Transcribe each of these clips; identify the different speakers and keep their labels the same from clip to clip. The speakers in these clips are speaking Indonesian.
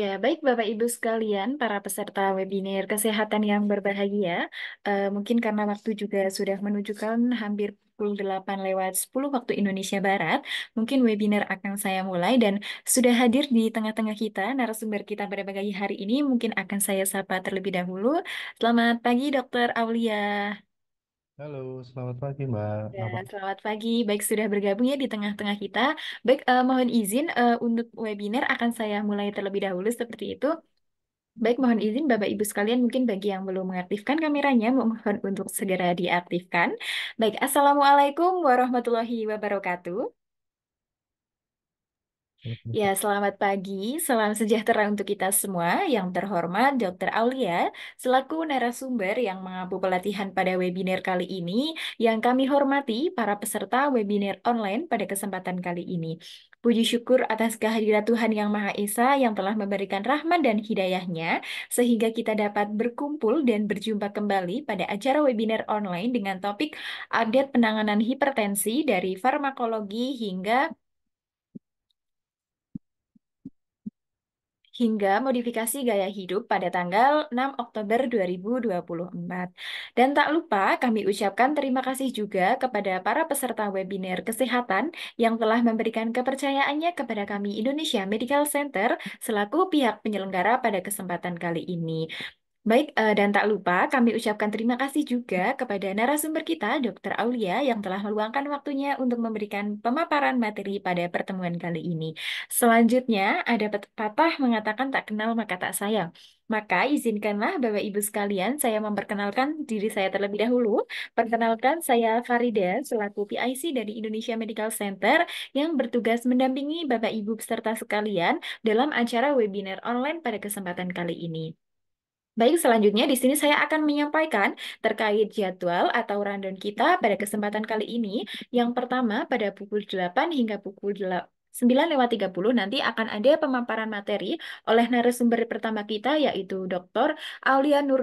Speaker 1: Ya, baik Bapak Ibu sekalian, para peserta
Speaker 2: webinar kesehatan yang berbahagia. Eh, mungkin karena waktu juga sudah menunjukkan hampir pukul 8 lewat 10 waktu Indonesia Barat, mungkin webinar akan saya mulai dan sudah hadir di tengah-tengah kita narasumber kita pada pagi hari ini mungkin akan saya sapa terlebih dahulu. Selamat pagi Dokter Aulia.
Speaker 3: Halo, selamat pagi Mbak. Ya, Apa?
Speaker 2: selamat pagi. Baik, sudah bergabung ya di tengah-tengah kita. Baik, uh, mohon izin uh, untuk webinar akan saya mulai terlebih dahulu seperti itu. Baik, mohon izin Bapak Ibu sekalian, mungkin bagi yang belum mengaktifkan kameranya, mohon untuk segera diaktifkan. Baik, Assalamualaikum warahmatullahi wabarakatuh. Ya, selamat pagi. Salam sejahtera untuk kita semua. Yang terhormat Dr. Aulia, selaku narasumber yang mengampu pelatihan pada webinar kali ini, yang kami hormati para peserta webinar online pada kesempatan kali ini. Puji syukur atas kehadiran Tuhan Yang Maha Esa yang telah memberikan rahmat dan hidayahnya, sehingga kita dapat berkumpul dan berjumpa kembali pada acara webinar online dengan topik update penanganan hipertensi dari farmakologi hingga hingga modifikasi gaya hidup pada tanggal 6 Oktober 2024. Dan tak lupa kami ucapkan terima kasih juga kepada para peserta webinar kesehatan yang telah memberikan kepercayaannya kepada kami Indonesia Medical Center selaku pihak penyelenggara pada kesempatan kali ini. Baik, eh, dan tak lupa kami ucapkan terima kasih juga kepada narasumber kita, Dr. Aulia, yang telah meluangkan waktunya untuk memberikan pemaparan materi pada pertemuan kali ini. Selanjutnya, ada patah mengatakan tak kenal maka tak sayang. Maka izinkanlah Bapak Ibu sekalian saya memperkenalkan diri saya terlebih dahulu. Perkenalkan saya Farida selaku PIC dari Indonesia Medical Center yang bertugas mendampingi Bapak Ibu peserta sekalian dalam acara webinar online pada kesempatan kali ini. Baik, selanjutnya di sini saya akan menyampaikan terkait jadwal atau rundown kita pada kesempatan kali ini. Yang pertama, pada pukul 8 hingga pukul 8. 9 lewat 30 nanti akan ada pemaparan materi oleh narasumber pertama kita yaitu Dr. Aulia Nur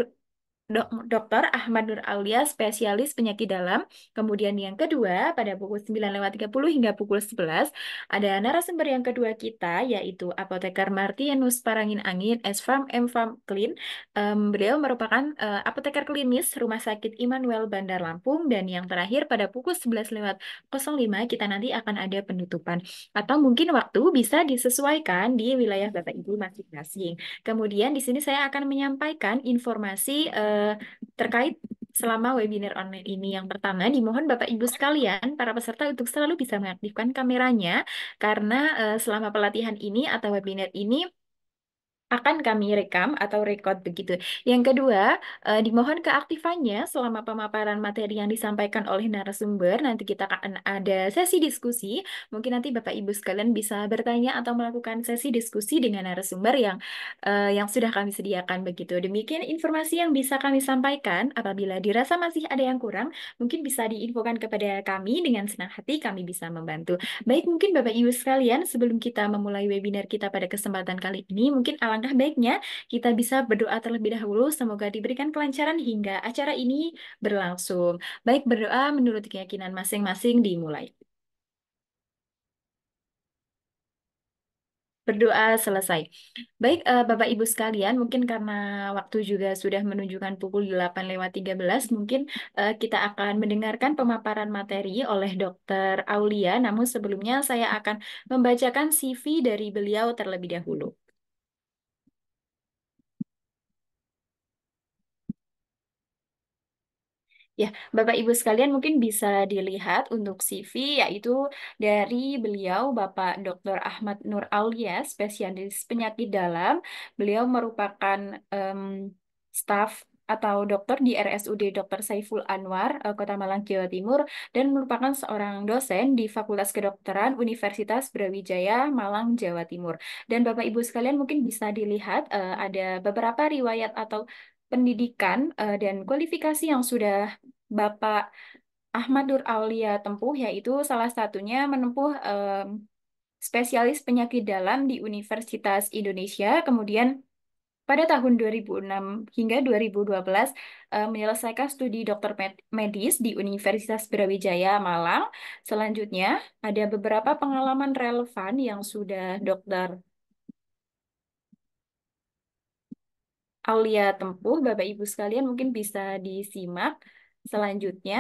Speaker 2: Dr. Ahmad Nur Aulia, spesialis penyakit dalam. Kemudian yang kedua, pada pukul 9.30 hingga pukul 11, ada narasumber yang kedua kita, yaitu apoteker Martianus Parangin Angin, S-Farm M-Farm Clean. Um, beliau merupakan uh, apoteker klinis Rumah Sakit Immanuel Bandar Lampung. Dan yang terakhir, pada pukul 11 lewat 05, kita nanti akan ada penutupan. Atau mungkin waktu bisa disesuaikan di wilayah Bapak Ibu masing-masing. Kemudian di sini saya akan menyampaikan informasi uh, terkait selama webinar online ini. Yang pertama, dimohon Bapak Ibu sekalian, para peserta untuk selalu bisa mengaktifkan kameranya, karena uh, selama pelatihan ini atau webinar ini, akan kami rekam atau record begitu. Yang kedua, eh, dimohon keaktifannya selama pemaparan materi yang disampaikan oleh narasumber. Nanti kita akan ada sesi diskusi. Mungkin nanti Bapak Ibu sekalian bisa bertanya atau melakukan sesi diskusi dengan narasumber yang eh, yang sudah kami sediakan begitu. Demikian informasi yang bisa kami sampaikan. Apabila dirasa masih ada yang kurang, mungkin bisa diinfokan kepada kami dengan senang hati kami bisa membantu. Baik, mungkin Bapak Ibu sekalian sebelum kita memulai webinar kita pada kesempatan kali ini, mungkin alang Alangkah baiknya kita bisa berdoa terlebih dahulu, semoga diberikan kelancaran hingga acara ini berlangsung. Baik berdoa menurut keyakinan masing-masing dimulai. berdoa selesai. Baik, uh, Bapak Ibu sekalian, mungkin karena waktu juga sudah menunjukkan pukul 8 lewat 13, mungkin uh, kita akan mendengarkan pemaparan materi oleh Dr. Aulia. Namun sebelumnya saya akan membacakan CV dari beliau terlebih dahulu. Ya, Bapak Ibu sekalian mungkin bisa dilihat untuk CV yaitu dari beliau Bapak Dr. Ahmad Nur Alia spesialis penyakit dalam. Beliau merupakan um, staf atau dokter di RSUD Dr. Saiful Anwar, eh, Kota Malang, Jawa Timur, dan merupakan seorang dosen di Fakultas Kedokteran Universitas Brawijaya, Malang, Jawa Timur. Dan Bapak Ibu sekalian mungkin bisa dilihat eh, ada beberapa riwayat atau pendidikan uh, dan kualifikasi yang sudah Bapak Ahmad Nur Aulia tempuh yaitu salah satunya menempuh um, spesialis penyakit dalam di Universitas Indonesia, kemudian pada tahun 2006 hingga 2012 uh, eh, menyelesaikan studi dokter medis di Universitas Brawijaya Malang. Selanjutnya ada beberapa pengalaman relevan yang sudah dokter Aulia Tempuh, Bapak Ibu sekalian mungkin bisa disimak selanjutnya.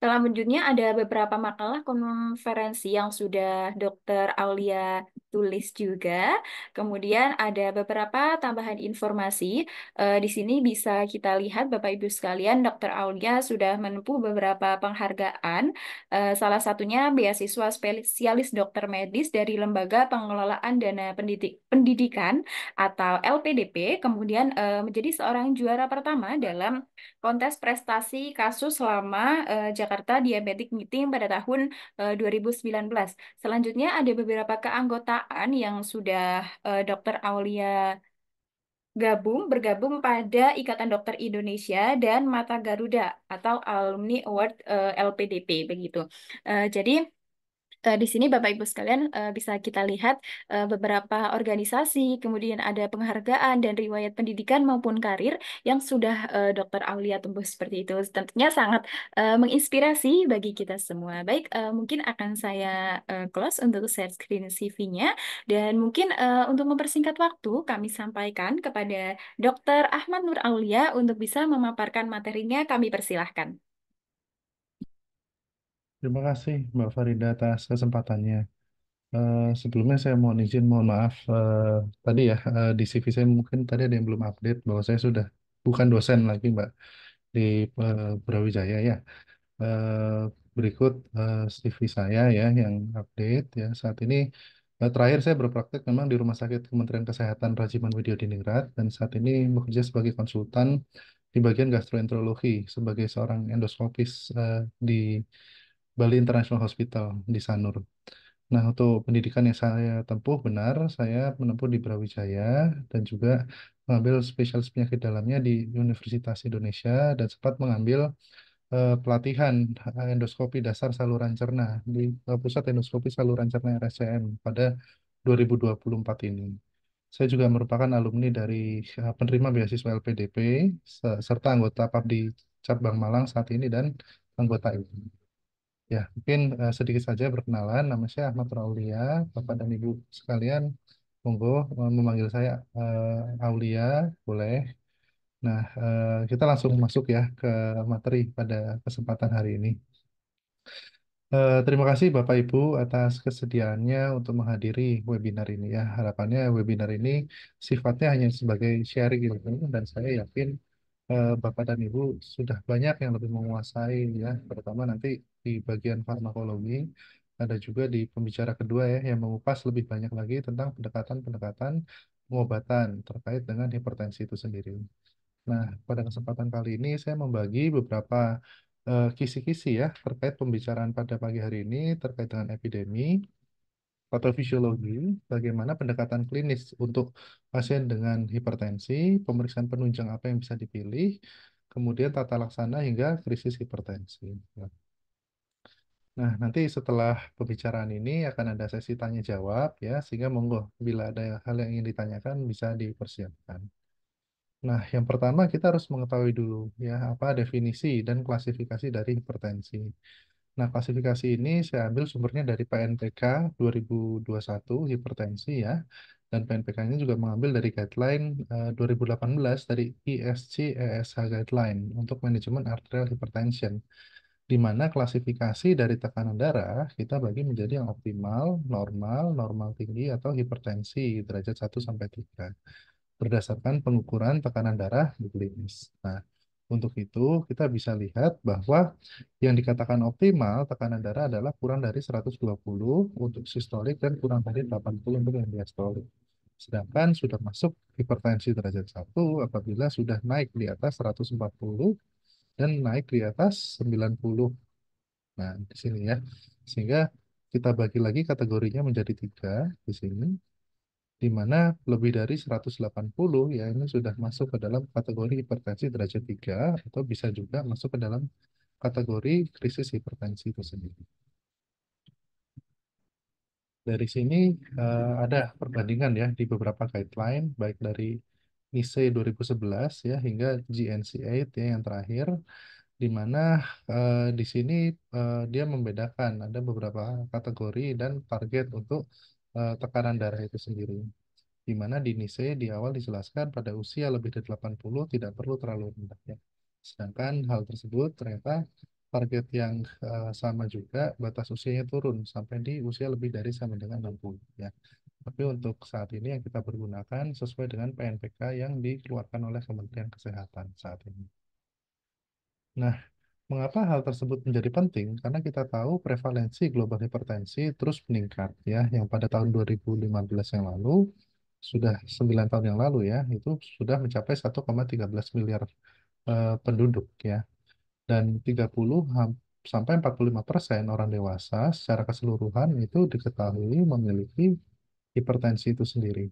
Speaker 2: Selanjutnya ada beberapa makalah konferensi yang sudah Dokter Aulia tulis juga. Kemudian ada beberapa tambahan informasi. Eh, di sini bisa kita lihat Bapak Ibu sekalian, Dokter Aulia sudah menempuh beberapa penghargaan. Eh, salah satunya beasiswa spesialis dokter medis dari Lembaga Pengelolaan Dana Pendidik Pendidikan atau LPDP, kemudian eh, menjadi seorang juara pertama dalam kontes prestasi kasus selama eh, Jakarta Diabetic Meeting pada tahun uh, eh, 2019. Selanjutnya ada beberapa keanggotaan yang sudah uh, eh, Dr. Aulia gabung bergabung pada Ikatan Dokter Indonesia dan Mata Garuda atau Alumni Award uh, eh, LPDP begitu. Uh, jadi Eh, di sini Bapak Ibu sekalian eh, bisa kita lihat eh, beberapa organisasi, kemudian ada penghargaan dan riwayat pendidikan maupun karir yang sudah Dr. Aulia tembus seperti itu. Tentunya sangat menginspirasi bagi kita semua. Baik, mungkin akan saya close untuk share screen CV-nya dan mungkin untuk mempersingkat waktu kami sampaikan kepada Dr. Ahmad Nur Aulia untuk bisa memaparkan materinya kami persilahkan.
Speaker 3: Terima kasih Mbak Farida atas kesempatannya. Uh, sebelumnya saya mohon izin, mohon maaf uh, tadi ya uh, di CV saya mungkin tadi ada yang belum update bahwa saya sudah bukan dosen lagi Mbak di uh, Brawijaya ya. Uh, berikut uh, CV saya ya yang update ya saat ini. uh, terakhir saya berpraktek memang di Rumah Sakit Kementerian Kesehatan Rajiman Widyadiningrat dan saat ini bekerja sebagai konsultan di bagian gastroenterologi sebagai seorang endoskopis uh, di Bali International Hospital di Sanur. Nah, untuk pendidikan yang saya tempuh benar, saya menempuh di Brawijaya dan juga mengambil spesialis penyakit dalamnya di Universitas Indonesia dan sempat mengambil uh, pelatihan eh, endoskopi dasar saluran cerna di eh, Pusat Endoskopi Saluran Cerna RSCM pada 2024 ini. Saya juga merupakan alumni dari uh, penerima beasiswa LPDP serta anggota PAP di Cabang Malang saat ini dan anggota ini. Ya, mungkin uh, sedikit saja berkenalan. Nama saya Ahmad Raulia. Bapak dan Ibu sekalian, monggo eh, memanggil saya uh, Aulia, boleh. Nah, uh, kita langsung masuk ya ke materi pada kesempatan hari ini. Uh, terima kasih Bapak Ibu atas kesediaannya untuk menghadiri webinar ini ya. Harapannya webinar ini sifatnya hanya sebagai sharing gitu dan saya yakin Bapak dan Ibu sudah banyak yang lebih menguasai ya, terutama nanti di bagian farmakologi. Ada juga di pembicara kedua ya yang mengupas lebih banyak lagi tentang pendekatan-pendekatan pengobatan terkait dengan hipertensi itu sendiri. Nah, pada kesempatan kali ini saya membagi beberapa eh, kisi-kisi uh, ya terkait pembicaraan pada pagi hari ini terkait dengan epidemi, patofisiologi, bagaimana pendekatan klinis untuk pasien dengan hipertensi, pemeriksaan penunjang apa yang bisa dipilih, kemudian tata laksana hingga krisis hipertensi. Nah. Nah, nanti setelah pembicaraan ini akan ada sesi tanya jawab ya, sehingga monggo bila ada hal yang ingin ditanyakan bisa dipersiapkan. Nah, yang pertama kita harus mengetahui dulu ya apa definisi dan klasifikasi dari hipertensi. Nah, klasifikasi ini saya ambil sumbernya dari PNPK 2021 hipertensi ya. Dan PNPK ini juga mengambil dari guideline uh, eh, 2018 dari ISC e ESH guideline untuk manajemen arterial hypertension di mana klasifikasi dari tekanan darah kita bagi menjadi yang optimal, normal, normal tinggi, atau hipertensi derajat 1 sampai 3 berdasarkan pengukuran tekanan darah di klinis. Nah, untuk itu kita bisa lihat bahwa yang dikatakan optimal tekanan darah adalah kurang dari 120 untuk sistolik dan kurang dari 80 untuk yang diastolik. Sedangkan sudah masuk hipertensi derajat 1 apabila sudah naik di atas 140 dan naik di atas 90. Nah, di sini ya. Sehingga kita bagi lagi kategorinya menjadi tiga di sini, di mana lebih dari 180 ya ini sudah masuk ke dalam kategori hipertensi derajat 3 atau bisa juga masuk ke dalam kategori krisis hipertensi itu sendiri. Dari sini eh, ada perbandingan ya di beberapa guideline baik dari NISEI 2011 ya hingga GNC8 ya yang terakhir di mana uh, di sini uh, dia membedakan ada beberapa kategori dan target untuk uh, tekanan darah itu sendiri. Di mana di NISEI di awal dijelaskan pada usia lebih dari 80 tidak perlu terlalu rendah ya. Sedangkan hal tersebut ternyata target yang uh, sama juga batas usianya turun sampai di usia lebih dari sama dengan 60 ya. Tapi untuk saat ini yang kita pergunakan sesuai dengan PNPK yang dikeluarkan oleh Kementerian Kesehatan saat ini. Nah, mengapa hal tersebut menjadi penting? Karena kita tahu prevalensi global hipertensi terus meningkat ya, yang pada tahun 2015 yang lalu sudah 9 tahun yang lalu ya, itu sudah mencapai 1,13 miliar uh, penduduk ya dan 30 sampai 45% orang dewasa secara keseluruhan itu diketahui memiliki hipertensi itu sendiri.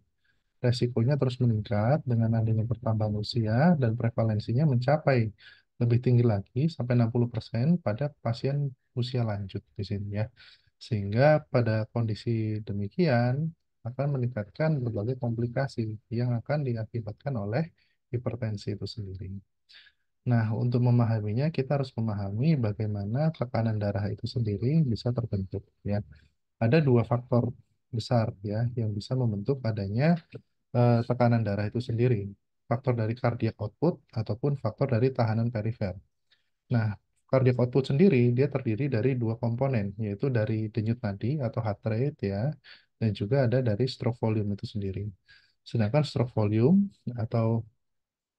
Speaker 3: Resikonya terus meningkat dengan adanya pertambahan usia dan prevalensinya mencapai lebih tinggi lagi sampai 60% persen pada pasien usia lanjut di sini ya. Sehingga pada kondisi demikian akan meningkatkan berbagai komplikasi yang akan diakibatkan oleh hipertensi itu sendiri. Nah, untuk memahaminya kita harus memahami bagaimana tekanan darah itu sendiri bisa terbentuk ya. Ada dua faktor besar ya yang bisa membentuk adanya eh, tekanan darah itu sendiri, faktor dari cardiac output ataupun faktor dari tahanan perifer. Nah, cardiac output sendiri dia terdiri dari dua komponen yaitu dari denyut nadi atau heart rate ya dan juga ada dari stroke volume itu sendiri. Sedangkan stroke volume atau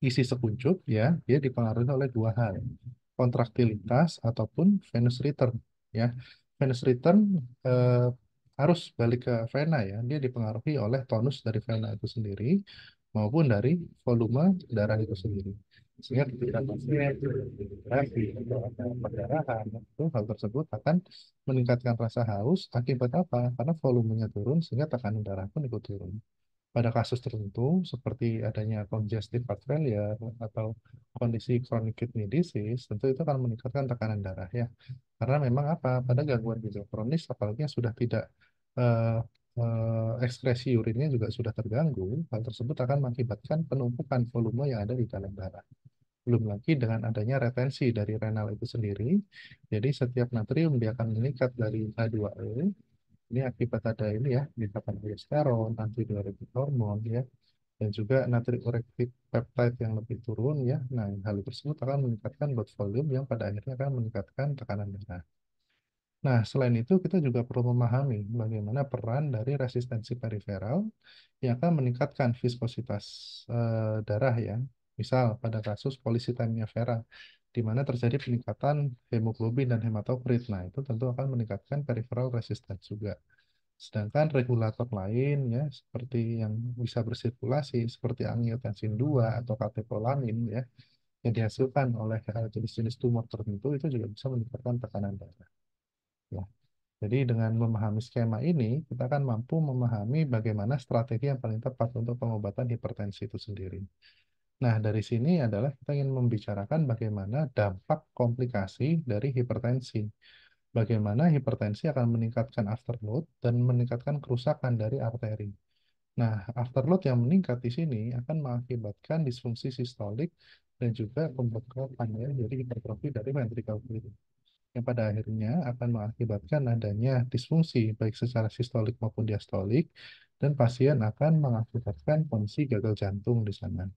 Speaker 3: isi sekuncup ya dia dipengaruhi oleh dua hal kontraktilitas ataupun Venus return ya Venus return eh, harus balik ke vena ya dia dipengaruhi oleh tonus dari vena itu sendiri maupun dari volume darah itu sendiri sehingga ketika pasien atau perdarahan itu hal tersebut akan meningkatkan rasa haus akibat apa karena volumenya turun sehingga tekanan darah pun ikut turun pada kasus tertentu seperti adanya congestive heart failure atau kondisi chronic kidney disease, tentu itu akan meningkatkan tekanan darah ya. Karena memang apa? Pada gangguan ginjal kronis apalagi yang sudah tidak uh, eh, uh, eh, ekskresi urinnya juga sudah terganggu, hal tersebut akan mengakibatkan penumpukan volume yang ada di dalam darah belum lagi dengan adanya retensi dari renal itu sendiri. Jadi setiap natrium dia akan meningkat dari H2O ini akibat ada ini ya, misalkan progesteron, antidiuretik hormon ya, dan juga natric korektif peptide yang lebih turun ya. Nah, hal tersebut akan meningkatkan blood volume yang pada akhirnya akan meningkatkan tekanan darah. Nah, selain itu kita juga perlu memahami bagaimana peran dari resistensi periferal yang akan meningkatkan viskositas e, darah ya. Misal pada kasus polisitemia vera di mana terjadi peningkatan hemoglobin dan hematokrit. Nah, itu tentu akan meningkatkan peripheral resistance juga. Sedangkan regulator lain ya seperti yang bisa bersirkulasi seperti angiotensin 2 atau katekolamin ya yang dihasilkan oleh jenis-jenis tumor tertentu itu juga bisa meningkatkan tekanan darah. Ya. Jadi dengan memahami skema ini, kita akan mampu memahami bagaimana strategi yang paling tepat untuk pengobatan hipertensi itu sendiri. Nah, dari sini adalah kita ingin membicarakan bagaimana dampak komplikasi dari hipertensi. Bagaimana hipertensi akan meningkatkan afterload dan meningkatkan kerusakan dari arteri. Nah, afterload yang meningkat di sini akan mengakibatkan disfungsi sistolik dan juga pembekalan ya, jadi hipertrofi dari ventrikel kiri yang pada akhirnya akan mengakibatkan adanya disfungsi baik secara sistolik maupun diastolik dan pasien akan mengakibatkan kondisi gagal jantung di sana.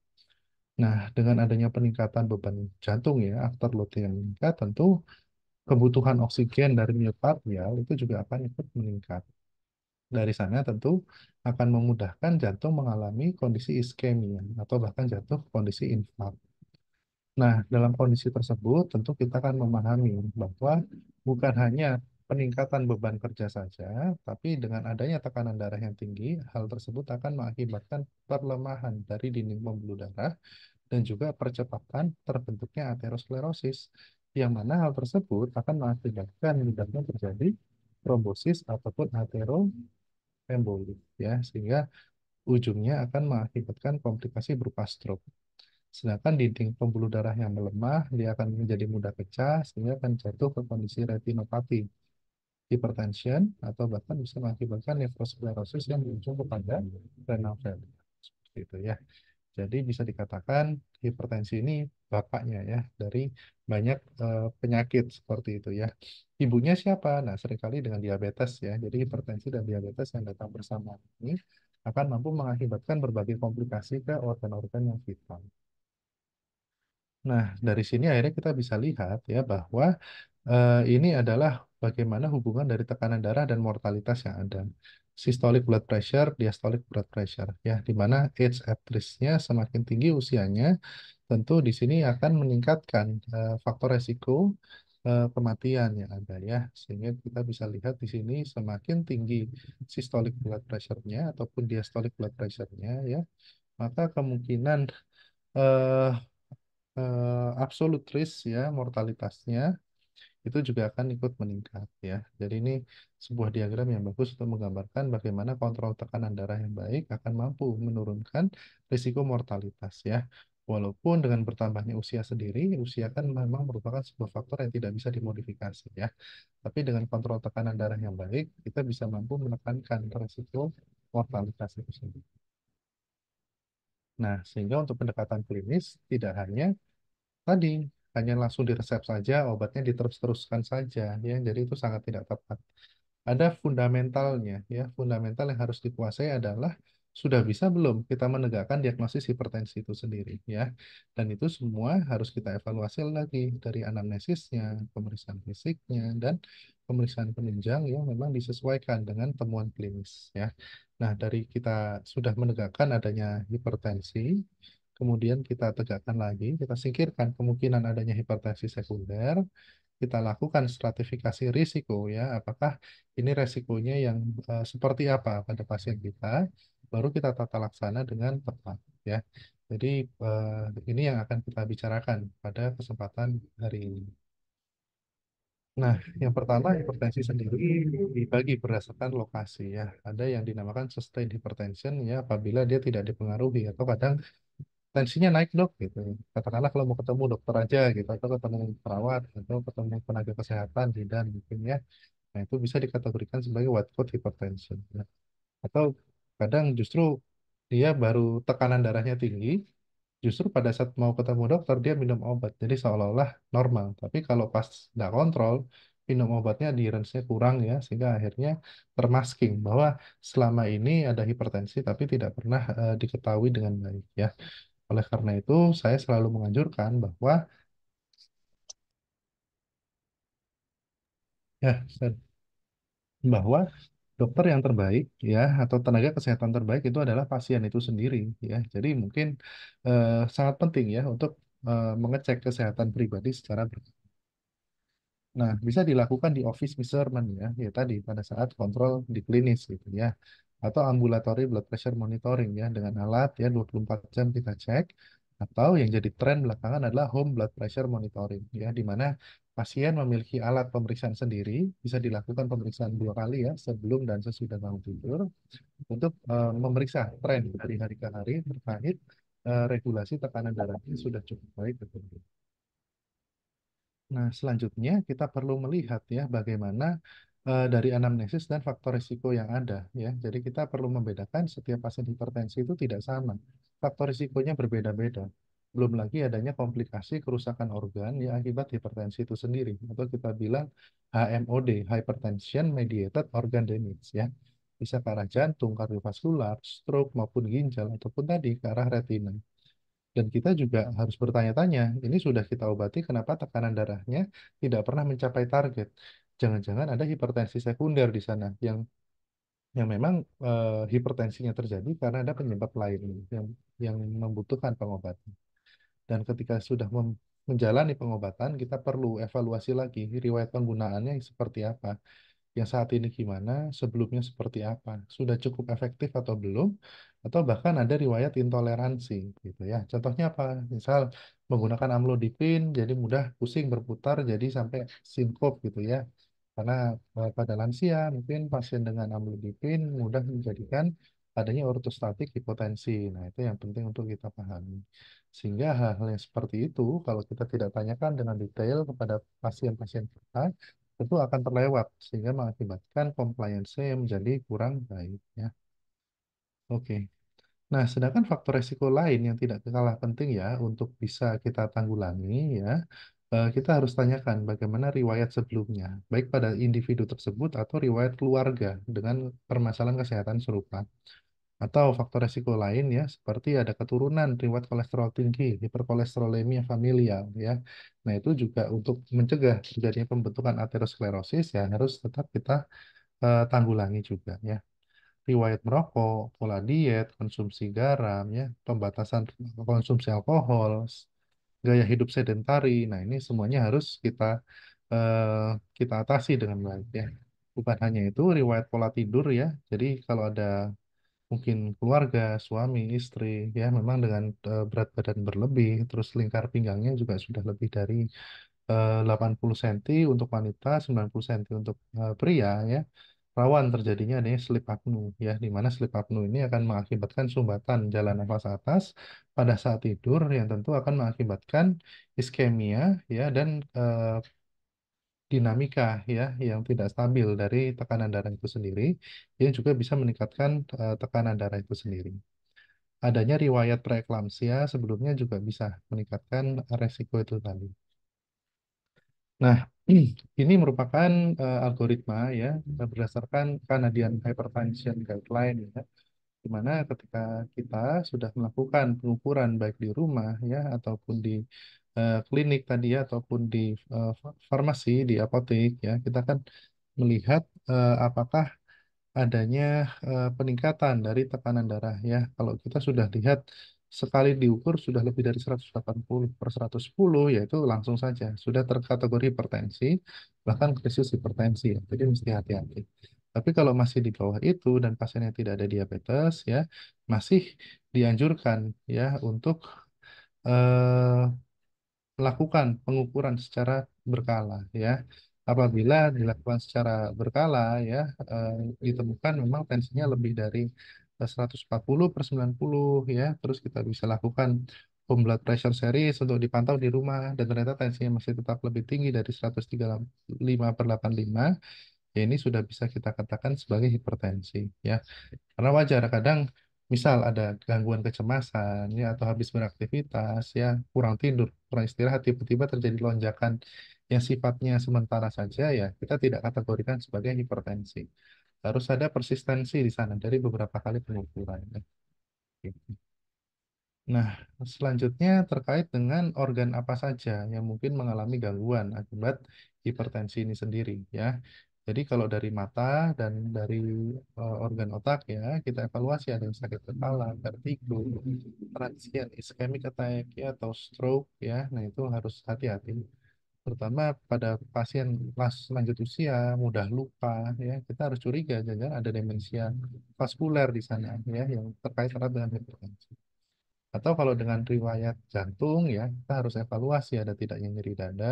Speaker 3: Nah, dengan adanya peningkatan beban jantung ya, aktor load yang meningkat, tentu kebutuhan oksigen dari miokardial ya, itu juga akan ikut meningkat. Dari sana tentu akan memudahkan jantung mengalami kondisi iskemia atau bahkan jatuh kondisi infark Nah, dalam kondisi tersebut tentu kita akan memahami bahwa bukan hanya peningkatan beban kerja saja, tapi dengan adanya tekanan darah yang tinggi, hal tersebut akan mengakibatkan perlemahan dari dinding pembuluh darah dan juga percepatan terbentuknya aterosklerosis, yang mana hal tersebut akan mengakibatkan mudahnya terjadi trombosis ataupun ateroemboli, ya, sehingga ujungnya akan mengakibatkan komplikasi berupa stroke. Sedangkan dinding pembuluh darah yang melemah, dia akan menjadi mudah pecah, sehingga akan jatuh ke kondisi retinopati hipertension atau bahkan bisa mengakibatkan nefrosklerosis yang berujung kepada renal failure. Seperti itu ya. Jadi bisa dikatakan hipertensi ini bapaknya ya dari banyak uh, penyakit seperti itu ya. Ibunya siapa? Nah, seringkali dengan diabetes ya. Jadi hipertensi dan diabetes yang datang bersama ini akan mampu mengakibatkan berbagai komplikasi ke organ-organ yang vital. Nah, dari sini akhirnya kita bisa lihat ya bahwa uh, ini adalah bagaimana hubungan dari tekanan darah dan mortalitas yang ada. Systolic blood pressure, diastolic blood pressure, ya, di mana age at risk-nya semakin tinggi usianya, tentu di sini akan meningkatkan uh, faktor resiko uh, kematian yang ada ya. Sehingga kita bisa lihat di sini semakin tinggi systolic blood pressure-nya ataupun diastolic blood pressure-nya ya, maka kemungkinan uh, uh, absolute risk ya mortalitasnya itu juga akan ikut meningkat ya. Jadi ini sebuah diagram yang bagus untuk menggambarkan bagaimana kontrol tekanan darah yang baik akan mampu menurunkan risiko mortalitas ya. Walaupun dengan bertambahnya usia sendiri, usia kan memang merupakan sebuah faktor yang tidak bisa dimodifikasi ya. Tapi dengan kontrol tekanan darah yang baik, kita bisa mampu menekankan risiko mortalitas itu sendiri. Nah, sehingga untuk pendekatan klinis tidak hanya tadi hanya langsung diresep saja, obatnya diterus-teruskan saja, ya. Jadi itu sangat tidak tepat. Ada fundamentalnya, ya. Fundamental yang harus dikuasai adalah sudah bisa belum kita menegakkan diagnosis hipertensi itu sendiri, ya. Dan itu semua harus kita evaluasi lagi dari anamnesisnya, pemeriksaan fisiknya, dan pemeriksaan penunjang yang memang disesuaikan dengan temuan klinis, ya. Nah, dari kita sudah menegakkan adanya hipertensi, kemudian kita tegakkan lagi, kita singkirkan kemungkinan adanya hipertensi sekunder, kita lakukan stratifikasi risiko ya, apakah ini resikonya yang uh, seperti apa pada pasien kita, baru kita tata laksana dengan tepat ya. Jadi uh, ini yang akan kita bicarakan pada kesempatan hari ini. Nah, yang pertama hipertensi sendiri dibagi berdasarkan lokasi ya. Ada yang dinamakan sustained hypertension ya apabila dia tidak dipengaruhi atau kadang tensinya naik dok gitu katakanlah kalau mau ketemu dokter aja gitu atau ketemu perawat atau ketemu tenaga kesehatan di dan mungkin ya nah itu bisa dikategorikan sebagai white coat hypertension ya. atau kadang justru dia baru tekanan darahnya tinggi justru pada saat mau ketemu dokter dia minum obat jadi seolah-olah normal tapi kalau pas nggak kontrol minum obatnya di range nya kurang ya sehingga akhirnya termasking bahwa selama ini ada hipertensi tapi tidak pernah uh, diketahui dengan baik ya oleh karena itu, saya selalu menganjurkan bahwa ya bahwa dokter yang terbaik ya atau tenaga kesehatan terbaik itu adalah pasien itu sendiri ya. Jadi mungkin eh, sangat penting ya untuk eh, mengecek kesehatan pribadi secara berkala. Nah, bisa dilakukan di office measurement ya, ya tadi pada saat kontrol di klinis gitu ya atau ambulatory blood pressure monitoring ya dengan alat ya 24 jam kita cek atau yang jadi tren belakangan adalah home blood pressure monitoring ya di mana pasien memiliki alat pemeriksaan sendiri bisa dilakukan pemeriksaan dua kali ya sebelum dan sesudah bangun tidur untuk uh, memeriksa tren dari hari ke hari terkait uh, regulasi tekanan darahnya sudah cukup baik atau gitu. Nah, selanjutnya kita perlu melihat ya bagaimana Eh, dari anamnesis dan faktor risiko yang ada ya. Jadi kita perlu membedakan setiap pasien hipertensi itu tidak sama. Faktor risikonya berbeda-beda. Belum lagi adanya komplikasi kerusakan organ yang akibat hipertensi itu sendiri atau kita bilang HMOD, hypertension mediated organ damage ya. Bisa ke arah jantung, kardiovaskular, stroke maupun ginjal ataupun tadi ke arah retina. Dan kita juga harus bertanya-tanya, ini sudah kita obati, kenapa tekanan darahnya tidak pernah mencapai target? jangan-jangan ada hipertensi sekunder di sana yang yang memang e, hipertensinya terjadi karena ada penyebab lain yang yang membutuhkan pengobatan. Dan ketika sudah menjalani pengobatan, kita perlu evaluasi lagi riwayat penggunaannya seperti apa, yang saat ini gimana, sebelumnya seperti apa, sudah cukup efektif atau belum, atau bahkan ada riwayat intoleransi gitu ya. Contohnya apa? Misal menggunakan amlodipin jadi mudah pusing berputar jadi sampai sinkop gitu ya karena eh, pada lansia, mungkin pasien dengan amlodipin mudah menjadikan adanya ortostatik hipotensi. Nah, itu yang penting untuk kita pahami. Sehingga hal-hal yang seperti itu, kalau kita tidak tanyakan dengan detail kepada pasien-pasien kita, tentu akan terlewat, sehingga mengakibatkan compliance menjadi kurang baik. Ya. Oke. Nah, sedangkan faktor resiko lain yang tidak kalah penting ya untuk bisa kita tanggulangi ya, Eh, kita harus tanyakan bagaimana riwayat sebelumnya, baik pada individu tersebut atau riwayat keluarga dengan permasalahan kesehatan serupa. Atau faktor resiko lain ya, seperti ada keturunan riwayat kolesterol tinggi, hiperkolesterolemia familial ya. Nah itu juga untuk mencegah terjadinya pembentukan aterosklerosis ya harus tetap kita uh, tanggulangi juga ya riwayat merokok, pola diet, konsumsi garam, ya, pembatasan konsumsi alkohol, gaya hidup sedentari. Nah, ini semuanya harus kita uh, kita atasi dengan baik ya. Bukan hanya itu, riwayat pola tidur ya. Jadi kalau ada mungkin keluarga, suami, istri ya memang dengan uh, berat badan berlebih, terus lingkar pinggangnya juga sudah lebih dari uh, 80 cm untuk wanita, 90 cm untuk uh, pria ya rawan terjadinya adanya sleep apnu ya di mana sleep apnu ini akan mengakibatkan sumbatan jalan nafas atas pada saat tidur yang tentu akan mengakibatkan iskemia ya dan eh, dinamika ya yang tidak stabil dari tekanan darah itu sendiri yang juga bisa meningkatkan eh, tekanan darah itu sendiri. Adanya riwayat preeklamsia sebelumnya juga bisa meningkatkan resiko itu tadi. Nah, ini merupakan uh, algoritma ya eh, berdasarkan Canadian Hypertension Guideline ya di mana ketika kita sudah melakukan pengukuran baik di rumah ya ataupun di uh, klinik tadi ya ataupun di uh, farmasi di apotek ya kita akan melihat uh, apakah adanya uh, peningkatan dari tekanan darah ya kalau kita sudah lihat sekali diukur sudah lebih dari 180 per 110 yaitu langsung saja sudah terkategori hipertensi bahkan krisis hipertensi ya. jadi mesti hati-hati tapi kalau masih di bawah itu dan pasiennya tidak ada diabetes ya masih dianjurkan ya untuk eh, lakukan pengukuran secara berkala ya apabila dilakukan secara berkala ya eh, ditemukan memang tensinya lebih dari 140 per 90 ya. Terus kita bisa lakukan home blood pressure series untuk dipantau di rumah dan ternyata tensinya masih tetap lebih tinggi dari 135 per 85 ya ini sudah bisa kita katakan sebagai hipertensi ya karena wajar kadang misal ada gangguan kecemasan ya atau habis beraktivitas ya kurang tidur kurang istirahat tiba-tiba terjadi lonjakan yang sifatnya sementara saja ya kita tidak kategorikan sebagai hipertensi harus ada persistensi di sana dari beberapa kali pengukuran. Nah, selanjutnya terkait dengan organ apa saja yang mungkin mengalami gangguan akibat hipertensi ini sendiri ya. Jadi kalau dari mata dan dari eh, organ otak ya, kita evaluasi ada yang sakit kepala, vertigo, transient ischemic attack ya atau stroke ya. Nah, itu harus hati-hati terutama pada pasien lanjut usia, mudah lupa, ya kita harus curiga jangan ada demensia vaskuler di sana, ya yang terkait erat dengan hipertensi. Atau kalau dengan riwayat jantung, ya kita harus evaluasi ada tidaknya nyeri dada,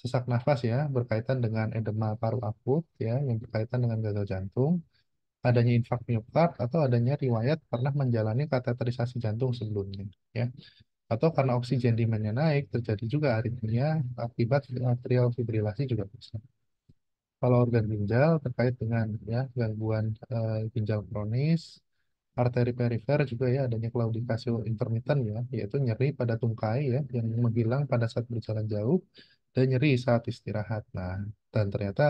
Speaker 3: sesak nafas ya berkaitan dengan edema paru akut ya yang berkaitan dengan gagal jantung, adanya infak miokard atau adanya riwayat pernah menjalani kateterisasi jantung sebelumnya, ya atau karena oksigen demandnya naik terjadi juga aritmia akibat atrial fibrilasi juga bisa. Kalau organ ginjal terkait dengan ya gangguan eh, ginjal kronis, arteri perifer juga ya adanya klaudikasi intermittent ya, yaitu nyeri pada tungkai ya yang menghilang pada saat berjalan jauh dan nyeri saat istirahat. Nah, dan ternyata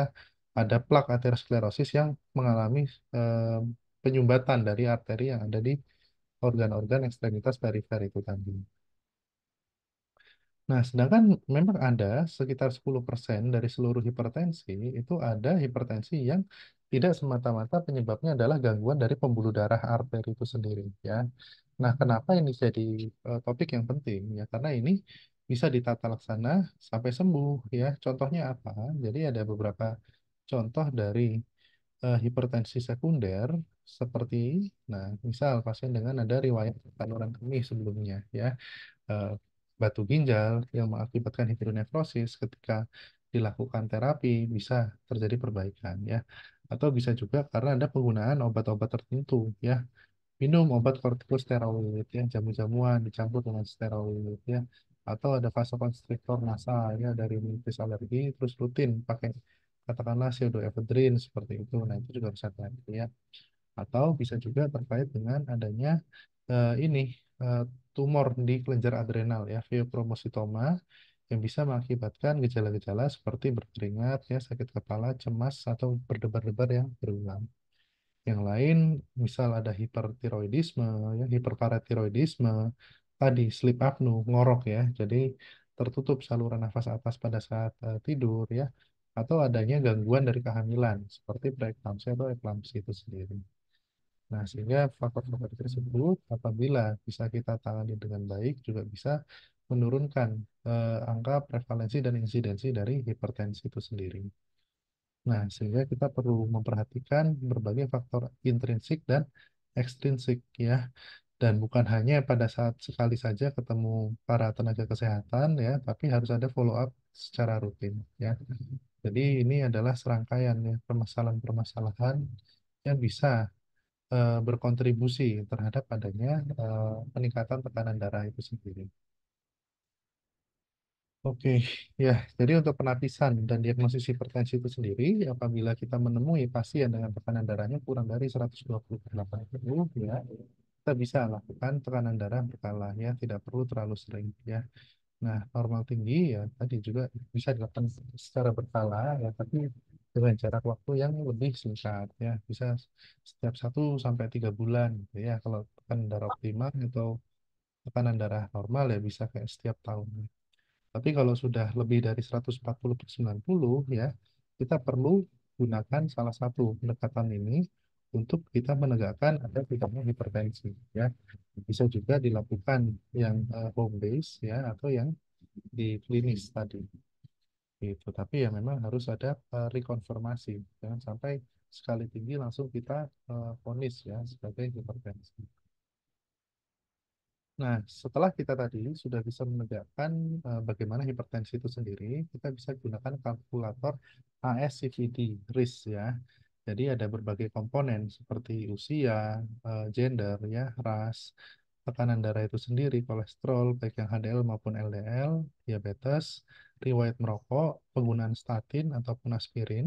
Speaker 3: ada plak aterosklerosis yang mengalami eh, penyumbatan dari arteri yang ada di organ-organ ekstremitas perifer itu tadi. Nah, sedangkan memang ada sekitar 10% dari seluruh hipertensi, itu ada hipertensi yang tidak semata-mata penyebabnya adalah gangguan dari pembuluh darah arteri itu sendiri, ya. Nah, kenapa ini jadi uh, topik yang penting? Ya, karena ini bisa ditata laksana sampai sembuh, ya. Contohnya apa? Jadi ada beberapa contoh dari uh, hipertensi sekunder seperti, nah, misal pasien dengan ada riwayat saluran kemih sebelumnya, ya. Eh, batu ginjal yang mengakibatkan hidronefrosis ketika dilakukan terapi bisa terjadi perbaikan ya atau bisa juga karena ada penggunaan obat-obat tertentu ya minum obat kortikosteroid ya jamu-jamuan dicampur dengan steroid ya atau ada vasokonstriktor nasal ya dari rinitis alergi terus rutin pakai katakanlah pseudoephedrine seperti itu nah itu juga bisa terjadi ya atau bisa juga terkait dengan adanya uh, ini Eh, tumor di kelenjar adrenal ya, fibromusitoma yang bisa mengakibatkan gejala-gejala seperti berkeringat, ya, sakit kepala, cemas atau berdebar-debar yang berulang. Yang lain misal ada hipertiroidisme, ya, hiperparatiroidisme, tadi sleep apno, ngorok ya. Jadi tertutup saluran nafas atas pada saat uh, tidur ya atau adanya gangguan dari kehamilan seperti preeklamsi atau eklamsi itu sendiri. Nah, sehingga faktor-faktor tersebut apabila bisa kita tangani dengan baik juga bisa menurunkan eh, angka prevalensi dan insidensi dari hipertensi itu sendiri. Nah, sehingga kita perlu memperhatikan berbagai faktor intrinsik dan ekstrinsik ya. Dan bukan hanya pada saat sekali saja ketemu para tenaga kesehatan ya, tapi harus ada follow up secara rutin ya. Jadi ini adalah serangkaian ya permasalahan-permasalahan yang bisa Eh, berkontribusi terhadap adanya eh, peningkatan tekanan darah itu sendiri. Oke, okay. ya. Jadi untuk penapisan dan diagnosis hipertensi itu sendiri, apabila kita menemui pasien dengan tekanan darahnya kurang dari 128 puluh ya, kita bisa lakukan tekanan darah berkala, ya, tidak perlu terlalu sering, ya. Nah, normal tinggi ya tadi juga bisa dilakukan secara berkala, ya, tapi dengan jarak waktu yang lebih singkat ya bisa setiap satu sampai tiga bulan gitu ya kalau tekanan darah optimal atau tekanan darah normal ya bisa kayak setiap tahun tapi kalau sudah lebih dari 140 per 90 ya kita perlu gunakan salah satu pendekatan ini untuk kita menegakkan ada tidaknya hipertensi ya bisa juga dilakukan yang eh, home base ya atau yang di klinis tadi Gitu. Tapi ya memang harus ada uh, rekonfirmasi. Jangan sampai sekali tinggi langsung kita uh, vonis ya sebagai hipertensi. Nah, setelah kita tadi sudah bisa menegakkan uh, bagaimana hipertensi itu sendiri, kita bisa gunakan kalkulator ASCVD risk ya. Jadi ada berbagai komponen seperti usia, uh, gender ya, ras, tekanan darah itu sendiri, kolesterol, baik yang HDL maupun LDL, diabetes, riwayat merokok, penggunaan statin ataupun aspirin.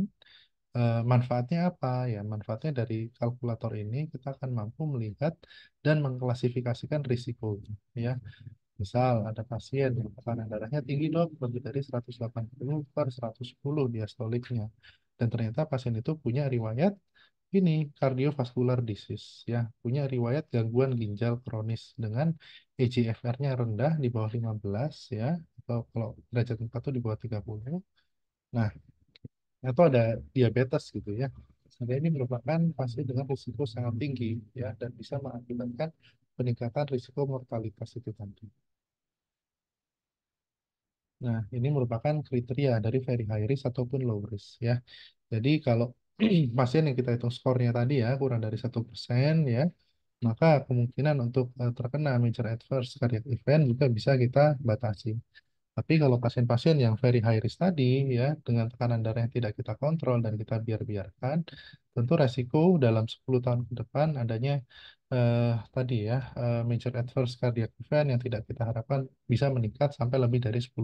Speaker 3: Eh, manfaatnya apa? Ya, manfaatnya dari kalkulator ini kita akan mampu melihat dan mengklasifikasikan risiko. Ya, misal ada pasien yang tekanan darahnya tinggi dok, lebih dari 180 per 110 diastoliknya, dan ternyata pasien itu punya riwayat ini kardiovaskular disease ya punya riwayat gangguan ginjal kronis dengan EGFR-nya rendah di bawah 15 ya atau kalau derajat 4 itu di bawah 30. Nah, atau ada diabetes gitu ya. Nah, ini merupakan pasien dengan risiko sangat tinggi ya dan bisa mengakibatkan peningkatan risiko mortalitas itu tadi. Nah, ini merupakan kriteria dari very high risk ataupun low risk ya. Jadi kalau pasien yang kita hitung skornya tadi ya kurang dari satu persen ya maka kemungkinan untuk eh, terkena major adverse cardiac event juga bisa kita batasi. Tapi kalau pasien-pasien yang very high risk tadi ya dengan tekanan darah yang tidak kita kontrol dan kita biar-biarkan, tentu resiko dalam 10 tahun ke depan adanya eh, tadi ya eh, major adverse cardiac event yang tidak kita harapkan bisa meningkat sampai lebih dari 10%.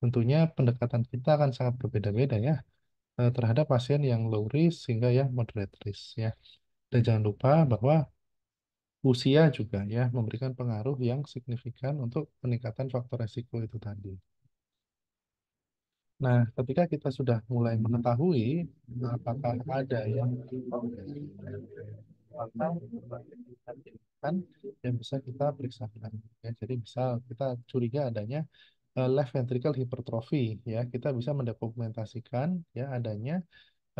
Speaker 3: Tentunya pendekatan kita akan sangat berbeda-beda ya eh, terhadap pasien yang low risk sehingga yang moderate risk ya. Dan jangan lupa bahwa usia juga ya memberikan pengaruh yang signifikan untuk peningkatan faktor resiko itu tadi. Nah, ketika kita sudah mulai mengetahui apakah ada yang yang bisa kita periksakan. Ya, jadi misal kita curiga adanya uh, left ventricle hypertrophy ya kita bisa mendokumentasikan ya adanya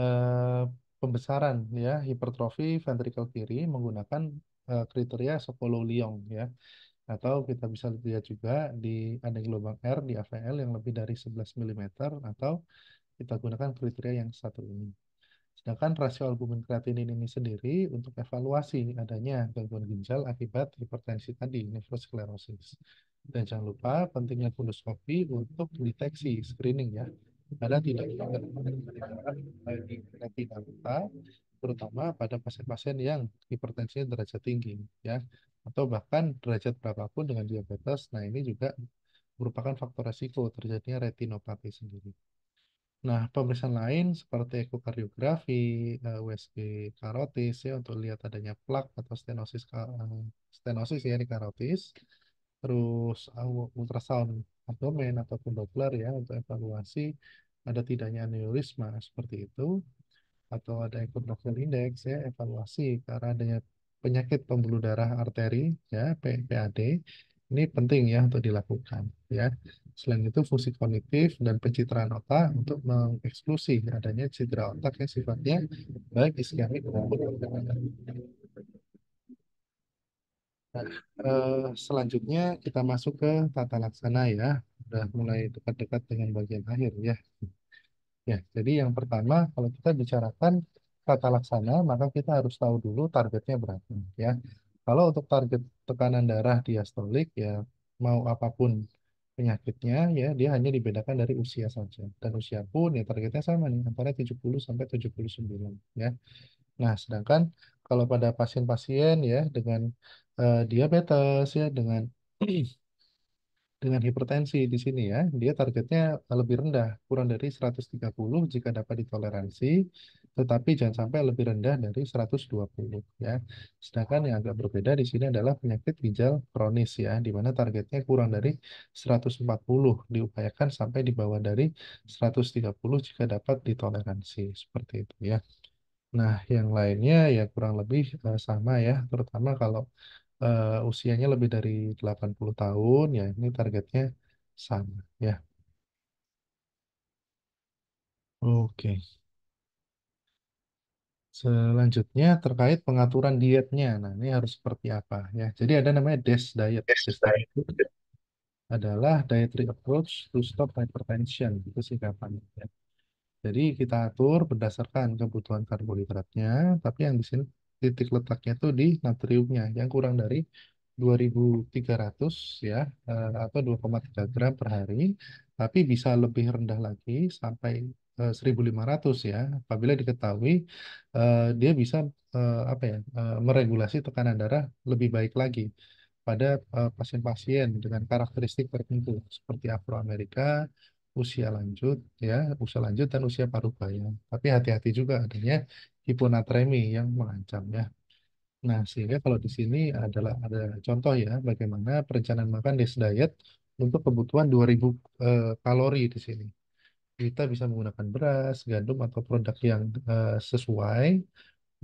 Speaker 3: uh, pembesaran ya hipertrofi ventrikel kiri menggunakan uh, kriteria Sokolow Liong ya atau kita bisa lihat juga di ada gelombang R di AVL yang lebih dari 11 mm atau kita gunakan kriteria yang satu ini. Sedangkan rasio albumin kreatinin ini sendiri untuk evaluasi adanya gangguan ginjal akibat hipertensi tadi, nefrosklerosis. Dan jangan lupa pentingnya kopi untuk deteksi screening ya. Karena tidak kita terutama pada pasien-pasien yang hipertensinya derajat tinggi ya atau bahkan derajat berapapun dengan diabetes. Nah, ini juga merupakan faktor risiko terjadinya retinopati sendiri. Nah, pemeriksaan lain seperti ekokardiografi, eh, USG karotis ya untuk lihat adanya plak atau stenosis eh, stenosis ya di karotis. Terus ultrasound abdomen ataupun Doppler ya untuk evaluasi ada tidaknya aneurisma seperti itu atau ada ekobronchial index ya evaluasi karena adanya penyakit pembuluh darah arteri ya PAD ini penting ya untuk dilakukan ya. Selain itu fungsi kognitif dan pencitraan otak untuk mengeksklusi adanya cedera otak yang sifatnya baik iskemik maupun Nah, eh, selanjutnya kita masuk ke tata laksana ya. Sudah mulai dekat-dekat dengan bagian akhir ya. Ya, jadi yang pertama kalau kita bicarakan tata laksana, maka kita harus tahu dulu targetnya berapa ya. Kalau untuk target tekanan darah diastolik ya mau apapun penyakitnya ya dia hanya dibedakan dari usia saja. Dan usia pun ya targetnya sama nih antara 70 sampai 79 ya. Nah, sedangkan kalau pada pasien-pasien ya dengan uh, diabetes ya dengan dengan hipertensi di sini ya, dia targetnya lebih rendah, kurang dari 130 jika dapat ditoleransi tetapi jangan sampai lebih rendah dari 120 ya. Sedangkan yang agak berbeda di sini adalah penyakit ginjal kronis ya, di mana targetnya kurang dari 140, diupayakan sampai di bawah dari 130 jika dapat ditoleransi seperti itu ya. Nah, yang lainnya ya kurang lebih eh, sama ya, terutama kalau uh, usianya lebih dari 80 tahun ya, ini targetnya sama ya. Oke. Okay. Selanjutnya terkait pengaturan dietnya. Nah, ini harus seperti apa ya? Jadi ada namanya DASH diet. DASH diet adalah dietary approach to stop hypertension. Itu singkatannya. Ya. Jadi kita atur berdasarkan kebutuhan karbohidratnya, tapi yang di sini titik letaknya itu di natriumnya yang kurang dari 2300 ya eh, atau 2,3 gram per hari, tapi bisa lebih rendah lagi sampai 1500 eh, ya apabila diketahui uh, dia bisa uh, apa ya uh, meregulasi tekanan darah lebih baik lagi pada pasien-pasien uh, dengan karakteristik tertentu seperti Afro Amerika, usia lanjut ya, usia lanjut dan usia paruh baya. Tapi hati-hati juga adanya hiponatremi yang mengancam ya. Nah, sehingga kalau di sini adalah ada contoh ya bagaimana perencanaan makan diet diet untuk kebutuhan 2000 eh, kalori di sini kita bisa menggunakan beras, gandum atau produk yang uh, sesuai,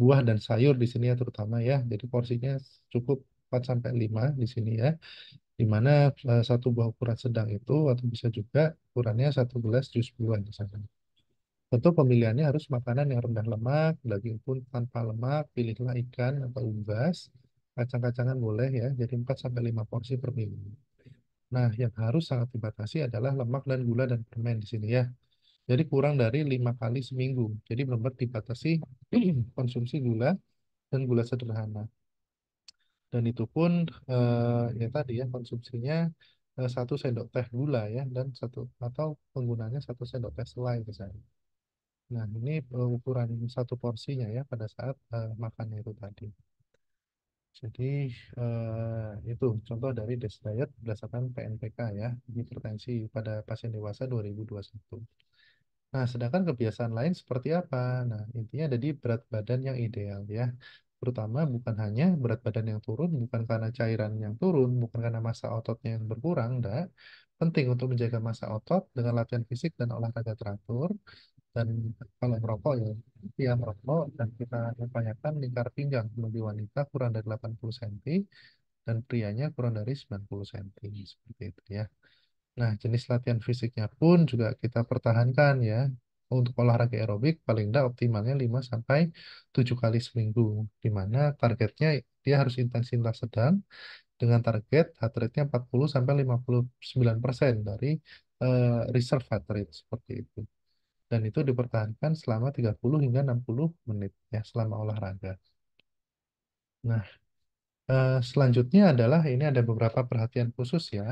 Speaker 3: buah dan sayur di sini ya terutama ya. Jadi porsinya cukup 4 sampai 5 di sini ya. Di mana uh, satu buah ukuran sedang itu atau bisa juga ukurannya satu gelas jus buah misalnya. Tentu pemilihannya harus makanan yang rendah lemak, daging pun tanpa lemak, pilihlah ikan atau unggas, kacang-kacangan boleh ya, jadi 4 sampai 5 porsi per minggu. Nah, yang harus sangat dibatasi adalah lemak dan gula dan permen di sini ya. Jadi kurang dari lima kali seminggu. Jadi benar-benar dibatasi konsumsi gula dan gula sederhana. Dan itu pun eh, ya tadi ya konsumsinya eh, satu sendok teh gula ya dan satu atau penggunanya satu sendok teh selai misalnya. Nah ini eh, ukuran satu porsinya ya pada saat makan eh, makannya itu tadi. Jadi eh, itu contoh dari desired diet berdasarkan PNPK ya, hipertensi pada pasien dewasa 2021. Nah, sedangkan kebiasaan lain seperti apa? Nah, intinya ada di berat badan yang ideal ya. Terutama bukan hanya berat badan yang turun, bukan karena cairan yang turun, bukan karena massa ototnya yang berkurang, enggak. Penting untuk menjaga massa otot dengan latihan fisik dan olahraga teratur, dan kalau merokok ya dia merokok dan kita upayakan lingkar pinggang bagi wanita kurang dari 80 cm dan prianya kurang dari 90 cm seperti itu ya nah jenis latihan fisiknya pun juga kita pertahankan ya untuk olahraga aerobik paling tidak optimalnya 5 sampai 7 kali seminggu di mana targetnya dia harus intensitas sedang dengan target heart rate-nya 40 sampai 59% dari uh, reserve heart rate seperti itu dan itu dipertahankan selama 30 hingga 60 menit ya selama olahraga. Nah, eh, selanjutnya adalah ini ada beberapa perhatian khusus ya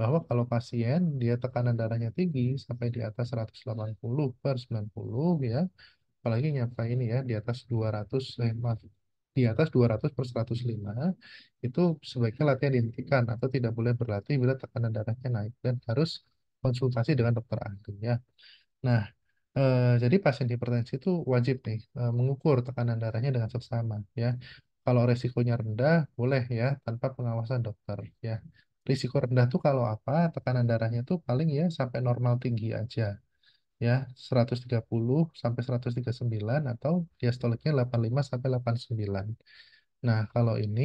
Speaker 3: bahwa kalau pasien dia tekanan darahnya tinggi sampai di atas 180 per 90 ya apalagi nyapa ini ya di atas 200 eh, maaf di atas 200 per 105 itu sebaiknya latihan dihentikan atau tidak boleh berlatih bila tekanan darahnya naik dan harus konsultasi dengan dokter ahli ya. Nah, Uh, jadi pasien hipertensi itu wajib nih uh, mengukur tekanan darahnya dengan seksama ya. Kalau resikonya rendah boleh ya tanpa pengawasan dokter ya. Risiko rendah tuh kalau apa? Tekanan darahnya tuh paling ya sampai normal tinggi aja ya 130 sampai 139 atau diastoliknya 85 sampai 89. Nah, kalau ini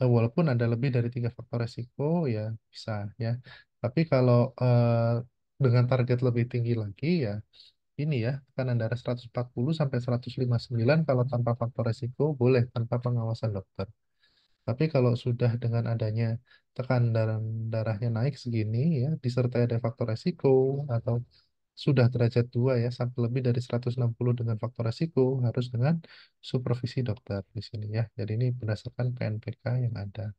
Speaker 3: eh, walaupun ada lebih dari tiga faktor resiko ya bisa ya. Tapi kalau uh, dengan target lebih tinggi lagi ya ini ya, tekanan darah 140 sampai 159 kalau tanpa faktor resiko boleh tanpa pengawasan dokter. Tapi kalau sudah dengan adanya tekanan darahnya naik segini ya, disertai ada faktor resiko atau sudah derajat 2 ya, sampai lebih dari 160 dengan faktor resiko harus dengan supervisi dokter di sini ya. Jadi ini berdasarkan PNPK yang ada.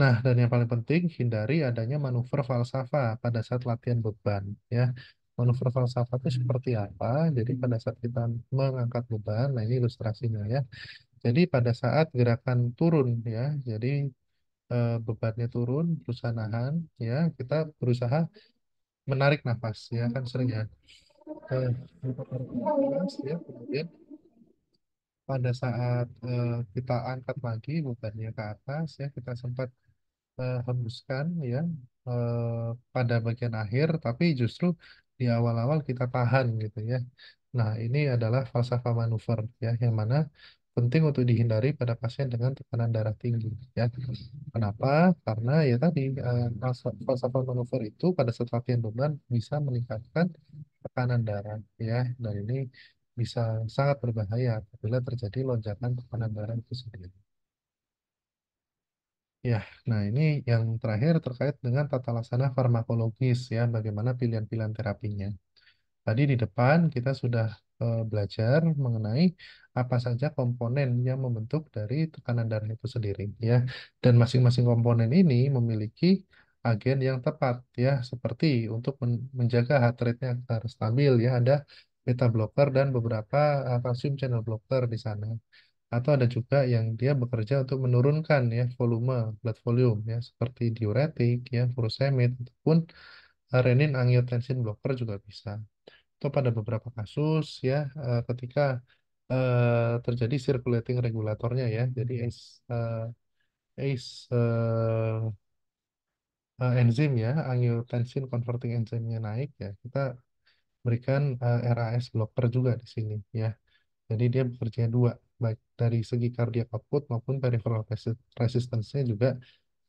Speaker 3: Nah, dan yang paling penting hindari adanya manuver falsafa pada saat latihan beban ya manuver falsafatnya seperti apa. Jadi pada saat kita mengangkat beban, nah ini ilustrasinya ya. Jadi pada saat gerakan turun ya, jadi eh, bebannya turun, berusaha nahan ya, kita berusaha menarik nafas ya kan sering ya. Eh, nafas, ya kemudian pada saat eh, kita angkat lagi bebannya ke atas ya kita sempat eh, hembuskan ya eh, pada bagian akhir tapi justru di awal-awal kita tahan gitu ya. Nah, ini adalah falsafah manuver ya yang mana penting untuk dihindari pada pasien dengan tekanan darah tinggi ya. Kenapa? Karena ya tadi eh, falsafah manuver itu pada saat latihan beban bisa meningkatkan tekanan darah ya dan ini bisa sangat berbahaya apabila terjadi lonjakan tekanan darah itu sendiri. Ya, nah ini yang terakhir terkait dengan tata laksana farmakologis ya, bagaimana pilihan-pilihan terapinya. Tadi di depan kita sudah eh, belajar mengenai apa saja komponen yang membentuk dari tekanan darah itu sendiri ya. Dan masing-masing komponen ini memiliki agen yang tepat ya, seperti untuk menjaga heart rate-nya agar stabil ya, ada beta blocker dan beberapa calcium eh, channel blocker di sana atau ada juga yang dia bekerja untuk menurunkan ya volume blood volume ya seperti diuretik ya furosemid ataupun eh, renin angiotensin blocker juga bisa. atau pada beberapa kasus ya eh, ketika eh, terjadi circulating regulatornya ya. Jadi iya. ACE eh, ACE eh, eh, enzim ya angiotensin converting enzimnya naik ya kita berikan eh, RAS blocker juga di sini ya. Jadi dia bekerja dua baik dari segi cardiac output maupun peripheral resistance-nya juga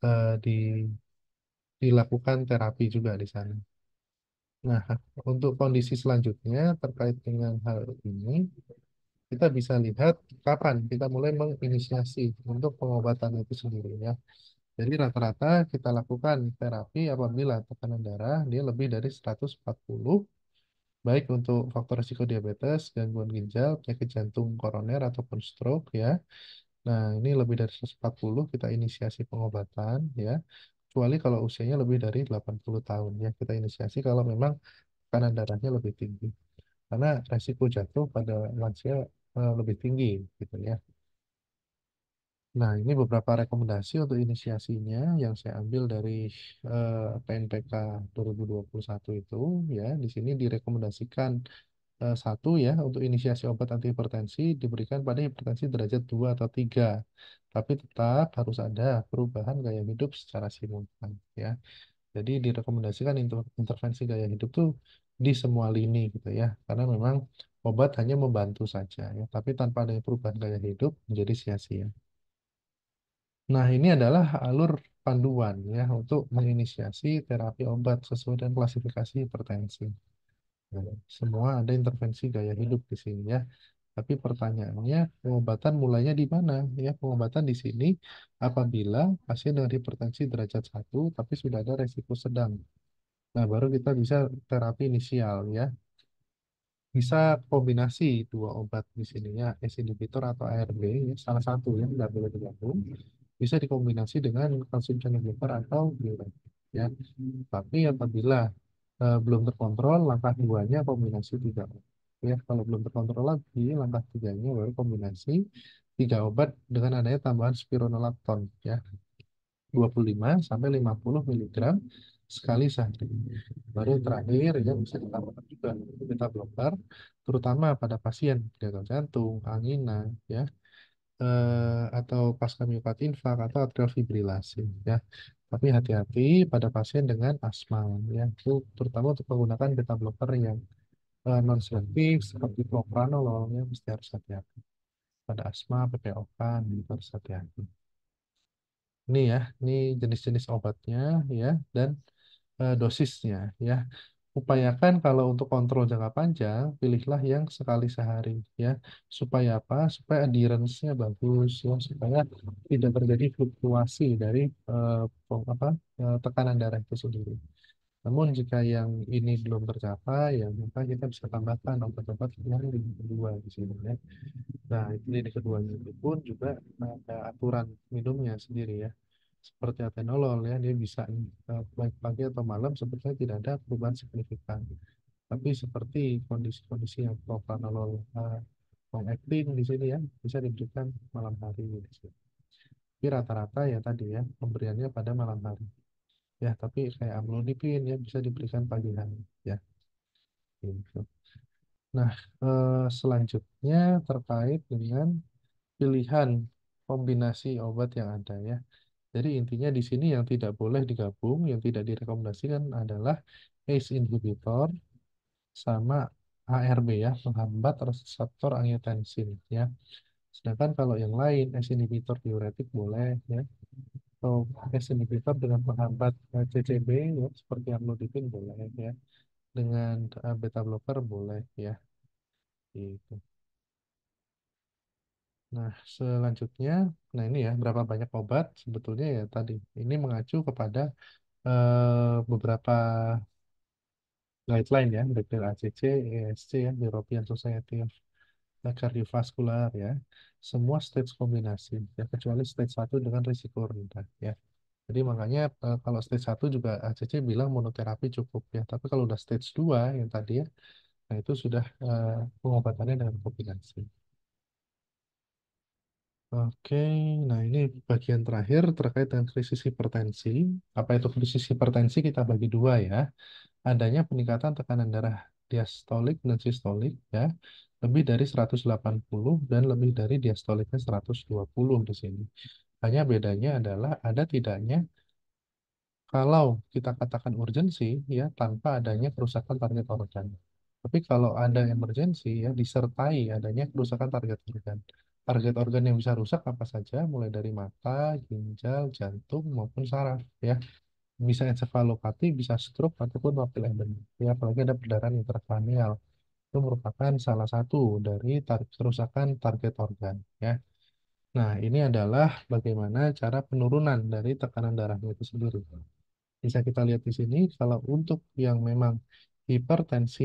Speaker 3: uh, di, dilakukan terapi juga di sana. Nah, untuk kondisi selanjutnya terkait dengan hal ini, kita bisa lihat kapan kita mulai menginisiasi untuk pengobatan itu sendiri ya. Jadi rata-rata kita lakukan terapi apabila tekanan darah dia lebih dari 140 baik untuk faktor risiko diabetes, gangguan ginjal, penyakit jantung koroner ataupun stroke ya. Nah, ini lebih dari 140 kita inisiasi pengobatan ya. Kecuali kalau usianya lebih dari 80 tahun ya kita inisiasi kalau memang tekanan darahnya lebih tinggi. Karena risiko jatuh pada lansia eh, lebih tinggi gitu ya. Nah, ini beberapa rekomendasi untuk inisiasinya yang saya ambil dari eh, PNPK 2021 itu ya. Di sini direkomendasikan eh, satu ya untuk inisiasi obat antihipertensi diberikan pada hipertensi derajat 2 atau tiga, Tapi tetap harus ada perubahan gaya hidup secara simultan ya. Jadi direkomendasikan inter intervensi gaya hidup tuh di semua lini gitu ya. Karena memang obat hanya membantu saja ya, tapi tanpa ada perubahan gaya hidup menjadi sia-sia. Nah, ini adalah alur panduan ya untuk menginisiasi terapi obat sesuai dengan klasifikasi hipertensi. Ya, semua ada intervensi gaya hidup di sini ya. Tapi pertanyaannya, pengobatan mulainya di mana? Ya, pengobatan di sini apabila pasien dengan hipertensi derajat 1 tapi sudah ada resiko sedang. Nah, baru kita bisa terapi inisial ya. Bisa kombinasi dua obat di sini ya, ACE inhibitor atau ARB, ya, salah satu yang tidak boleh digabung bisa dikombinasi dengan konsumsi blocker atau diuretik, ya tapi apabila uh, belum terkontrol langkah duanya kombinasi tiga ya kalau belum terkontrol lagi langkah tiganya baru kombinasi tiga obat dengan adanya tambahan spironolakton ya 25 sampai 50 mg sekali sehari. Baru terakhir ya bisa ditambahkan juga beta blocker terutama pada pasien gagal jantung, angina ya eh, atau pasca miopat infak atau atrial fibrilasi ya. Tapi hati-hati pada pasien dengan asma ya. Itu terutama untuk menggunakan beta blocker yang eh, non selektif seperti propranolol ya mesti harus hati-hati. Pada asma, PPOK itu harus hati-hati. Ini ya, ini jenis-jenis obatnya ya dan eh, dosisnya ya. Upayakan kalau untuk kontrol jangka panjang, pilihlah yang sekali sehari ya. Supaya apa? Supaya adherence-nya bagus ya, supaya tidak terjadi fluktuasi dari eh, apa eh, tekanan darah itu sendiri. Namun jika yang ini belum tercapai, ya maka kita bisa tambahkan obat-obat yang di kedua di sini ya. Nah, ini di kedua itu pun juga ada aturan minumnya sendiri ya seperti atenolol ya dia bisa baik eh, pagi atau malam sebetulnya tidak ada perubahan signifikan tapi seperti kondisi-kondisi yang propranolol uh, eh, acting di sini ya bisa diberikan malam hari di sini. tapi rata-rata ya tadi ya pemberiannya pada malam hari ya tapi kayak amlodipin ya bisa diberikan pagi hari ya gitu. Nah, eh, selanjutnya terkait dengan pilihan kombinasi obat yang ada ya. Jadi intinya di sini yang tidak boleh digabung, yang tidak direkomendasikan adalah ACE inhibitor sama ARB ya, menghambat reseptor angiotensin ya. Sedangkan kalau yang lain ACE inhibitor diuretik boleh ya. Atau ACE inhibitor dengan menghambat CCB ya, seperti amlodipin boleh ya. Dengan beta blocker boleh ya. Gitu. Nah, selanjutnya, nah ini ya, berapa banyak obat sebetulnya ya tadi. Ini mengacu kepada uh, beberapa guideline ya, dokter ACC, ESC ya, European Society of Cardiovascular ya. Semua stage kombinasi, ya, kecuali stage 1 dengan risiko rendah ya. Jadi makanya uh, kalau stage 1 juga ACC bilang monoterapi cukup ya. Tapi kalau udah stage 2 yang tadi ya, nah itu sudah uh, pengobatannya dengan kombinasi. Oke, nah ini bagian terakhir terkait dengan krisis hipertensi. Apa itu krisis hipertensi? Kita bagi dua ya. Adanya peningkatan tekanan darah diastolik dan sistolik ya, lebih dari 180 dan lebih dari diastoliknya 120 di sini. Hanya bedanya adalah ada tidaknya kalau kita katakan urgensi ya tanpa adanya kerusakan target organ. Tapi kalau ada emergensi ya disertai adanya kerusakan target organ target organ yang bisa rusak apa saja, mulai dari mata, ginjal, jantung, maupun saraf. Ya, bisa encefalopati, bisa stroke ataupun wabil emboli. Ya, apalagi ada perdarahan intrakranial. Itu merupakan salah satu dari tar- kerusakan target organ. Ya. Nah, ini adalah bagaimana cara penurunan dari tekanan darahnya itu sendiri. Bisa kita lihat di sini, kalau untuk yang memang hipertensi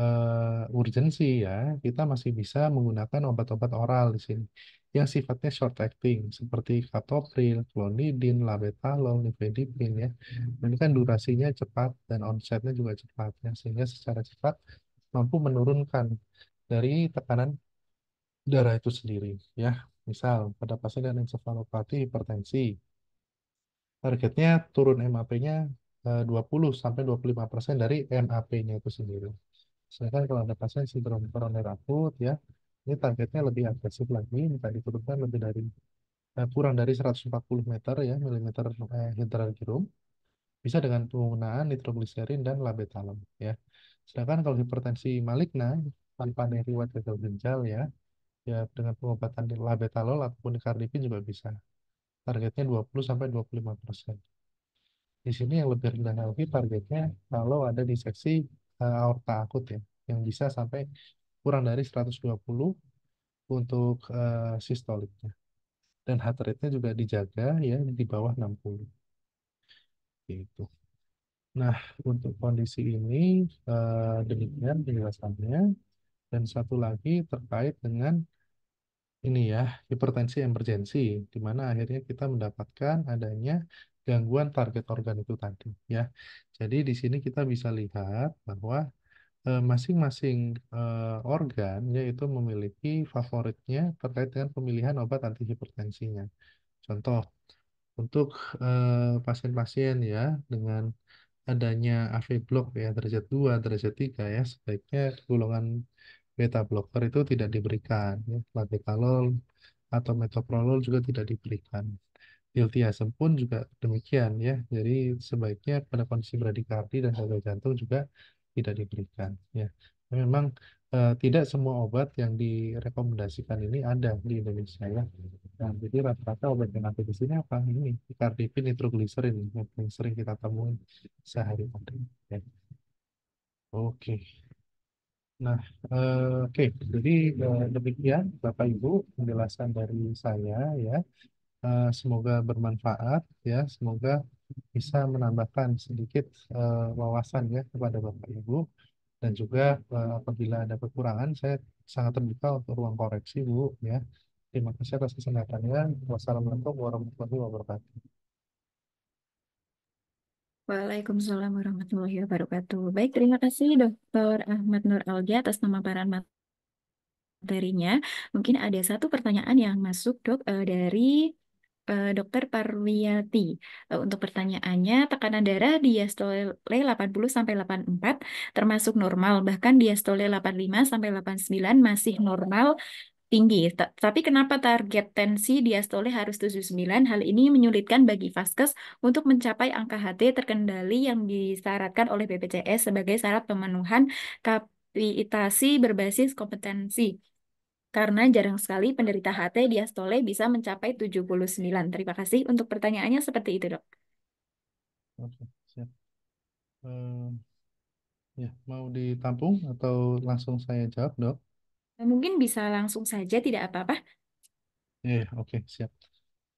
Speaker 3: uh, urgensi ya, kita masih bisa menggunakan obat-obat oral di sini yang sifatnya short acting seperti captopril, clonidin, labetalol, nifedipin ya. Dan ini kan durasinya cepat dan onsetnya juga cepat ya, sehingga secara cepat mampu menurunkan dari tekanan darah itu sendiri ya. Misal pada pasien dengan ensefalopati hipertensi targetnya turun MAP-nya 20 eh, sampai 25% persen dari MAP-nya itu sendiri. Sedangkan kalau ada pasien sindrom koroner akut ya, ini targetnya lebih agresif lagi, minta diturunkan lebih dari eh, kurang dari 140 meter ya milimeter eh, hidrargirum bisa dengan penggunaan nitrogliserin dan labetalum ya. Sedangkan kalau hipertensi maligna tanpa ada riwayat gagal ginjal ya, ya dengan pengobatan labetalol ataupun kardipin juga bisa. Targetnya 20 sampai 25 persen di sini yang lebih rendah lagi targetnya kalau ada di seksi uh, aorta akut ya yang bisa sampai kurang dari 120 untuk eh, sistoliknya dan heart rate-nya juga dijaga ya di bawah 60 gitu. Nah, untuk kondisi ini uh, demikian penjelasannya dan satu lagi terkait dengan ini ya hipertensi emergensi di mana akhirnya kita mendapatkan adanya gangguan target organ itu tadi ya. Jadi di sini kita bisa lihat bahwa eh, masing-masing e, e, organ yaitu memiliki favoritnya terkait dengan pemilihan obat antihipertensinya. Contoh untuk eh, pasien-pasien ya dengan adanya AV block ya derajat 2, derajat 3 ya sebaiknya golongan beta blocker itu tidak diberikan ya. Labetalol atau metoprolol juga tidak diberikan. Iltiasen pun juga demikian ya. Jadi sebaiknya pada kondisi bradikardi dan gagal jantung juga tidak diberikan ya. Memang eh, tidak semua obat yang direkomendasikan ini ada di Indonesia ya. Nah, jadi rata-rata obat yang ada di sini apa? Ini kardipin nitrogliserin yang paling sering kita temui sehari-hari. Ya. Oke. Nah, eh, oke, jadi eh, demikian Bapak Ibu penjelasan dari saya ya. Eh, semoga bermanfaat ya semoga bisa menambahkan sedikit uh, wawasan ya kepada Bapak Ibu dan juga uh, apabila ada kekurangan saya sangat terbuka untuk ruang koreksi Bu ya. Terima kasih atas kesempatannya. Wassalamualaikum warahmatullahi wabarakatuh.
Speaker 2: Waalaikumsalam warahmatullahi wabarakatuh. Baik, terima kasih Dr. Ahmad Nur Alja atas pemaparan materinya. Mungkin ada satu pertanyaan yang masuk dok dari Eh, dokter Parwiyati. Eh, untuk pertanyaannya, tekanan darah diastole 80 sampai 84 termasuk normal, bahkan diastole 85 sampai 89 masih normal tinggi. Tapi kenapa target tensi diastole harus 79? Hal ini menyulitkan bagi vaskes untuk mencapai angka HT terkendali yang disyaratkan oleh BPJS sebagai syarat pemenuhan kapitasi berbasis kompetensi. Karena jarang sekali penderita HT diastole bisa mencapai 79. Terima kasih untuk pertanyaannya seperti itu, dok.
Speaker 3: Oke, siap. Uh, ya, mau ditampung atau langsung saya jawab, dok?
Speaker 2: Mungkin bisa langsung saja, tidak apa-apa.
Speaker 3: Ya, yeah, oke, okay, siap.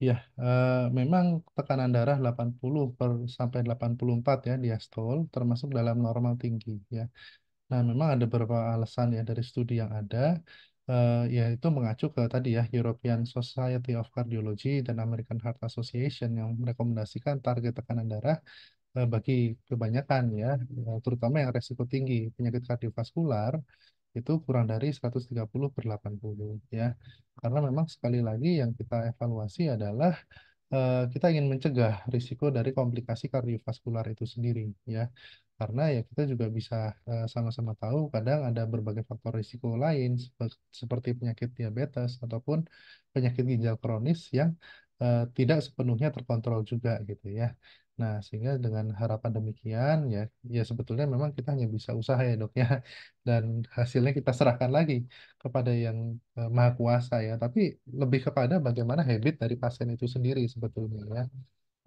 Speaker 3: Ya, uh, memang tekanan darah 80 per sampai 84 ya diastol termasuk dalam normal tinggi ya. Nah, memang ada beberapa alasan ya dari studi yang ada. Eh, ya itu mengacu ke tadi ya European Society of Cardiology dan American Heart Association yang merekomendasikan target tekanan darah uh, bagi kebanyakan ya, eh, terutama yang resiko tinggi penyakit kardiovaskular itu kurang dari 130 per 80 ya. Karena memang sekali lagi yang kita evaluasi adalah kita ingin mencegah risiko dari komplikasi kardiovaskular itu sendiri ya karena ya kita juga bisa eh, sama-sama uh, tahu kadang ada berbagai faktor risiko lain seperti penyakit diabetes ataupun penyakit ginjal kronis yang uh, tidak sepenuhnya terkontrol juga gitu ya. Nah, sehingga dengan harapan demikian ya ya sebetulnya memang kita hanya bisa usaha ya Dok ya dan hasilnya kita serahkan lagi kepada yang uh, Maha Kuasa ya, tapi lebih kepada bagaimana habit dari pasien itu sendiri sebetulnya ya.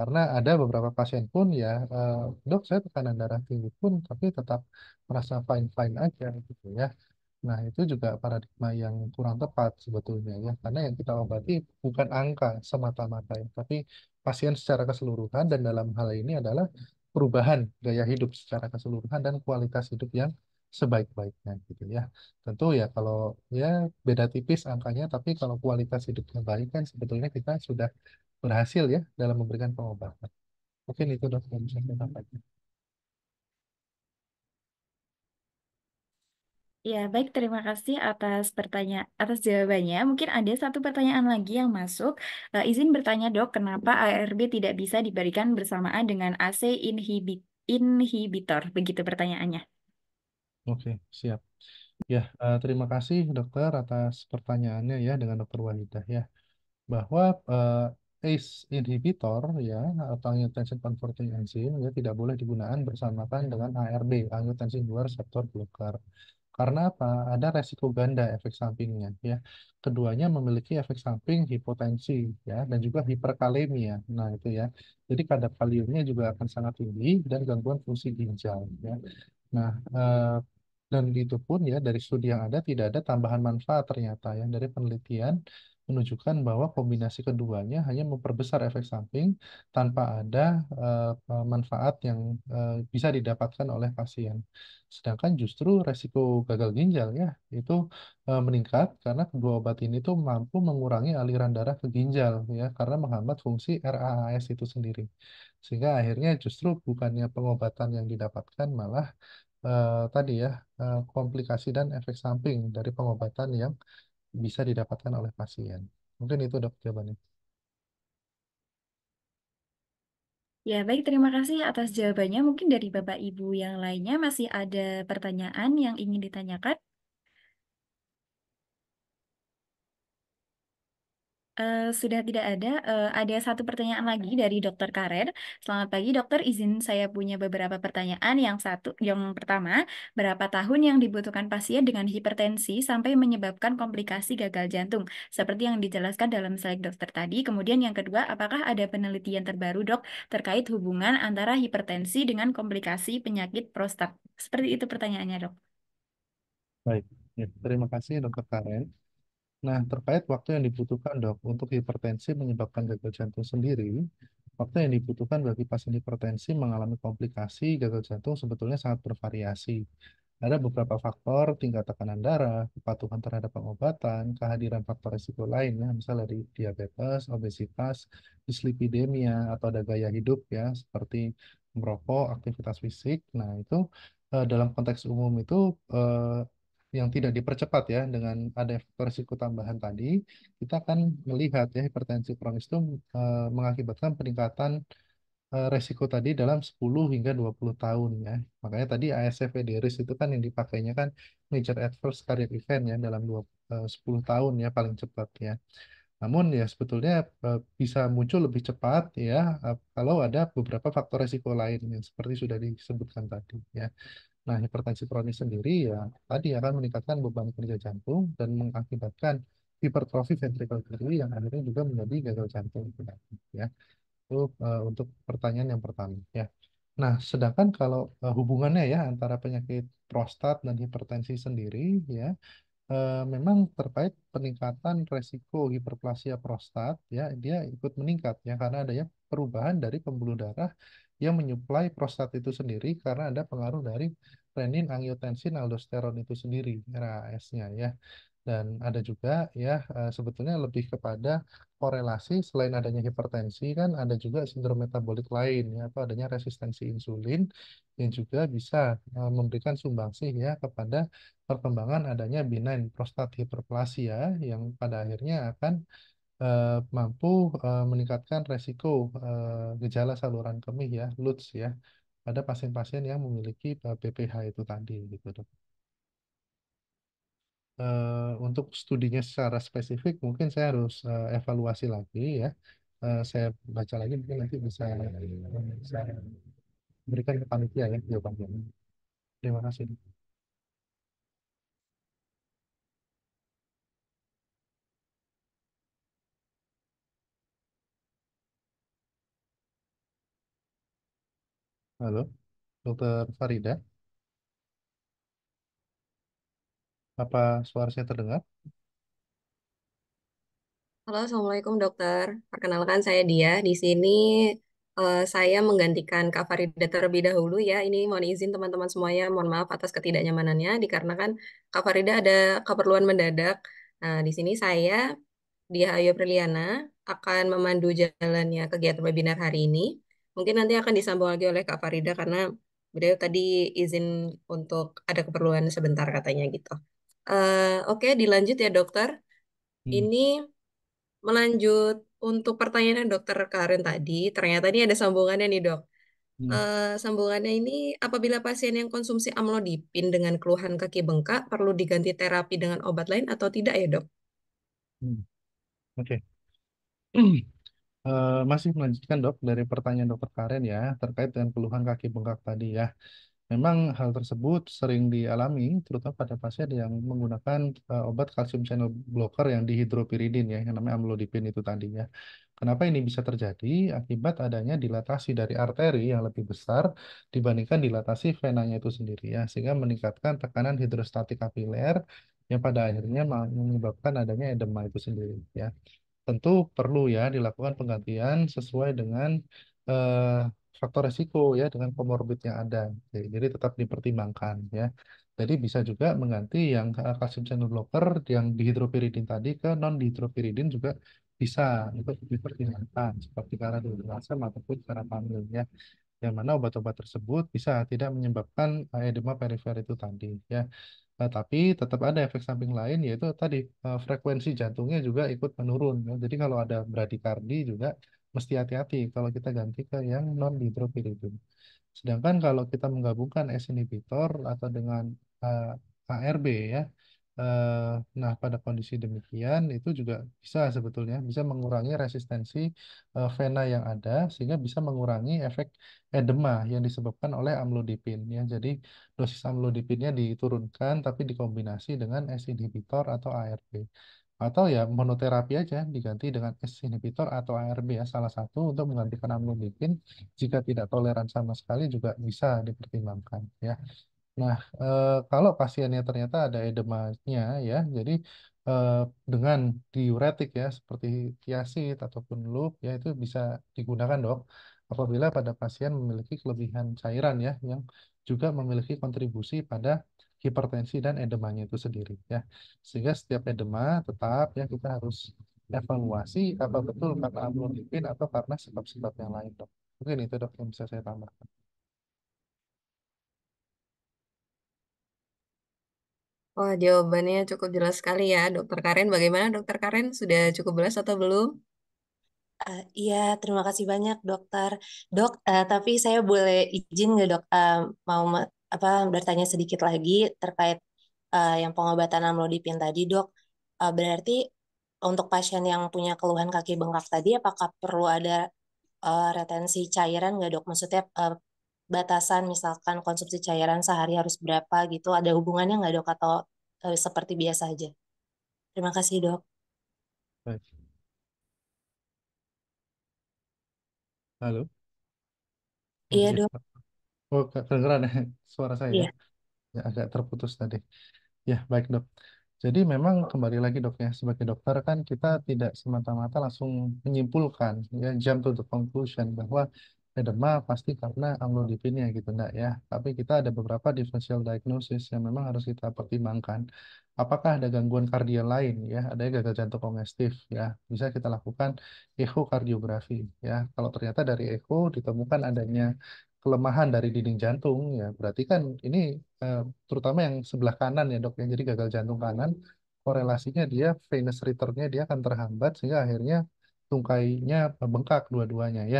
Speaker 3: Karena ada beberapa pasien pun ya, eh, dok saya tekanan darah tinggi pun tapi tetap merasa fine-fine aja gitu ya. Nah itu juga paradigma yang kurang tepat sebetulnya ya. Karena yang kita obati bukan angka semata-mata ya, tapi pasien secara keseluruhan dan dalam hal ini adalah perubahan gaya hidup secara keseluruhan dan kualitas hidup yang sebaik-baiknya gitu ya. Tentu ya kalau ya beda tipis angkanya tapi kalau kualitas hidupnya baik kan sebetulnya kita sudah berhasil ya dalam memberikan pengobatan. Mungkin itu dokter yang bisa saya sampaikan.
Speaker 2: Ya, baik. Terima kasih atas pertanyaan, atas jawabannya. Mungkin ada satu pertanyaan lagi yang masuk. Uh, izin bertanya, Dok, kenapa ARB tidak bisa diberikan bersamaan dengan AC inhibit inhibitor? Begitu pertanyaannya.
Speaker 3: Oke, siap. Ya, uh, terima kasih, Dokter, atas pertanyaannya ya dengan Dokter Wanita ya. Bahwa uh, ACE inhibitor ya atau angiotensin converting enzim ya tidak boleh digunakan bersamaan dengan ARB angiotensin 2 reseptor blocker. Karena apa? Ada resiko ganda efek sampingnya ya. Keduanya memiliki efek samping hipotensi ya dan juga hiperkalemia. Nah, itu ya. Jadi kadar kaliumnya juga akan sangat tinggi dan gangguan fungsi ginjal ya. Nah, eh, dan itu pun ya dari studi yang ada tidak ada tambahan manfaat ternyata ya dari penelitian menunjukkan bahwa kombinasi keduanya hanya memperbesar efek samping tanpa ada uh, manfaat yang uh, bisa didapatkan oleh pasien. Sedangkan justru resiko gagal ginjal ya itu uh, meningkat karena kedua obat ini tuh mampu mengurangi aliran darah ke ginjal ya karena menghambat fungsi RAAS itu sendiri. Sehingga akhirnya justru bukannya pengobatan yang didapatkan malah uh, tadi ya uh, komplikasi dan efek samping dari pengobatan yang bisa didapatkan oleh pasien. Mungkin itu dok jawabannya.
Speaker 2: Ya, baik. Terima kasih atas jawabannya. Mungkin dari Bapak Ibu yang lainnya masih ada pertanyaan yang ingin ditanyakan. Uh, sudah tidak ada. Uh, ada satu pertanyaan lagi dari Dokter Karen. Selamat pagi, Dokter. Izin saya punya beberapa pertanyaan. Yang satu, yang pertama, berapa tahun yang dibutuhkan pasien dengan hipertensi sampai menyebabkan komplikasi gagal jantung, seperti yang dijelaskan dalam slide dokter tadi. Kemudian yang kedua, apakah ada penelitian terbaru, Dok, terkait hubungan antara hipertensi dengan komplikasi penyakit prostat? Seperti itu pertanyaannya, Dok.
Speaker 3: Baik, ya, terima kasih Dokter Karen. Nah, terkait waktu yang dibutuhkan dok untuk hipertensi menyebabkan gagal jantung sendiri, waktu yang dibutuhkan bagi pasien hipertensi mengalami komplikasi gagal jantung sebetulnya sangat bervariasi. Ada beberapa faktor, tingkat tekanan darah, kepatuhan terhadap pengobatan, kehadiran faktor risiko lain, ya, misalnya dari diabetes, obesitas, dislipidemia, atau ada gaya hidup ya, seperti merokok, aktivitas fisik. Nah, itu eh, dalam konteks umum itu eh, yang tidak dipercepat ya dengan ada faktor risiko tambahan tadi, kita akan melihat ya hipertensi kronis itu e, mengakibatkan peningkatan e, resiko tadi dalam 10 hingga 20 tahun ya. Makanya tadi ASF EDRIS itu kan yang dipakainya kan major adverse cardiac event ya dalam 2, e, 10 tahun ya paling cepat ya. Namun ya sebetulnya e, bisa muncul lebih cepat ya kalau ada beberapa faktor risiko lain yang seperti sudah disebutkan tadi ya. Nah, hipertensi kronis sendiri ya tadi akan meningkatkan beban kerja jantung dan mengakibatkan hipertrofi ventrikel kiri yang akhirnya juga menjadi gagal jantung ya. Itu uh, eh, untuk pertanyaan yang pertama ya. Nah, sedangkan kalau uh, hubungannya ya antara penyakit prostat dan hipertensi sendiri ya uh, memang terkait peningkatan resiko hiperplasia prostat ya dia ikut meningkat ya karena adanya perubahan dari pembuluh darah yang menyuplai prostat itu sendiri karena ada pengaruh dari renin, angiotensin, aldosteron itu sendiri RAS-nya ya. Dan ada juga ya eh, sebetulnya lebih kepada korelasi selain adanya hipertensi kan ada juga sindrom metabolik lain ya apa adanya resistensi insulin yang juga bisa eh, memberikan sumbangsih ya kepada perkembangan adanya benign prostat hiperplasia ya, yang pada akhirnya akan eh, mampu meningkatkan resiko gejala saluran kemih ya LUTS ya pada pasien-pasien yang memiliki PPH eh, itu tadi gitu dok. Uh, untuk studinya secara spesifik mungkin saya harus uh, evaluasi lagi ya. Uh, saya baca lagi mungkin nanti bisa, bisa berikan ke panitia ya jawabannya. Terima kasih. Halo, Dokter Farida. Apa suara saya terdengar?
Speaker 4: Halo, Assalamualaikum dokter. Perkenalkan saya Dia. Di sini uh, saya menggantikan Kak Farida terlebih dahulu ya. Ini mohon izin teman-teman semuanya, mohon maaf atas ketidaknyamanannya dikarenakan Kak Farida ada keperluan mendadak. Nah, di sini saya, Dia Ayu Priliana, akan memandu jalannya kegiatan webinar hari ini. Mungkin nanti akan disambung lagi oleh Kak Farida karena beliau tadi izin untuk ada keperluan sebentar katanya gitu. Uh, Oke, okay, dilanjut ya dokter. Hmm. Ini melanjut untuk pertanyaan dokter Karen tadi, ternyata ini ada sambungannya nih dok. Hmm. Uh, sambungannya ini apabila pasien yang konsumsi amlodipin dengan keluhan kaki bengkak perlu diganti terapi dengan obat lain atau tidak ya dok?
Speaker 3: Hmm. Oke. Okay. Eh, masih melanjutkan dok dari pertanyaan dokter Karen ya terkait dengan keluhan kaki bengkak tadi ya. Memang hal tersebut sering dialami terutama pada pasien yang menggunakan uh, obat kalsium channel blocker yang dihidropiridin ya yang namanya amlodipin itu tadi ya. Kenapa ini bisa terjadi? Akibat adanya dilatasi dari arteri yang lebih besar dibandingkan dilatasi venanya itu sendiri ya sehingga meningkatkan tekanan hidrostatik kapiler yang pada akhirnya menyebabkan adanya edema itu sendiri ya tentu perlu ya dilakukan penggantian sesuai dengan eh, faktor resiko ya dengan komorbid yang ada. Jadi, jadi tetap dipertimbangkan ya. Jadi bisa juga mengganti yang eh, kalsium channel blocker yang dihidropiridin tadi ke non dihidropiridin juga bisa untuk dipertimbangkan seperti karena diurasem ataupun karena pamil ya. Yang mana obat-obat tersebut bisa tidak menyebabkan eh, edema perifer itu tadi ya. Nah, tapi tetap ada efek samping lain yaitu tadi eh, frekuensi jantungnya juga ikut menurun. Nah, jadi kalau ada bradikardi juga mesti hati-hati kalau kita ganti ke yang non dihidropiridin. Sedangkan kalau kita menggabungkan S inhibitor atau dengan uh, eh, ARB ya, Eh, nah, pada kondisi demikian itu juga bisa sebetulnya bisa mengurangi resistensi eh, vena yang ada sehingga bisa mengurangi efek edema yang disebabkan oleh amlodipin ya. Jadi dosis amlodipinnya diturunkan tapi dikombinasi dengan S inhibitor atau ARB. Atau ya monoterapi aja diganti dengan S inhibitor atau ARB ya salah satu untuk menggantikan amlodipin jika tidak toleran sama sekali juga bisa dipertimbangkan ya. Nah, eh, kalau pasiennya ternyata ada edemanya ya, jadi eh, dengan diuretik ya seperti tiasid ataupun loop, ya itu bisa digunakan dok apabila pada pasien memiliki kelebihan cairan ya yang juga memiliki kontribusi pada hipertensi dan edemanya itu sendiri ya. Sehingga setiap edema tetap ya kita harus evaluasi apa betul karena amlodipin atau karena sebab-sebab yang lain dok. Mungkin itu dok yang bisa saya tambahkan.
Speaker 4: Wah, jawabannya cukup jelas sekali ya, Dokter Karen. Bagaimana Dokter Karen sudah cukup jelas atau belum? Uh, iya, terima kasih banyak dokter. Dok, uh, tapi saya boleh izin nggak dok uh, mau apa bertanya sedikit lagi terkait uh, yang pengobatan amlodipin tadi dok. Uh, berarti untuk pasien yang punya keluhan kaki bengkak tadi, apakah perlu ada uh, retensi cairan nggak dok? Maksudnya uh, batasan misalkan konsumsi cairan sehari harus berapa gitu ada hubungannya nggak dok atau eh, seperti biasa aja terima kasih dok
Speaker 3: halo oh, iya, iya dok oh kedengeran ya suara saya ya? iya. ya agak terputus tadi ya baik dok jadi memang kembali lagi dok ya sebagai dokter kan kita tidak semata-mata langsung menyimpulkan ya jam to the conclusion bahwa edema pasti karena amlodipinnya gitu enggak ya. Tapi kita ada beberapa differential diagnosis yang memang harus kita pertimbangkan. Apakah ada gangguan kardia lain ya, ada gagal jantung kongestif ya. Bisa kita lakukan ekokardiografi ya. Kalau ternyata dari eko ditemukan adanya kelemahan dari dinding jantung ya, berarti kan ini eh, terutama yang sebelah kanan ya dok yang jadi gagal jantung kanan korelasinya dia venous returnnya dia akan terhambat sehingga akhirnya tungkainya bengkak dua-duanya ya.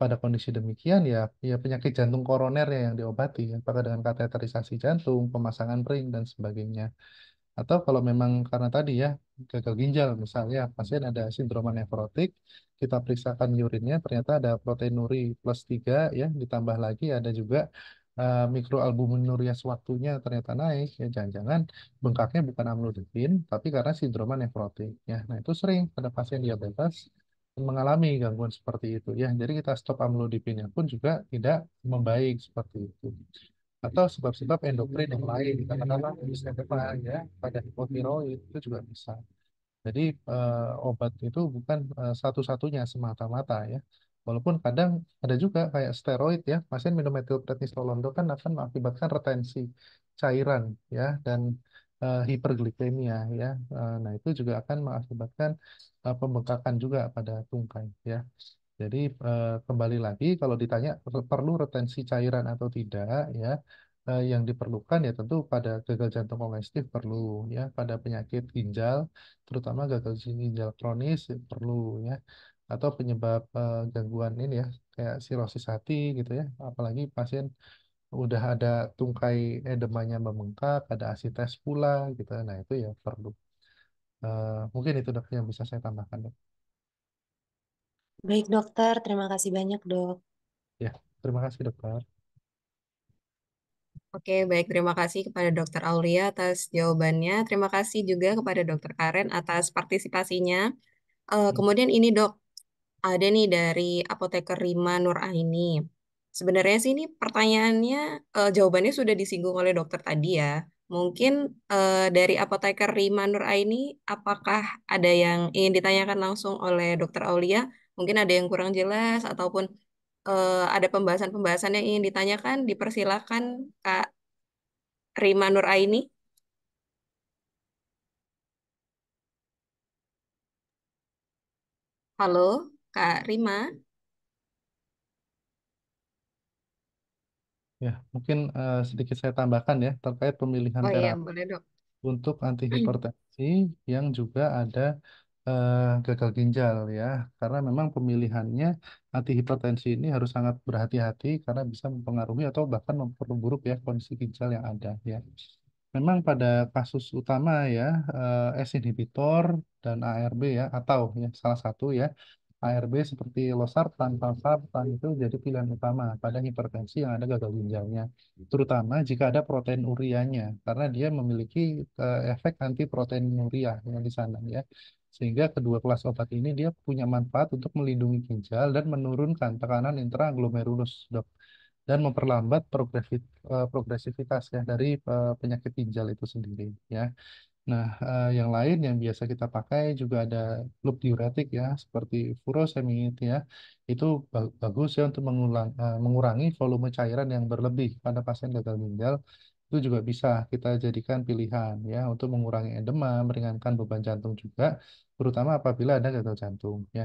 Speaker 3: Pada kondisi demikian ya, ya penyakit jantung koroner yang diobati apakah dengan kateterisasi jantung, pemasangan ring dan sebagainya. Atau kalau memang karena tadi ya gagal ginjal misalnya pasien ada sindroma nefrotik, kita periksakan urinnya ternyata ada proteinuri plus 3 ya ditambah lagi ada juga uh, mikroalbuminuria sewaktunya ternyata naik ya jangan-jangan bengkaknya bukan amlodipin tapi karena sindroma nefrotik ya nah itu sering pada pasien diabetes mengalami gangguan seperti itu ya. Jadi kita stop amlodipinnya pun juga tidak membaik seperti itu. Atau sebab-sebab endokrin yang lain, katakanlah depan, ya, pada hipotiroid itu juga bisa. Jadi eh, obat itu bukan eh, satu-satunya semata-mata ya. Walaupun kadang ada juga kayak steroid ya, pasien minum metilprednisolon itu kan akan mengakibatkan retensi cairan ya dan uh, hiperglikemia ya. Uh, nah, itu juga akan mengakibatkan pembengkakan juga pada tungkai ya. Jadi eh, kembali lagi kalau ditanya perlu retensi cairan atau tidak ya eh, yang diperlukan ya tentu pada gagal jantung kongestif perlu ya pada penyakit ginjal terutama gagal ginjal kronis ya, perlu ya atau penyebab eh, gangguan ini ya kayak sirosis hati gitu ya apalagi pasien udah ada tungkai edemanya membengkak, ada asites pula gitu. Nah, itu ya perlu. Uh, mungkin itu dokter yang bisa saya tambahkan dok. Baik
Speaker 4: dokter, terima kasih banyak dok.
Speaker 3: Ya, terima kasih dokter.
Speaker 4: Oke, baik. Terima kasih kepada dokter Aulia atas jawabannya. Terima kasih juga kepada dokter Karen atas partisipasinya. Uh, kemudian ini dok, ada nih dari apoteker Rima Nuraini Sebenarnya sih ini pertanyaannya, uh, jawabannya sudah disinggung oleh dokter tadi ya. Mungkin uh, dari apoteker Rima Nur Aini, apakah ada yang ingin ditanyakan langsung oleh Dokter Aulia? Mungkin ada yang kurang jelas ataupun uh, ada pembahasan-pembahasan yang ingin ditanyakan? Dipersilakan Kak Rima Nur Aini. Halo, Kak Rima.
Speaker 3: Ya, mungkin uh, sedikit saya tambahkan ya terkait pemilihan Oh iya, terapi boleh untuk antihipertensi yang juga ada uh, gagal ginjal ya, karena memang pemilihannya antihipertensi ini harus sangat berhati-hati karena bisa mempengaruhi atau bahkan memperburuk ya kondisi ginjal yang ada ya. Memang pada kasus utama ya uh, S inhibitor dan ARB ya atau ya salah satu ya ARB seperti losartan, valsartan itu jadi pilihan utama pada hipertensi yang ada gagal ginjalnya, terutama jika ada protein urianya karena dia memiliki eh, efek anti protein uria yang di sana ya. Sehingga kedua kelas obat ini dia punya manfaat untuk melindungi ginjal dan menurunkan tekanan intraglomerulus, Dok. Dan memperlambat progresif, eh, progresivitas ya dari eh, penyakit ginjal itu sendiri ya. Nah, eh, yang lain yang biasa kita pakai juga ada loop diuretik ya, seperti furosemid ya. Itu bagus ya untuk mengulang, eh, mengurangi volume cairan yang berlebih pada pasien gagal ginjal. Itu juga bisa kita jadikan pilihan ya untuk mengurangi edema, meringankan beban jantung juga, terutama apabila ada gagal jantung ya.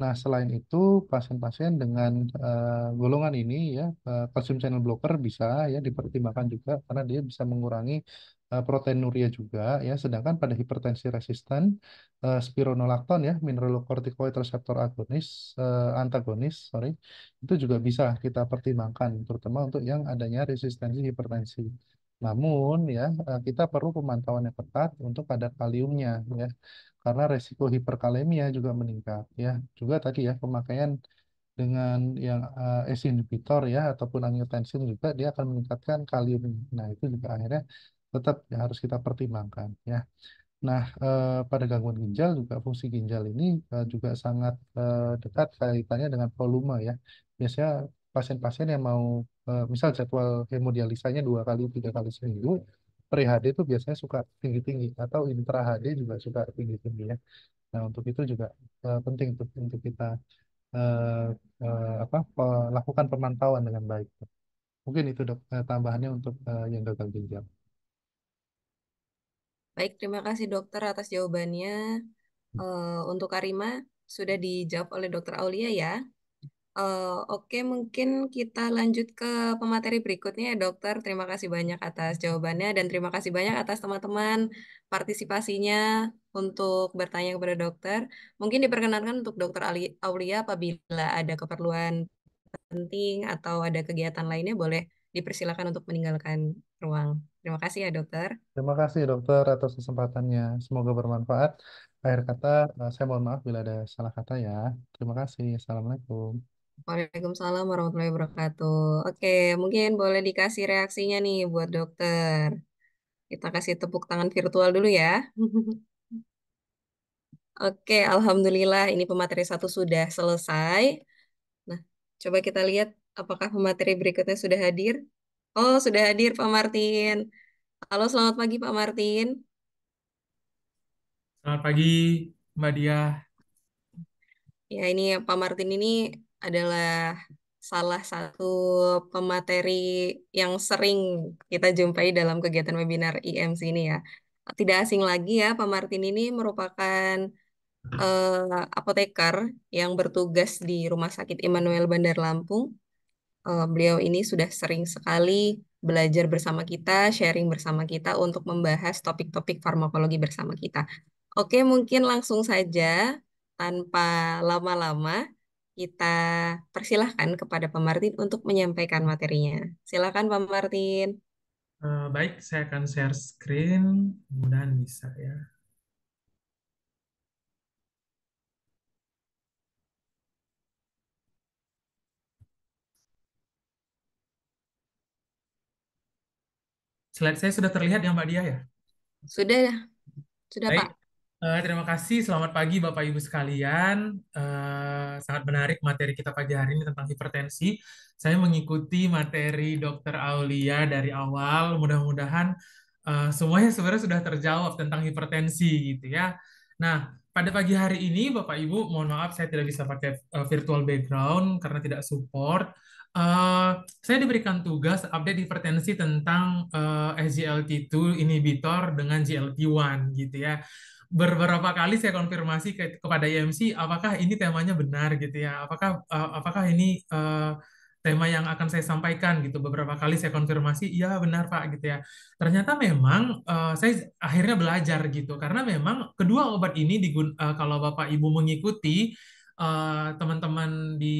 Speaker 3: Nah, selain itu, pasien-pasien dengan uh, golongan ini ya, uh, eh, calcium channel blocker bisa ya dipertimbangkan juga karena dia bisa mengurangi Eh, proteinuria juga ya sedangkan pada hipertensi resisten uh, eh, spironolakton ya mineralokortikoid reseptor agonis uh, antagonis sorry itu juga bisa kita pertimbangkan terutama untuk yang adanya resistensi hipertensi namun ya kita perlu pemantauan yang ketat untuk kadar kaliumnya ya karena resiko hiperkalemia juga meningkat ya juga tadi ya pemakaian dengan yang uh, ACE inhibitor ya ataupun angiotensin juga dia akan meningkatkan kalium. Nah, itu juga akhirnya tetap ya, harus kita pertimbangkan ya. Nah, eh, pada gangguan ginjal juga fungsi ginjal ini eh, juga sangat eh, dekat kaitannya dengan volume ya. Biasanya pasien-pasien yang mau eh, misal jadwal hemodialisanya dua kali tiga kali seminggu pre HD itu biasanya suka tinggi-tinggi atau intra HD juga suka tinggi-tinggi ya. Nah, untuk itu juga eh, penting tuh, untuk kita eh, eh, apa lakukan pemantauan dengan baik. Mungkin itu dok eh, tambahannya untuk eh, yang gagal ginjal.
Speaker 4: Baik, terima kasih dokter atas jawabannya. Uh, untuk Karima sudah dijawab oleh dokter Aulia ya. Uh, Oke, okay, mungkin kita lanjut ke pemateri berikutnya ya dokter. Terima kasih banyak atas jawabannya dan terima kasih banyak atas teman-teman partisipasinya untuk bertanya kepada dokter. Mungkin diperkenankan untuk dokter Aulia apabila ada keperluan penting atau ada kegiatan lainnya boleh dipersilakan untuk meninggalkan ruang. Terima kasih ya dokter.
Speaker 3: Terima kasih dokter atas kesempatannya. Semoga bermanfaat. Akhir kata, eh, saya mohon maaf bila ada salah kata ya. Terima kasih. Assalamualaikum.
Speaker 4: Waalaikumsalam warahmatullahi wabarakatuh. Oke, mungkin boleh dikasih reaksinya nih buat dokter. Kita kasih tepuk tangan virtual dulu ya. Oke, alhamdulillah ini pemateri satu sudah selesai. Nah, coba kita lihat apakah pemateri berikutnya sudah hadir. Oh, sudah hadir Pak Martin. Halo, selamat pagi Pak Martin.
Speaker 1: Selamat pagi, Mbak Dia.
Speaker 4: Ya, ini Pak Martin ini adalah salah satu pemateri yang sering kita jumpai dalam kegiatan webinar IMC ini ya. Tidak asing lagi ya, Pak Martin ini merupakan uh, apoteker yang bertugas di Rumah Sakit Immanuel Bandar Lampung uh, beliau ini sudah sering sekali belajar bersama kita, sharing bersama kita untuk membahas topik-topik farmakologi bersama kita. Oke, mungkin langsung saja tanpa lama-lama kita persilahkan kepada Pak Martin untuk menyampaikan materinya. Silakan Pak Martin.
Speaker 1: Uh, baik, saya akan share screen. Mudah-mudahan bisa ya. Slide saya sudah terlihat ya Mbak Dia ya? Sudah ya. Sudah Baik. Pak. Uh, terima kasih. Selamat pagi Bapak Ibu sekalian. Uh, sangat menarik materi kita pagi hari ini tentang hipertensi. Saya mengikuti materi Dr. Aulia dari awal. Mudah-mudahan uh, semuanya sebenarnya sudah terjawab tentang hipertensi gitu ya. Nah, pada pagi hari ini Bapak Ibu, mohon maaf saya tidak bisa pakai virtual background karena tidak support. Eh, saya diberikan tugas update hipertensi tentang uh, eh, SGLT2 inhibitor dengan GLP-1 gitu ya. Beberapa kali saya konfirmasi ke, kepada IMC apakah ini temanya benar gitu ya. Apakah uh, apakah ini uh, tema yang akan saya sampaikan gitu. Beberapa kali saya konfirmasi, iya benar Pak gitu ya. Ternyata memang uh, saya akhirnya belajar gitu karena memang kedua obat ini uh, kalau Bapak Ibu mengikuti Eh, teman-teman uh, di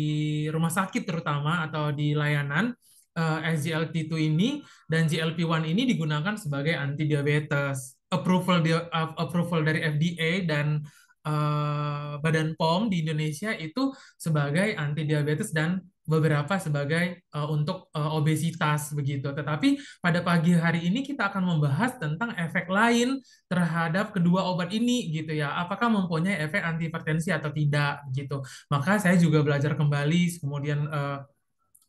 Speaker 1: rumah sakit terutama atau di layanan uh, eh, SGLT2 ini dan GLP-1 ini digunakan sebagai anti diabetes. Approval di, uh, eh, approval dari FDA dan uh, Badan POM di Indonesia itu sebagai anti diabetes dan beberapa sebagai uh, untuk uh, obesitas begitu. Tetapi pada pagi hari ini kita akan membahas tentang efek lain terhadap kedua obat ini gitu ya. Apakah mempunyai efek antihipertensi atau tidak gitu. Maka saya juga belajar kembali kemudian uh,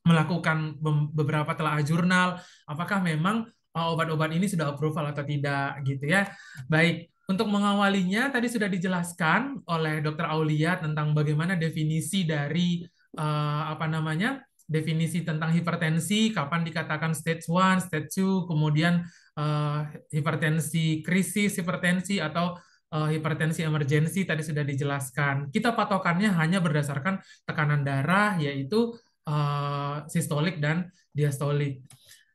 Speaker 1: melakukan beberapa telaah jurnal apakah memang obat-obat ini sudah approval atau tidak gitu ya. Baik, untuk mengawalinya tadi sudah dijelaskan oleh Dr. Aulia tentang bagaimana definisi dari uh, apa namanya definisi tentang hipertensi, kapan dikatakan stage 1, stage 2, kemudian uh, hipertensi krisis, hipertensi atau uh, hipertensi emergensi tadi sudah dijelaskan. Kita patokannya hanya berdasarkan tekanan darah yaitu uh, sistolik dan diastolik.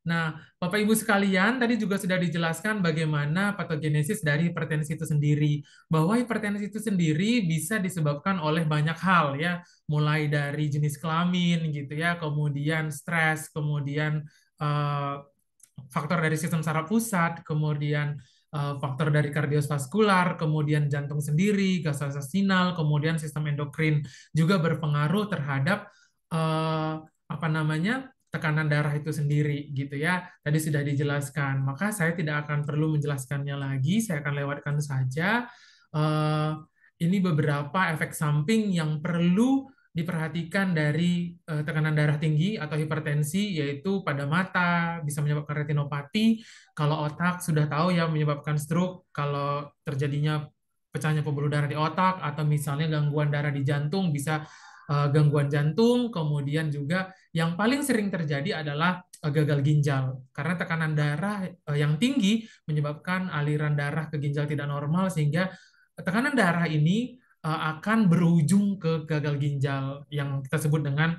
Speaker 1: Nah, Bapak Ibu sekalian, tadi juga sudah dijelaskan bagaimana patogenesis dari hipertensi itu sendiri. Bahwa hipertensi itu sendiri bisa disebabkan oleh banyak hal ya, mulai dari jenis kelamin gitu ya, kemudian stres, kemudian uh, faktor dari sistem saraf pusat, kemudian eh, faktor dari kardiovaskular, kemudian jantung sendiri, gastrointestinal, kemudian sistem endokrin juga berpengaruh terhadap uh, apa namanya? tekanan darah itu sendiri gitu ya. Tadi sudah dijelaskan, maka saya tidak akan perlu menjelaskannya lagi, saya akan lewatkan saja. Eh, ini beberapa efek samping yang perlu diperhatikan dari eh, tekanan darah tinggi atau hipertensi yaitu pada mata bisa menyebabkan retinopati, kalau otak sudah tahu ya menyebabkan stroke, kalau terjadinya pecahnya pembuluh darah di otak atau misalnya gangguan darah di jantung bisa Eh, gangguan jantung, kemudian juga yang paling sering terjadi adalah eh, gagal ginjal karena tekanan darah eh, yang tinggi menyebabkan aliran darah ke ginjal tidak normal sehingga tekanan darah ini akan berujung ke gagal ginjal yang kita sebut dengan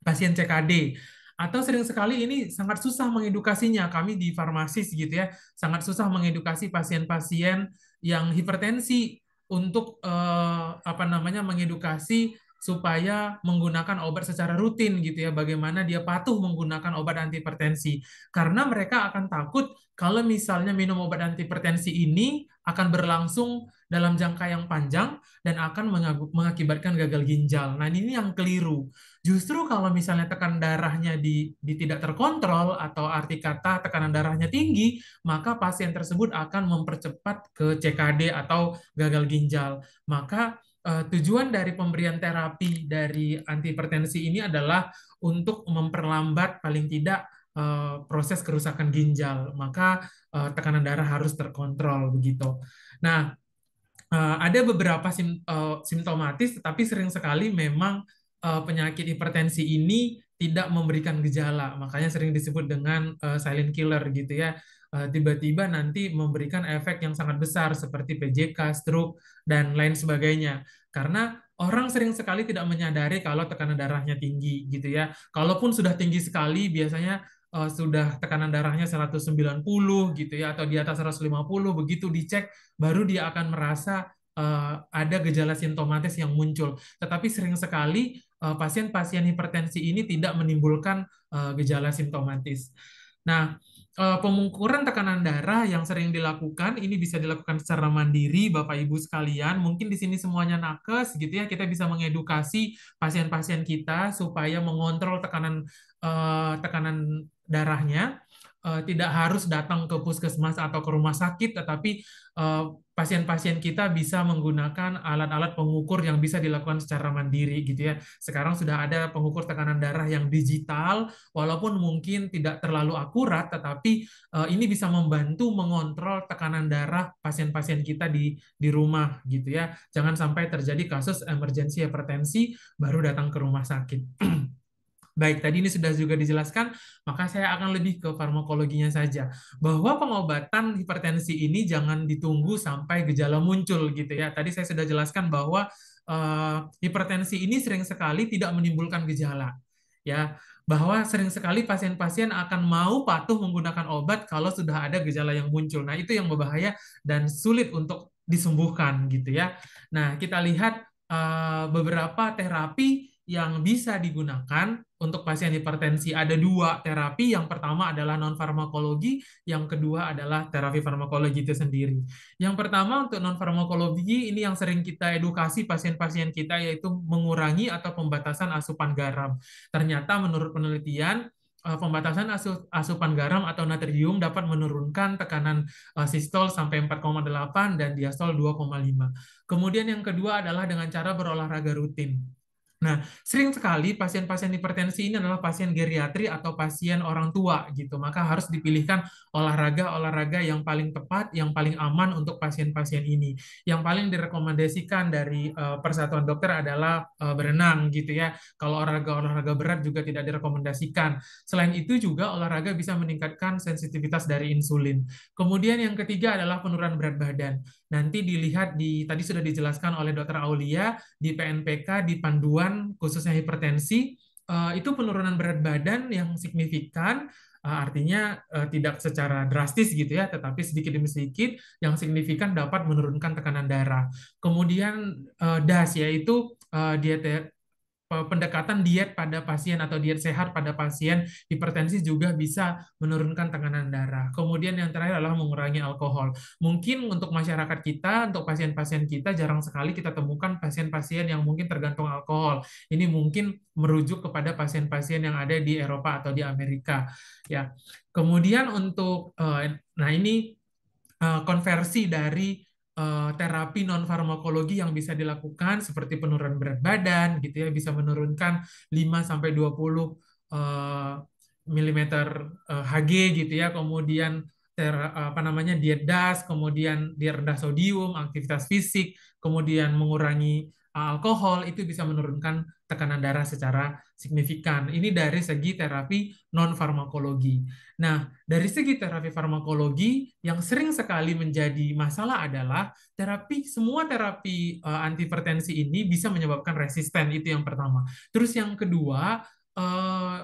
Speaker 1: pasien CKD atau sering sekali ini sangat susah mengedukasinya kami di farmasis gitu ya sangat susah mengedukasi pasien-pasien yang hipertensi untuk eh, apa namanya mengedukasi supaya menggunakan obat secara rutin gitu ya bagaimana dia patuh menggunakan obat antipertensi karena mereka akan takut kalau misalnya minum obat antipertensi ini akan berlangsung dalam jangka yang panjang dan akan mengakibatkan gagal ginjal. Nah, ini yang keliru. Justru kalau misalnya tekan darahnya di, di tidak terkontrol atau arti kata tekanan darahnya tinggi, maka pasien tersebut akan mempercepat ke CKD atau gagal ginjal. Maka uh, tujuan dari pemberian terapi dari antihipertensi ini adalah untuk memperlambat paling tidak uh, proses kerusakan ginjal, maka uh, tekanan darah harus terkontrol begitu. Nah, uh, ada beberapa sim, uh, simptomatis, tetapi sering sekali memang uh, penyakit hipertensi ini tidak memberikan gejala, makanya sering disebut dengan uh, silent killer gitu ya. Eh, tiba-tiba nanti memberikan efek yang sangat besar seperti PJK, stroke, dan lain sebagainya. Karena orang sering sekali tidak menyadari kalau tekanan darahnya tinggi gitu ya. Kalaupun sudah tinggi sekali biasanya uh, sudah tekanan darahnya 190 gitu ya atau di atas 150 begitu dicek baru dia akan merasa uh, ada gejala sintomatis yang muncul. Tetapi sering sekali uh, pasien-pasien hipertensi ini tidak menimbulkan uh, gejala sintomatis. Nah, Eh, pengukuran tekanan darah yang sering dilakukan ini bisa dilakukan secara mandiri Bapak Ibu sekalian. Mungkin di sini semuanya nakes gitu ya. Kita bisa mengedukasi pasien-pasien kita supaya mengontrol tekanan uh, tekanan darahnya. uh, tidak harus datang ke puskesmas atau ke rumah sakit tetapi uh, pasien-pasien kita bisa menggunakan alat-alat pengukur yang bisa dilakukan secara mandiri gitu ya. Sekarang sudah ada pengukur tekanan darah yang digital walaupun mungkin tidak terlalu akurat tetapi uh, ini bisa membantu mengontrol tekanan darah pasien-pasien kita di di rumah gitu ya. Jangan sampai terjadi kasus emergensi hipertensi baru datang ke rumah sakit. Baik, tadi ini sudah juga dijelaskan, maka saya akan lebih ke farmakologinya saja. Bahwa pengobatan hipertensi ini jangan ditunggu sampai gejala muncul gitu ya. Tadi saya sudah jelaskan bahwa uh, hipertensi ini sering sekali tidak menimbulkan gejala. Ya, bahwa sering sekali pasien-pasien akan mau patuh menggunakan obat kalau sudah ada gejala yang muncul. Nah, itu yang berbahaya dan sulit untuk disembuhkan gitu ya. Nah, kita lihat uh, beberapa terapi yang bisa digunakan untuk pasien hipertensi ada dua terapi. Yang pertama adalah non farmakologi, yang kedua adalah terapi farmakologi itu sendiri. Yang pertama untuk non farmakologi ini yang sering kita edukasi pasien-pasien kita yaitu mengurangi atau pembatasan asupan garam. Ternyata menurut penelitian eh, pembatasan asupan garam atau natrium dapat menurunkan tekanan eh, sistol sampai 4,8 dan diastol 2,5. Kemudian yang kedua adalah dengan cara berolahraga rutin Nah, sering sekali pasien-pasien hipertensi ini adalah pasien geriatri atau pasien orang tua gitu. Maka harus dipilihkan olahraga-olahraga yang paling tepat, yang paling aman untuk pasien-pasien ini. Yang paling direkomendasikan dari uh, Persatuan Dokter adalah uh, berenang gitu ya. Kalau olahraga-olahraga berat juga tidak direkomendasikan. Selain itu juga olahraga bisa meningkatkan sensitivitas dari insulin. Kemudian yang ketiga adalah penurunan berat badan nanti dilihat di tadi sudah dijelaskan oleh dokter Aulia di PNPK di panduan khususnya hipertensi eh, itu penurunan berat badan yang signifikan eh, artinya eh, tidak secara drastis gitu ya tetapi sedikit demi sedikit yang signifikan dapat menurunkan tekanan darah kemudian DAS yaitu diet Eh, pendekatan diet pada pasien atau diet sehat pada pasien hipertensi juga bisa menurunkan tekanan darah. Kemudian yang terakhir adalah mengurangi alkohol. Mungkin untuk masyarakat kita, untuk pasien-pasien kita jarang sekali kita temukan pasien-pasien yang mungkin tergantung alkohol. Ini mungkin merujuk kepada pasien-pasien yang ada di Eropa atau di Amerika. Ya. Kemudian untuk eh, nah ini eh, konversi dari Eh, terapi non farmakologi yang bisa dilakukan seperti penurunan berat badan gitu ya bisa menurunkan 5 sampai 20 uh, mm Hg gitu ya kemudian ter, apa namanya diet das kemudian diet rendah sodium aktivitas fisik kemudian mengurangi eh, alkohol itu bisa menurunkan tekanan darah secara signifikan. Ini dari segi terapi non-farmakologi. Nah, dari segi terapi farmakologi, yang sering sekali menjadi masalah adalah terapi, semua terapi uh, antipertensi ini bisa menyebabkan resisten, itu yang pertama. Terus yang kedua, uh,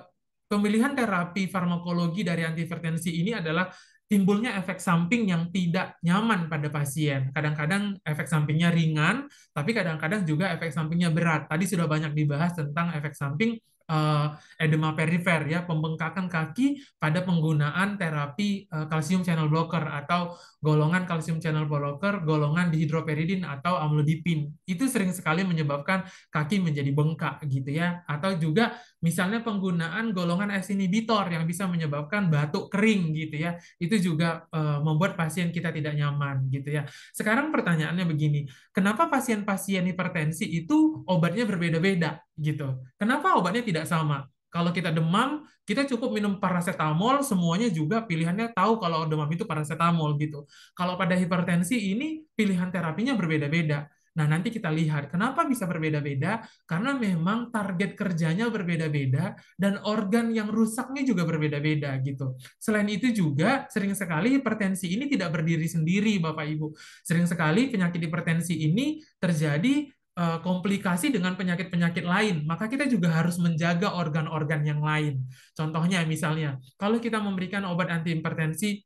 Speaker 1: pemilihan terapi farmakologi dari antipertensi ini adalah timbulnya efek samping yang tidak nyaman pada pasien. Kadang-kadang efek sampingnya ringan, tapi kadang-kadang juga efek sampingnya berat. Tadi sudah banyak dibahas tentang efek samping uh, edema perifer ya, pembengkakan kaki pada penggunaan terapi uh, kalsium channel blocker atau golongan kalsium channel blocker, golongan dihidroperidin atau amlodipin. Itu sering sekali menyebabkan kaki menjadi bengkak gitu ya. Atau juga misalnya penggunaan golongan S inhibitor yang bisa menyebabkan batuk kering gitu ya. Itu juga e, membuat pasien kita tidak nyaman gitu ya. Sekarang pertanyaannya begini, kenapa pasien-pasien hipertensi itu obatnya berbeda-beda gitu? Kenapa obatnya tidak sama? Kalau kita demam, kita cukup minum paracetamol, semuanya juga pilihannya tahu kalau demam itu paracetamol gitu. Kalau pada hipertensi ini pilihan terapinya berbeda-beda. Nah, nanti kita lihat kenapa bisa berbeda-beda, karena memang target kerjanya berbeda-beda dan organ yang rusaknya juga berbeda-beda gitu. Selain itu juga sering sekali hipertensi ini tidak berdiri sendiri Bapak Ibu. Sering sekali penyakit hipertensi ini terjadi Eh, komplikasi dengan penyakit-penyakit lain, maka kita juga harus menjaga organ-organ yang lain. Contohnya misalnya, kalau kita memberikan obat antihipertensi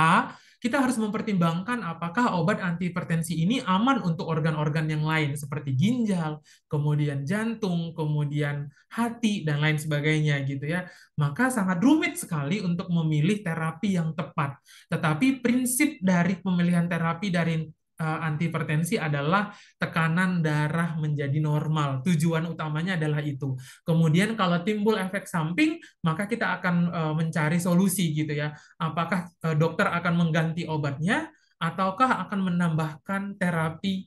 Speaker 1: A, kita harus mempertimbangkan apakah obat antihipertensi ini aman untuk organ-organ yang lain seperti ginjal, kemudian jantung, kemudian hati dan lain sebagainya gitu ya. Maka sangat rumit sekali untuk memilih terapi yang tepat. Tetapi prinsip dari pemilihan terapi dari Eh, antipertensi adalah tekanan darah menjadi normal. Tujuan utamanya adalah itu. Kemudian kalau timbul efek samping, maka kita akan eh, mencari solusi gitu ya. Apakah eh, dokter akan mengganti obatnya ataukah akan menambahkan terapi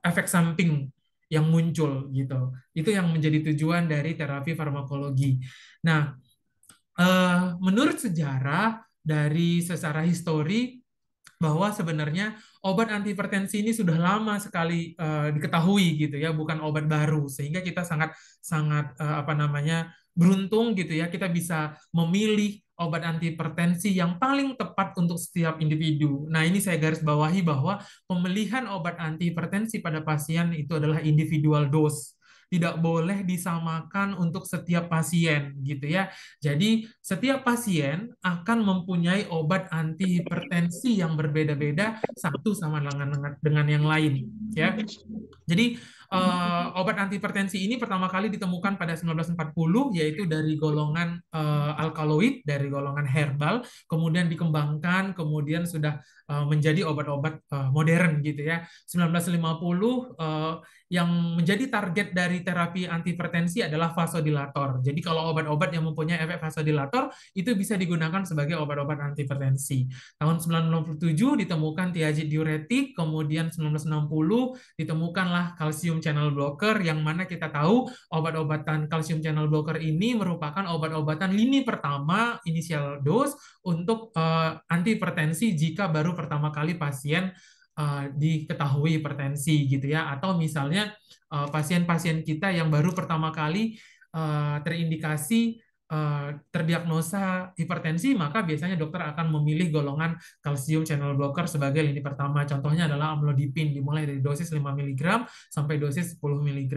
Speaker 1: efek samping yang muncul gitu. Itu yang menjadi tujuan dari terapi farmakologi. Nah, menurut sejarah dari secara histori bahwa sebenarnya obat antihipertensi ini sudah lama sekali uh, diketahui gitu ya, bukan obat baru sehingga kita sangat sangat uh, apa namanya beruntung gitu ya kita bisa memilih obat antihipertensi yang paling tepat untuk setiap individu. Nah, ini saya garis bawahi bahwa pemilihan obat antihipertensi pada pasien itu adalah individual dose tidak boleh disamakan untuk setiap pasien gitu ya. Jadi setiap pasien akan mempunyai obat antihipertensi yang berbeda-beda satu sama dengan dengan yang lain ya. Jadi uh, obat antihipertensi ini pertama kali ditemukan pada 1940 yaitu dari golongan uh, alkaloid dari golongan herbal kemudian dikembangkan kemudian sudah uh, menjadi obat-obat uh, modern gitu ya. 1950 uh, yang menjadi target dari terapi antipertensi adalah vasodilator. Jadi kalau obat-obat yang mempunyai efek vasodilator itu bisa digunakan sebagai obat-obat antipertensi. Tahun 1997 ditemukan tiazid diuretik, kemudian 1960 ditemukanlah kalsium channel blocker yang mana kita tahu obat-obatan kalsium channel blocker ini merupakan obat-obatan lini pertama inisial dos untuk uh, eh, antipertensi jika baru pertama kali pasien Eh, diketahui hipertensi gitu ya atau misalnya eh, pasien-pasien uh, kita yang baru pertama kali uh, terindikasi uh, terdiagnosa hipertensi maka biasanya dokter akan memilih golongan kalsium channel blocker sebagai lini pertama contohnya adalah amlodipin dimulai dari dosis 5 mg sampai dosis 10 mg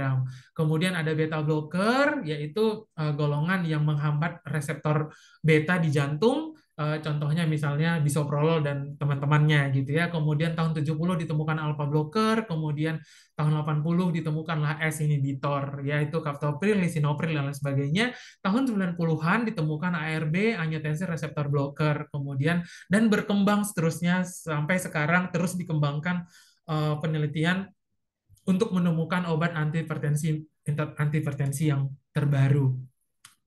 Speaker 1: kemudian ada beta blocker yaitu uh, golongan yang menghambat reseptor beta di jantung uh, contohnya misalnya bisoprolol dan teman-temannya gitu ya. Kemudian tahun 70 ditemukan alpha blocker, kemudian tahun 80 ditemukanlah S inhibitor yaitu captopril, lisinopril dan lain sebagainya. Tahun 90-an ditemukan ARB, angiotensin receptor blocker, kemudian dan berkembang seterusnya sampai sekarang terus dikembangkan uh, penelitian untuk menemukan obat antihipertensi antihipertensi yang terbaru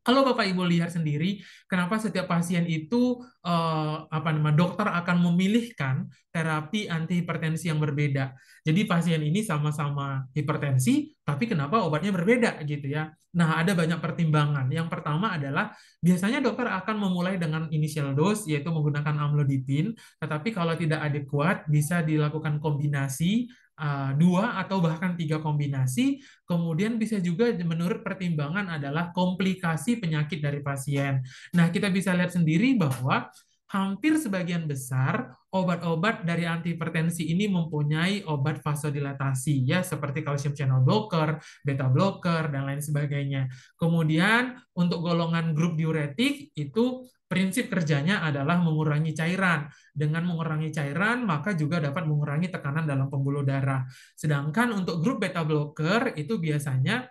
Speaker 1: kalau Bapak Ibu lihat sendiri, kenapa setiap pasien itu eh, apa nama dokter akan memilihkan terapi anti yang berbeda. Jadi pasien ini sama-sama hipertensi, tapi kenapa obatnya berbeda gitu ya? Nah ada banyak pertimbangan. Yang pertama adalah biasanya dokter akan memulai dengan initial dose yaitu menggunakan amlodipin, tetapi kalau tidak adekuat bisa dilakukan kombinasi Eh, dua atau bahkan tiga kombinasi, kemudian bisa juga menurut pertimbangan adalah komplikasi penyakit dari pasien. Nah, kita bisa lihat sendiri bahwa hampir sebagian besar obat-obat dari antihipertensi ini mempunyai obat vasodilatasi ya seperti calcium channel blocker, beta blocker dan lain sebagainya. Kemudian untuk golongan grup diuretik itu prinsip kerjanya adalah mengurangi cairan. Dengan mengurangi cairan, maka juga dapat mengurangi tekanan dalam pembuluh darah. Sedangkan untuk grup beta blocker itu biasanya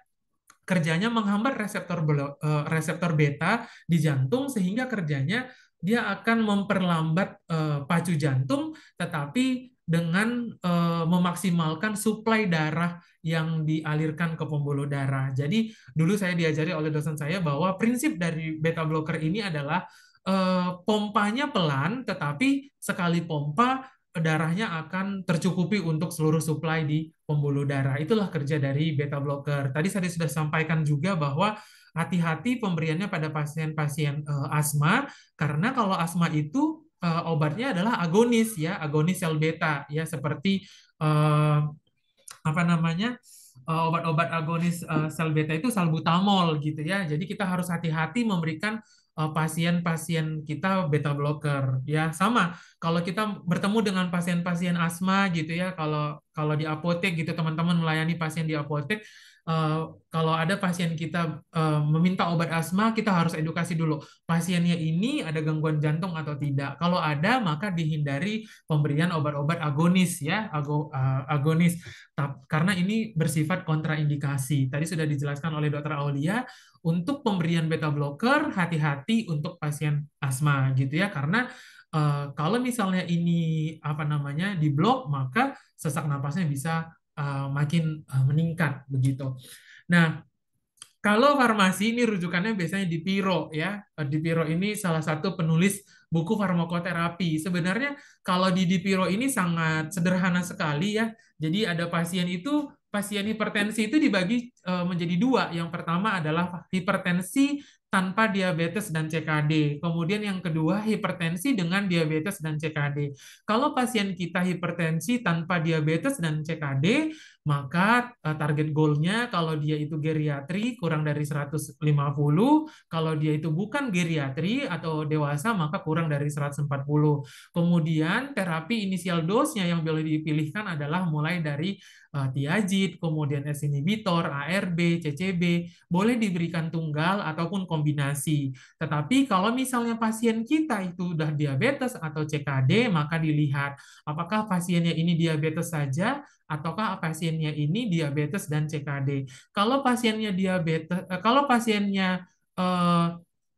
Speaker 1: kerjanya menghambat reseptor eh, reseptor beta di jantung sehingga kerjanya dia akan memperlambat eh, pacu jantung tetapi dengan uh, memaksimalkan suplai darah yang dialirkan ke pembuluh darah. Jadi dulu saya diajari oleh dosen saya bahwa prinsip dari beta blocker ini adalah uh, pompanya pelan, tetapi sekali pompa darahnya akan tercukupi untuk seluruh suplai di pembuluh darah. Itulah kerja dari beta blocker. Tadi saya sudah sampaikan juga bahwa hati-hati pemberiannya pada pasien-pasien uh, asma karena kalau asma itu uh, obatnya adalah agonis ya, agonis sel beta ya seperti uh, apa namanya? Eh, obat-obat uh, agonis uh, sel beta itu salbutamol gitu ya. Jadi kita harus hati-hati memberikan pasien-pasien kita beta blocker ya sama kalau kita bertemu dengan pasien-pasien asma gitu ya kalau kalau di apotek gitu teman-teman melayani pasien di apotek Eh, kalau ada pasien kita uh, meminta obat asma, kita harus edukasi dulu. Pasiennya ini ada gangguan jantung atau tidak? Kalau ada, maka dihindari pemberian obat-obat agonis ya, ago, uh, agonis. Tap, karena ini bersifat kontraindikasi. Tadi sudah dijelaskan oleh Dokter Aulia untuk pemberian beta blocker hati-hati untuk pasien asma gitu ya, karena Uh, kalau misalnya ini apa namanya diblok maka sesak napasnya bisa Eh, makin uh, meningkat begitu. Nah, kalau farmasi ini rujukannya biasanya di Piro ya. Eh, di Piro ini salah satu penulis buku farmakoterapi. Sebenarnya kalau di Dipiro ini sangat sederhana sekali ya. Jadi ada pasien itu pasien hipertensi itu dibagi menjadi dua. Yang pertama adalah hipertensi tanpa diabetes dan CKD. Kemudian yang kedua, hipertensi dengan diabetes dan CKD. Kalau pasien kita hipertensi tanpa diabetes dan CKD, maka eh, target goalnya kalau dia itu geriatri kurang dari 150, kalau dia itu bukan geriatri atau dewasa maka kurang dari 140. Kemudian terapi inisial dosnya yang boleh dipilihkan adalah mulai dari uh, tiazid, kemudian S inhibitor, ARB, CCB, boleh diberikan tunggal ataupun kombinasi kombinasi. Tetapi kalau misalnya pasien kita itu sudah diabetes atau CKD, maka dilihat apakah pasiennya ini diabetes saja ataukah pasiennya ini diabetes dan CKD. Kalau pasiennya diabetes, eh, kalau pasiennya eh,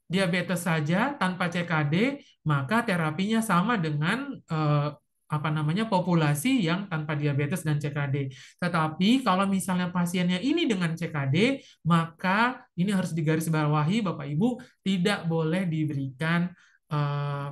Speaker 1: diabetes saja tanpa CKD, maka terapinya sama dengan eh, apa namanya populasi yang tanpa diabetes dan CKD. Tetapi kalau misalnya pasiennya ini dengan CKD, maka ini harus digarisbawahi Bapak Ibu tidak boleh diberikan eh,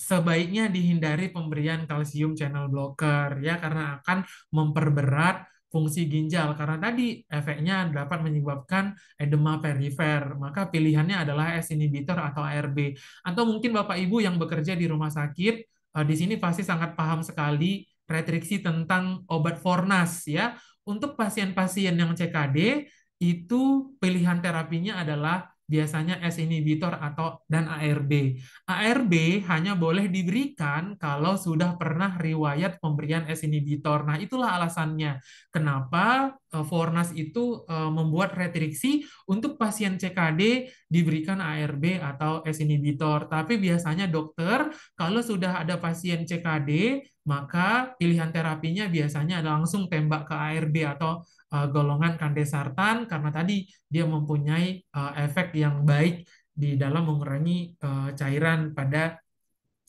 Speaker 1: sebaiknya dihindari pemberian kalsium channel blocker ya karena akan memperberat fungsi ginjal karena tadi efeknya dapat menyebabkan edema perifer maka pilihannya adalah S inhibitor atau ARB atau mungkin Bapak Ibu yang bekerja di rumah sakit Eh, di sini pasti sangat paham sekali retriksi tentang obat Fornas ya. Untuk pasien-pasien yang CKD itu pilihan terapinya adalah biasanya S inhibitor atau dan ARB. ARB hanya boleh diberikan kalau sudah pernah riwayat pemberian S inhibitor. Nah, itulah alasannya kenapa e, Fornas itu e, membuat retriksi untuk pasien CKD diberikan ARB atau S inhibitor. Tapi biasanya dokter kalau sudah ada pasien CKD, maka pilihan terapinya biasanya langsung tembak ke ARB atau uh, golongan kandesartan karena tadi dia mempunyai uh, efek yang baik di dalam mengurangi uh, cairan pada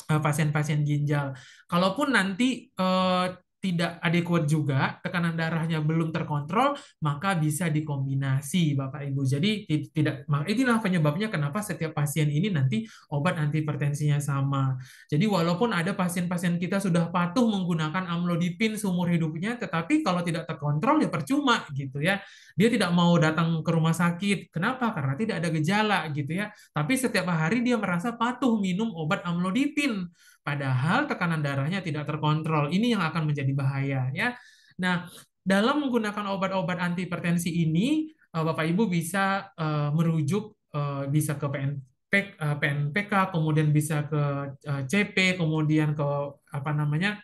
Speaker 1: pasien-pasien ginjal. Kalaupun nanti uh, tidak adekuat juga, tekanan darahnya belum terkontrol, maka bisa dikombinasi Bapak Ibu. Jadi tidak itulah penyebabnya kenapa setiap pasien ini nanti obat antihipertensinya sama. Jadi walaupun ada pasien-pasien kita sudah patuh menggunakan amlodipin seumur hidupnya, tetapi kalau tidak terkontrol ya percuma gitu ya. Dia tidak mau datang ke rumah sakit. Kenapa? Karena tidak ada gejala gitu ya. Tapi setiap hari dia merasa patuh minum obat amlodipin Padahal tekanan darahnya tidak terkontrol. Ini yang akan menjadi bahaya ya. Nah, dalam menggunakan obat-obat antihipertensi ini eh, Bapak Ibu bisa eh, merujuk eh, bisa ke uh, PNPK, kemudian bisa ke CP, kemudian ke apa namanya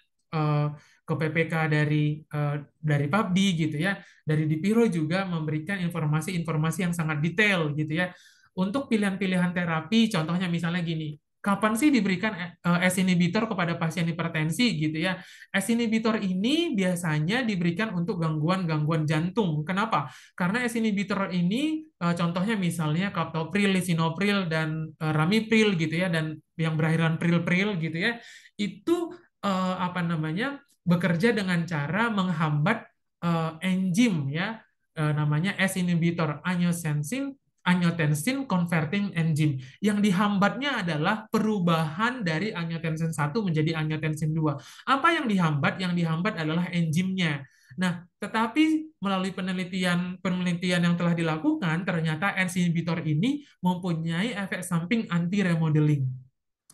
Speaker 1: ke PPK dari dari PABDI gitu ya, dari Dipiro juga memberikan informasi-informasi yang sangat detail gitu ya. Untuk pilihan-pilihan terapi, contohnya misalnya gini, kapan sih diberikan eh, eh, S inhibitor kepada pasien hipertensi gitu ya. S inhibitor ini biasanya diberikan untuk gangguan-gangguan jantung. Kenapa? Karena S inhibitor ini eh, contohnya misalnya captopril, lisinopril dan ramipril gitu ya dan yang berakhiran pril-pril gitu ya. Itu apa namanya? bekerja dengan cara menghambat enzim ya namanya S inhibitor angiosensin angiotensin converting enzyme. Yang dihambatnya adalah perubahan dari angiotensin 1 menjadi angiotensin 2. Apa yang dihambat? Yang dihambat adalah enzimnya. Nah, tetapi melalui penelitian penelitian yang telah dilakukan, ternyata enzim inhibitor ini mempunyai efek samping anti remodeling.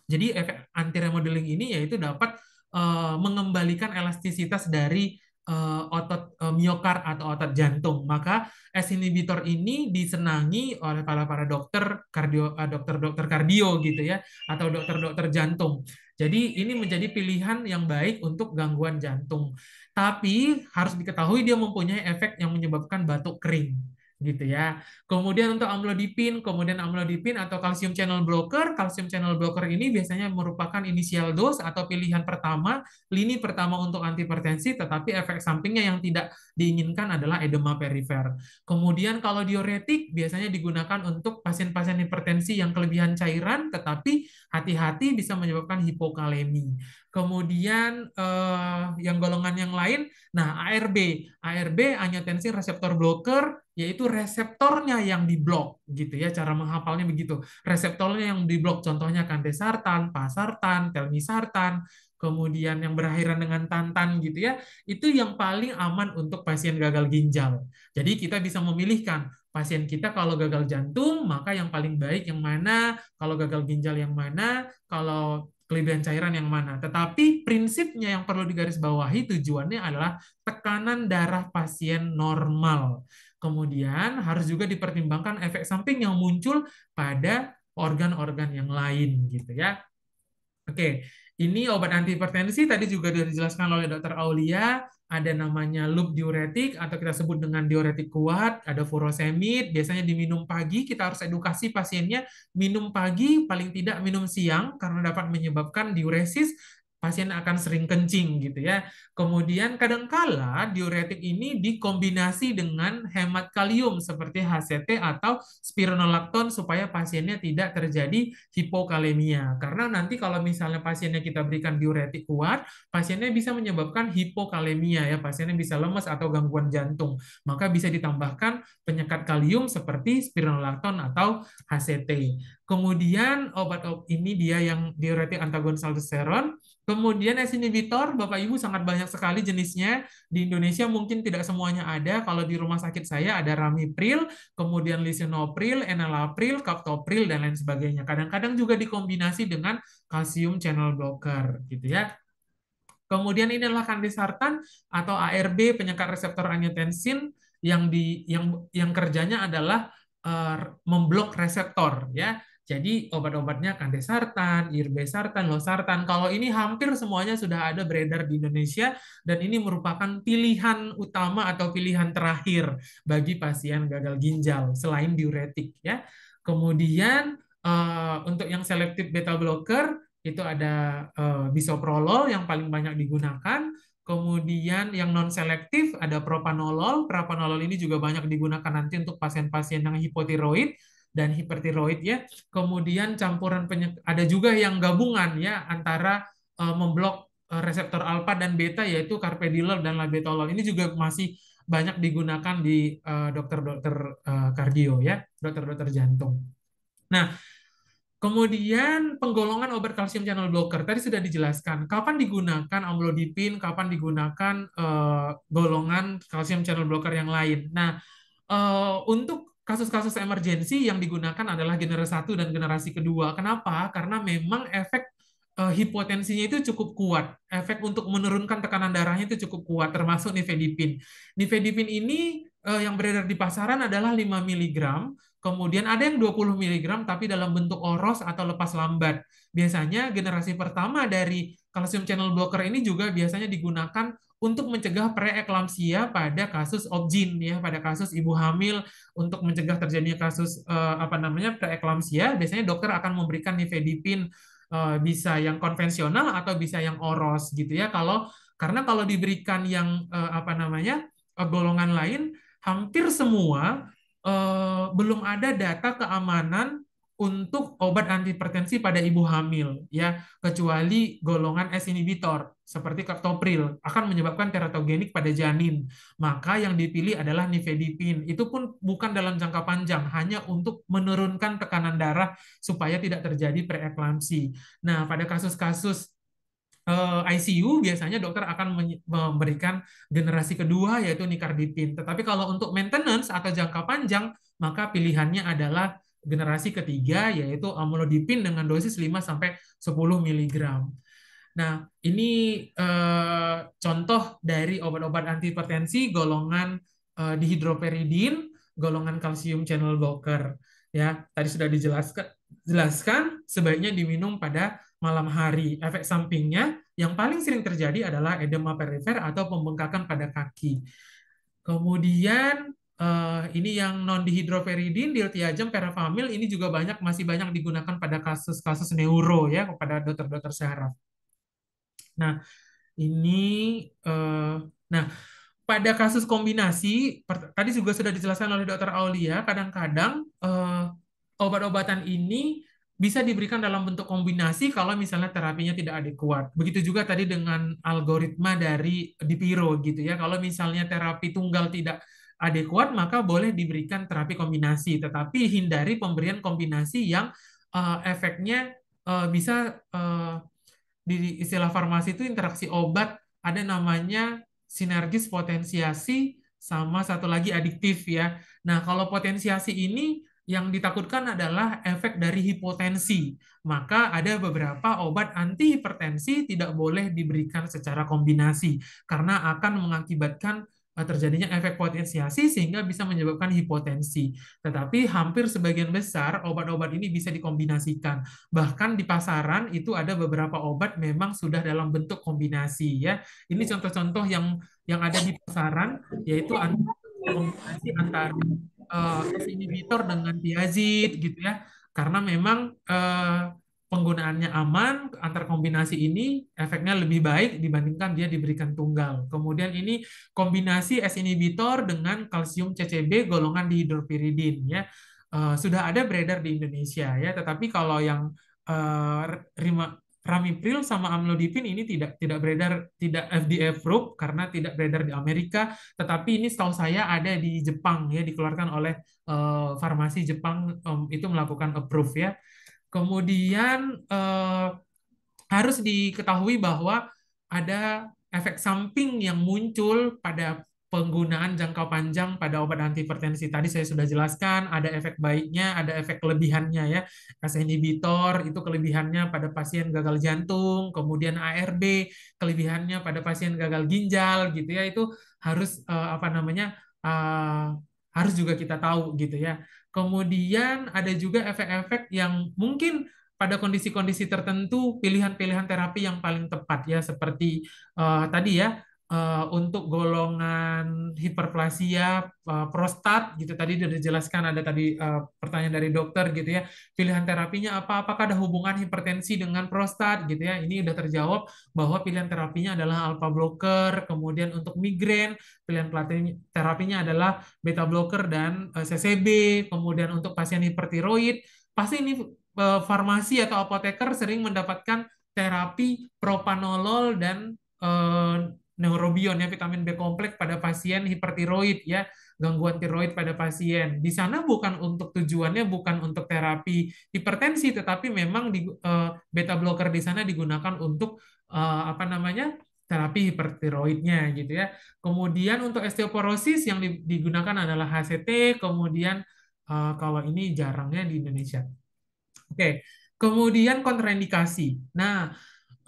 Speaker 1: Jadi efek anti remodeling ini yaitu dapat uh, mengembalikan elastisitas dari uh, otot uh, miokard atau otot jantung. Maka S inhibitor ini disenangi oleh para para dokter kardio uh, dokter-dokter kardio gitu ya atau dokter-dokter jantung. Jadi ini menjadi pilihan yang baik untuk gangguan jantung. Tapi harus diketahui dia mempunyai efek yang menyebabkan batuk kering gitu ya. Kemudian untuk amlodipin, kemudian amlodipin atau kalsium channel blocker, kalsium channel blocker ini biasanya merupakan inisial dos atau pilihan pertama, lini pertama untuk antipertensi, tetapi efek sampingnya yang tidak diinginkan adalah edema perifer. Kemudian kalau diuretik biasanya digunakan untuk pasien-pasien hipertensi yang kelebihan cairan, tetapi hati-hati bisa menyebabkan hipokalemi. Kemudian eh, yang golongan yang lain, nah ARB, ARB angiotensin reseptor blocker, yaitu reseptornya yang diblok, gitu ya cara menghafalnya begitu. Reseptornya yang diblok, contohnya kandesartan, pasartan, telmisartan, kemudian yang berakhiran dengan tantan gitu ya, itu yang paling aman untuk pasien gagal ginjal. Jadi kita bisa memilihkan pasien kita kalau gagal jantung, maka yang paling baik yang mana, kalau gagal ginjal yang mana, kalau kelebihan cairan yang mana. Tetapi prinsipnya yang perlu digarisbawahi tujuannya adalah tekanan darah pasien normal. Kemudian harus juga dipertimbangkan efek samping yang muncul pada organ-organ yang lain gitu ya. Oke, ini obat antihipertensi tadi juga sudah dijelaskan oleh Dr. Aulia ada namanya loop diuretik atau kita sebut dengan diuretik kuat, ada furosemid, biasanya diminum pagi, kita harus edukasi pasiennya minum pagi, paling tidak minum siang karena dapat menyebabkan diuresis pasien akan sering kencing gitu ya. Kemudian kadangkala diuretik ini dikombinasi dengan hemat kalium seperti HCT atau spironolakton supaya pasiennya tidak terjadi hipokalemia. Karena nanti kalau misalnya pasiennya kita berikan diuretik kuat, pasiennya bisa menyebabkan hipokalemia ya, pasiennya bisa lemas atau gangguan jantung. Maka bisa ditambahkan penyekat kalium seperti spironolakton atau HCT. Kemudian obat-obat ini dia yang diuretik antagonis aldosteron Kemudian S inhibitor, Bapak Ibu sangat banyak sekali jenisnya. Di Indonesia mungkin tidak semuanya ada. Kalau di rumah sakit saya ada ramipril, kemudian lisinopril, enalapril, captopril, dan lain sebagainya. Kadang-kadang juga dikombinasi dengan kalsium channel blocker. gitu ya. Kemudian ini inilah kandisartan atau ARB penyekat reseptor angiotensin yang di yang yang kerjanya adalah uh, memblok reseptor ya jadi obat-obatnya kandesartan, irbesartan, losartan. Kalau ini hampir semuanya sudah ada beredar di Indonesia dan ini merupakan pilihan utama atau pilihan terakhir bagi pasien gagal ginjal selain diuretik ya. Kemudian eh, untuk yang selektif beta blocker itu ada eh, bisoprolol yang paling banyak digunakan. Kemudian yang non selektif ada propanolol. Propanolol ini juga banyak digunakan nanti untuk pasien-pasien yang hipotiroid dan hipertiroid ya. Kemudian campuran ada juga yang gabungan ya antara uh, memblok eh, reseptor alfa dan beta yaitu carvedilol dan labetalol. Ini juga masih banyak digunakan di eh, dokter-dokter uh, uh, kardio ya, dokter-dokter jantung. Nah, Kemudian penggolongan obat kalsium channel blocker tadi sudah dijelaskan kapan digunakan amlodipin, kapan digunakan uh, golongan kalsium channel blocker yang lain. Nah, uh, untuk kasus-kasus emergensi yang digunakan adalah generasi satu dan generasi kedua. Kenapa? Karena memang efek eh, hipotensinya itu cukup kuat. Efek untuk menurunkan tekanan darahnya itu cukup kuat, termasuk nifedipin. Nifedipin ini eh, yang beredar di pasaran adalah 5 mg, kemudian ada yang 20 mg tapi dalam bentuk oros atau lepas lambat. Biasanya generasi pertama dari kalsium channel blocker ini juga biasanya digunakan untuk mencegah preeklamsia pada kasus obgyn ya pada kasus ibu hamil untuk mencegah terjadinya kasus uh, apa namanya preeklamsia biasanya dokter akan memberikan nifedipin uh, bisa yang konvensional atau bisa yang oros gitu ya kalau karena kalau diberikan yang uh, apa namanya golongan lain hampir semua uh, belum ada data keamanan untuk obat antihipertensi pada ibu hamil ya kecuali golongan S inhibitor seperti captopril akan menyebabkan teratogenik pada janin maka yang dipilih adalah nifedipin itu pun bukan dalam jangka panjang hanya untuk menurunkan tekanan darah supaya tidak terjadi preeklamsi nah pada kasus-kasus eh, ICU biasanya dokter akan memberikan generasi kedua yaitu nikardipin. Tetapi kalau untuk maintenance atau jangka panjang maka pilihannya adalah generasi ketiga yaitu amlodipin dengan dosis 5 sampai 10 mg. Nah, ini eh, contoh dari obat-obat antihipertensi golongan eh, dihidroperidin, golongan kalsium channel blocker. Ya, tadi sudah dijelaskan jelaskan sebaiknya diminum pada malam hari. Efek sampingnya yang paling sering terjadi adalah edema perifer atau pembengkakan pada kaki. Kemudian uh, ini yang non dihidroperidin diltiazem perafamil ini juga banyak masih banyak digunakan pada kasus-kasus neuro ya kepada dokter-dokter saraf. Nah, ini uh, nah pada kasus kombinasi tadi juga sudah dijelaskan oleh dokter Aulia kadang-kadang uh, obat-obatan ini bisa diberikan dalam bentuk kombinasi kalau misalnya terapinya tidak adekuat. Begitu juga tadi dengan algoritma dari Dipiro gitu ya. Kalau misalnya terapi tunggal tidak adekuat maka boleh diberikan terapi kombinasi tetapi hindari pemberian kombinasi yang uh, efeknya uh, bisa uh, di istilah farmasi itu interaksi obat ada namanya sinergis potensiasi sama satu lagi adiktif ya. Nah, kalau potensiasi ini yang ditakutkan adalah efek dari hipotensi. Maka ada beberapa obat antihipertensi tidak boleh diberikan secara kombinasi karena akan mengakibatkan Eh, terjadinya efek potensiasi sehingga bisa menyebabkan hipotensi. Tetapi hampir sebagian besar obat-obat ini bisa dikombinasikan. Bahkan di pasaran itu ada beberapa obat memang sudah dalam bentuk kombinasi ya. Ini contoh-contoh yang yang ada di pasaran yaitu kombinasi antara uh, inhibitor dengan diazid gitu ya. Karena memang uh, penggunaannya aman, antar kombinasi ini efeknya lebih baik dibandingkan dia diberikan tunggal. Kemudian ini kombinasi S inhibitor dengan kalsium CCB golongan dihidropiridin ya. Uh, sudah ada beredar di Indonesia ya, tetapi kalau yang uh, rima, ramipril sama amlodipin ini tidak tidak beredar tidak FDA approved karena tidak beredar di Amerika, tetapi ini setahu saya ada di Jepang ya dikeluarkan oleh uh, farmasi Jepang um, itu melakukan approve ya. Kemudian eh, harus diketahui bahwa ada efek samping yang muncul pada penggunaan jangka panjang pada obat antihipertensi. Tadi saya sudah jelaskan, ada efek baiknya, ada efek kelebihannya ya. ACE inhibitor itu kelebihannya pada pasien gagal jantung, kemudian ARB kelebihannya pada pasien gagal ginjal gitu ya. Itu harus eh, apa namanya? Eh, harus juga kita tahu gitu ya. Kemudian ada juga efek-efek yang mungkin pada kondisi-kondisi tertentu pilihan-pilihan terapi yang paling tepat ya seperti uh, tadi ya Eh, untuk golongan hiperplasia eh, prostat gitu tadi sudah dijelaskan ada tadi eh, pertanyaan dari dokter gitu ya pilihan terapinya apa apakah ada hubungan hipertensi dengan prostat gitu ya ini sudah terjawab bahwa pilihan terapinya adalah alpha blocker kemudian untuk migrain pilihan terapinya adalah beta blocker dan uh, CCB kemudian untuk pasien hipertiroid pasti ini farmasi atau apoteker sering mendapatkan terapi propanolol dan neurobion ya vitamin B kompleks pada pasien hipertiroid ya gangguan tiroid pada pasien. Di sana bukan untuk tujuannya bukan untuk terapi hipertensi tetapi memang di uh, beta blocker di sana digunakan untuk uh, apa namanya? terapi hipertiroidnya gitu ya. Kemudian untuk osteoporosis yang digunakan adalah HCT, kemudian uh, kalau ini jarangnya di Indonesia. Oke. Okay. Kemudian kontraindikasi. Nah,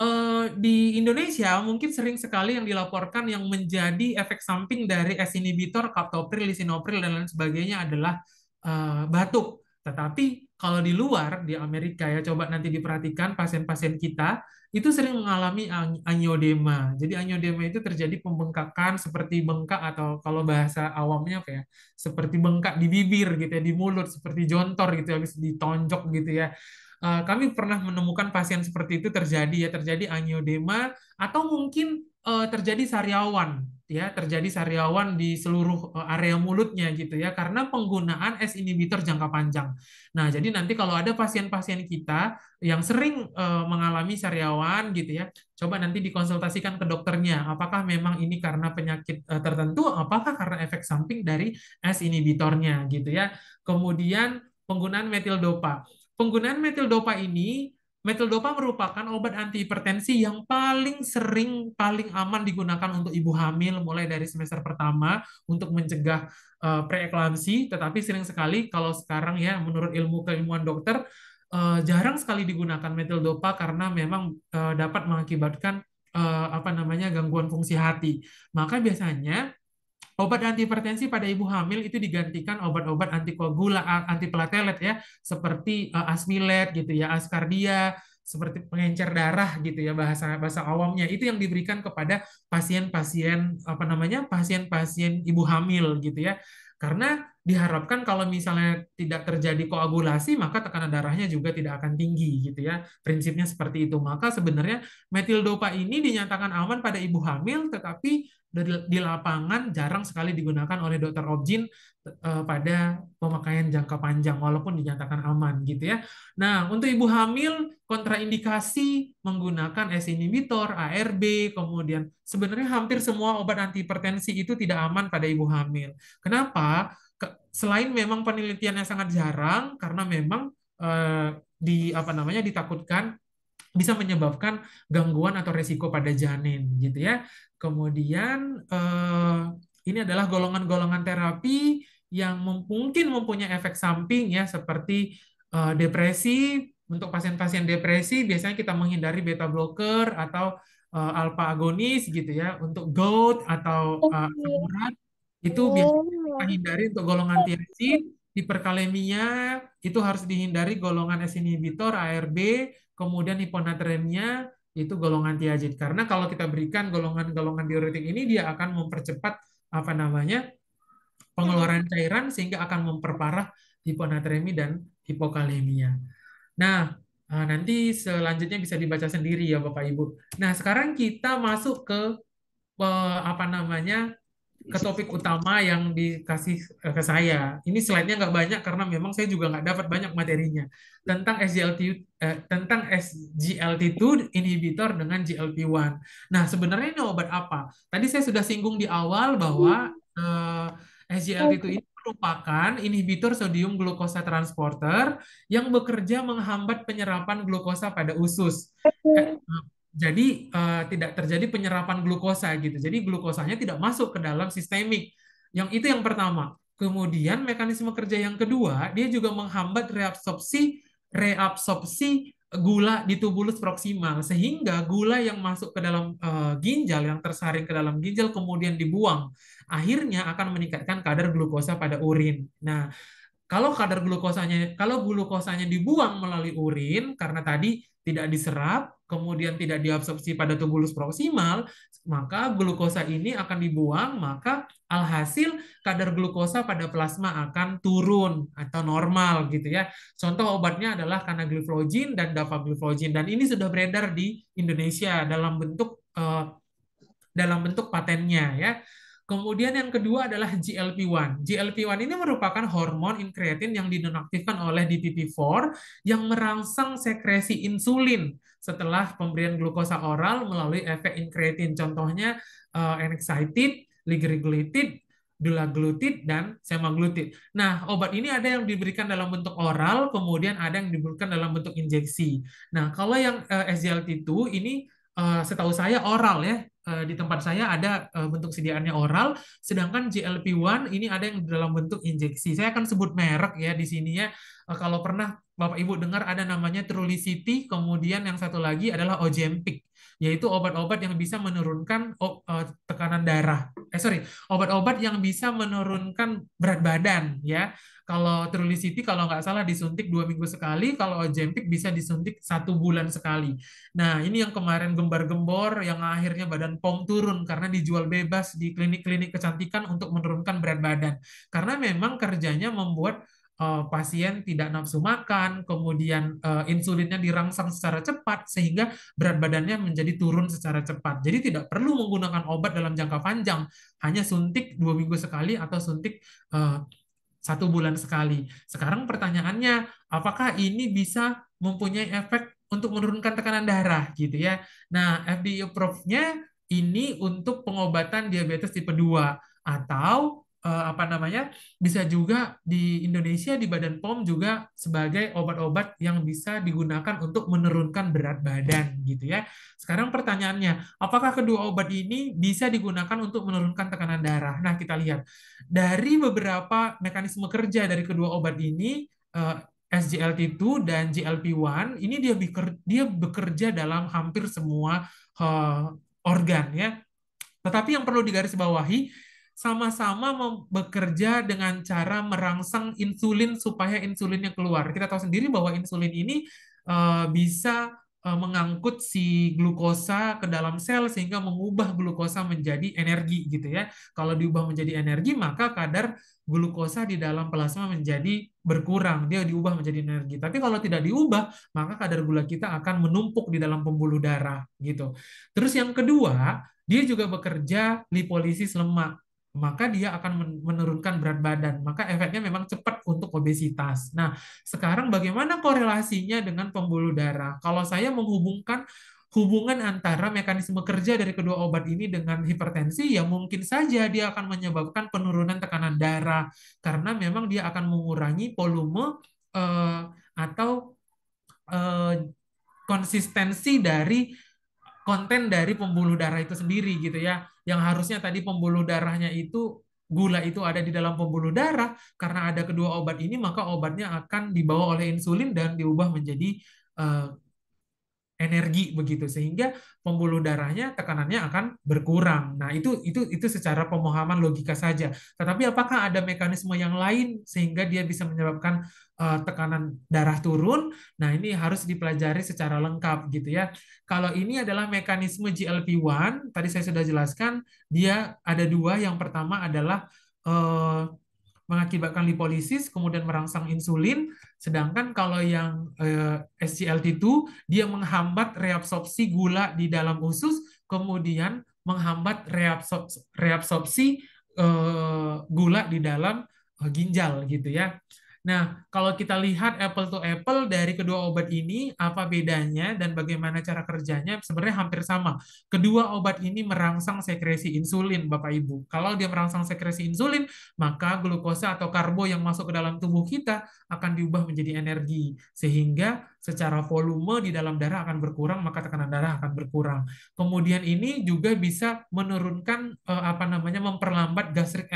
Speaker 1: uh, di Indonesia mungkin sering sekali yang dilaporkan yang menjadi efek samping dari S inhibitor, captopril, lisinopril dan lain sebagainya adalah uh, batuk. Tetapi kalau di luar di Amerika ya coba nanti diperhatikan pasien-pasien kita itu sering mengalami anyodema. Jadi anyodema itu terjadi pembengkakan seperti bengkak atau kalau bahasa awamnya kayak seperti bengkak di bibir gitu ya, di mulut seperti jontor gitu ya, habis ditonjok gitu ya. Eh, kami pernah menemukan pasien seperti itu terjadi ya terjadi angiodema atau mungkin uh, terjadi sariawan ya terjadi sariawan di seluruh eh, area mulutnya gitu ya karena penggunaan S inhibitor jangka panjang. Nah, jadi nanti kalau ada pasien-pasien kita yang sering uh, mengalami sariawan gitu ya, coba nanti dikonsultasikan ke dokternya apakah memang ini karena penyakit uh, tertentu apakah karena efek samping dari S inhibitornya gitu ya. Kemudian penggunaan metil dopa. Penggunaan metil dopa ini, metil dopa merupakan obat antihipertensi yang paling sering, paling aman digunakan untuk ibu hamil mulai dari semester pertama untuk mencegah uh, eh, preeklamsi, tetapi sering sekali kalau sekarang ya menurut ilmu keilmuan dokter uh, jarang sekali digunakan metil dopa karena memang uh, dapat mengakibatkan uh, apa namanya gangguan fungsi hati. Maka biasanya Obat antihipertensi pada ibu hamil itu digantikan obat-obat antikoagula, antiplatelet ya, seperti uh, Asmilet gitu ya, Askardia, seperti pengencer darah gitu ya bahasa bahasa awamnya. Itu yang diberikan kepada pasien-pasien apa namanya? pasien-pasien ibu hamil gitu ya. Karena diharapkan kalau misalnya tidak terjadi koagulasi maka tekanan darahnya juga tidak akan tinggi gitu ya prinsipnya seperti itu maka sebenarnya metil ini dinyatakan aman pada ibu hamil tetapi di lapangan jarang sekali digunakan oleh dokter objin eh, pada pemakaian jangka panjang walaupun dinyatakan aman gitu ya. Nah, untuk ibu hamil kontraindikasi menggunakan S inhibitor, ARB, kemudian sebenarnya hampir semua obat antihipertensi itu tidak aman pada ibu hamil. Kenapa? Selain memang penelitiannya sangat jarang karena memang eh, di apa namanya ditakutkan bisa menyebabkan gangguan atau resiko pada janin gitu ya. Kemudian eh, ini adalah golongan-golongan terapi yang mungkin mempunyai efek samping ya seperti eh, depresi. Untuk pasien-pasien depresi biasanya kita menghindari beta blocker atau eh, alfa agonis gitu ya. Untuk gout atau uh, itu oh. biasanya kita hindari untuk golongan tiresin hiperkalemia itu harus dihindari golongan S inhibitor ARB kemudian hiponatremia itu golongan tiazid. Karena kalau kita berikan golongan-golongan diuretik ini dia akan mempercepat apa namanya? pengeluaran cairan sehingga akan memperparah hiponatremi dan hipokalemia. Nah, eh, nanti selanjutnya bisa dibaca sendiri ya Bapak Ibu. Nah, sekarang kita masuk ke eh, apa namanya? ke topik utama yang dikasih eh, ke saya. Ini slide-nya nggak banyak karena memang saya juga nggak dapat banyak materinya tentang SGLT eh, tentang SGLT2 inhibitor dengan GLP-1. Nah, sebenarnya ini obat apa? Tadi saya sudah singgung di awal bahwa eh, SGLT2 ini merupakan inhibitor sodium glukosa transporter yang bekerja menghambat penyerapan glukosa pada usus. Eh, jadi uh, tidak terjadi penyerapan glukosa gitu. Jadi glukosanya tidak masuk ke dalam sistemik. Yang itu yang pertama. Kemudian mekanisme kerja yang kedua, dia juga menghambat reabsorpsi reabsorpsi gula di tubulus proksimal sehingga gula yang masuk ke dalam uh, ginjal yang tersaring ke dalam ginjal kemudian dibuang. Akhirnya akan meningkatkan kadar glukosa pada urin. Nah, kalau kadar glukosanya kalau glukosanya dibuang melalui urin karena tadi tidak diserap kemudian tidak diabsorpsi pada tubulus proksimal, maka glukosa ini akan dibuang, maka alhasil kadar glukosa pada plasma akan turun atau normal gitu ya. Contoh obatnya adalah kanagliflozin dan dapagliflozin dan ini sudah beredar di Indonesia dalam bentuk eh, dalam bentuk patennya ya. Kemudian yang kedua adalah GLP-1. GLP-1 ini merupakan hormon inkretin yang dinonaktifkan oleh DPP-4 yang merangsang sekresi insulin setelah pemberian glukosa oral melalui efek incretin. Contohnya uh, eh, anxiety, ligriglutid, dulaglutid dan semaglutid. Nah, obat ini ada yang diberikan dalam bentuk oral, kemudian ada yang diberikan dalam bentuk injeksi. Nah, kalau yang uh, eh, SGLT2 ini uh, setahu saya oral ya. di tempat saya ada bentuk sediaannya oral, sedangkan GLP-1 ini ada yang dalam bentuk injeksi. Saya akan sebut merek ya di sini ya. kalau pernah Bapak Ibu dengar ada namanya Trulicity, kemudian yang satu lagi adalah Ojempic, yaitu obat-obat yang bisa menurunkan e, tekanan darah. Eh sorry, obat-obat yang bisa menurunkan berat badan ya. Kalau Trulicity kalau nggak salah disuntik dua minggu sekali, kalau Ojempic bisa disuntik satu bulan sekali. Nah ini yang kemarin gembar-gembor, yang akhirnya badan pom turun karena dijual bebas di klinik-klinik kecantikan untuk menurunkan berat badan. Karena memang kerjanya membuat Eh, pasien tidak nafsu makan, kemudian eh, insulinnya dirangsang secara cepat sehingga berat badannya menjadi turun secara cepat. Jadi tidak perlu menggunakan obat dalam jangka panjang, hanya suntik dua minggu sekali atau suntik eh, satu bulan sekali. Sekarang pertanyaannya, apakah ini bisa mempunyai efek untuk menurunkan tekanan darah gitu ya? Nah, FDA approve-nya ini untuk pengobatan diabetes tipe 2 atau uh, apa namanya bisa juga di Indonesia di Badan POM juga sebagai obat-obat yang bisa digunakan untuk menurunkan berat badan gitu ya. Sekarang pertanyaannya, apakah kedua obat ini bisa digunakan untuk menurunkan tekanan darah? Nah, kita lihat dari beberapa mekanisme kerja dari kedua obat ini uh, eh, SGLT2 dan GLP1 ini dia bekerja, dia bekerja dalam hampir semua uh, organ ya. Tetapi yang perlu digarisbawahi sama-sama bekerja dengan cara merangsang insulin supaya insulinnya keluar. Kita tahu sendiri bahwa insulin ini uh, bisa eh, mengangkut si glukosa ke dalam sel sehingga mengubah glukosa menjadi energi gitu ya. Kalau diubah menjadi energi maka kadar glukosa di dalam plasma menjadi berkurang, dia diubah menjadi energi. Tapi kalau tidak diubah, maka kadar gula kita akan menumpuk di dalam pembuluh darah gitu. Terus yang kedua, dia juga bekerja lipolisis lemak maka dia akan menurunkan berat badan. Maka efeknya memang cepat untuk obesitas. Nah, sekarang bagaimana korelasinya dengan pembuluh darah? Kalau saya menghubungkan hubungan antara mekanisme kerja dari kedua obat ini dengan hipertensi, ya mungkin saja dia akan menyebabkan penurunan tekanan darah karena memang dia akan mengurangi volume eh, atau eh, konsistensi dari konten dari pembuluh darah itu sendiri gitu ya yang harusnya tadi pembuluh darahnya itu gula itu ada di dalam pembuluh darah karena ada kedua obat ini maka obatnya akan dibawa oleh insulin dan diubah menjadi eh, energi begitu sehingga pembuluh darahnya tekanannya akan berkurang. Nah, itu itu itu secara pemahaman logika saja. Tetapi apakah ada mekanisme yang lain sehingga dia bisa menyebabkan uh, tekanan darah turun? Nah, ini harus dipelajari secara lengkap gitu ya. Kalau ini adalah mekanisme GLP-1, tadi saya sudah jelaskan, dia ada dua. Yang pertama adalah uh, mengakibatkan lipolisis, kemudian merangsang insulin. Sedangkan kalau yang eh, SGLT2, dia menghambat reabsorpsi gula di dalam usus, kemudian menghambat reabsorpsi, reabsorpsi eh, gula di dalam eh, ginjal gitu ya. Nah, kalau kita lihat apple to apple dari kedua obat ini, apa bedanya dan bagaimana cara kerjanya? Sebenarnya hampir sama. Kedua obat ini merangsang sekresi insulin, Bapak Ibu. Kalau dia merangsang sekresi insulin, maka glukosa atau karbo yang masuk ke dalam tubuh kita akan diubah menjadi energi. Sehingga secara volume di dalam darah akan berkurang, maka tekanan darah akan berkurang. Kemudian ini juga bisa menurunkan, eh, apa namanya, memperlambat gastric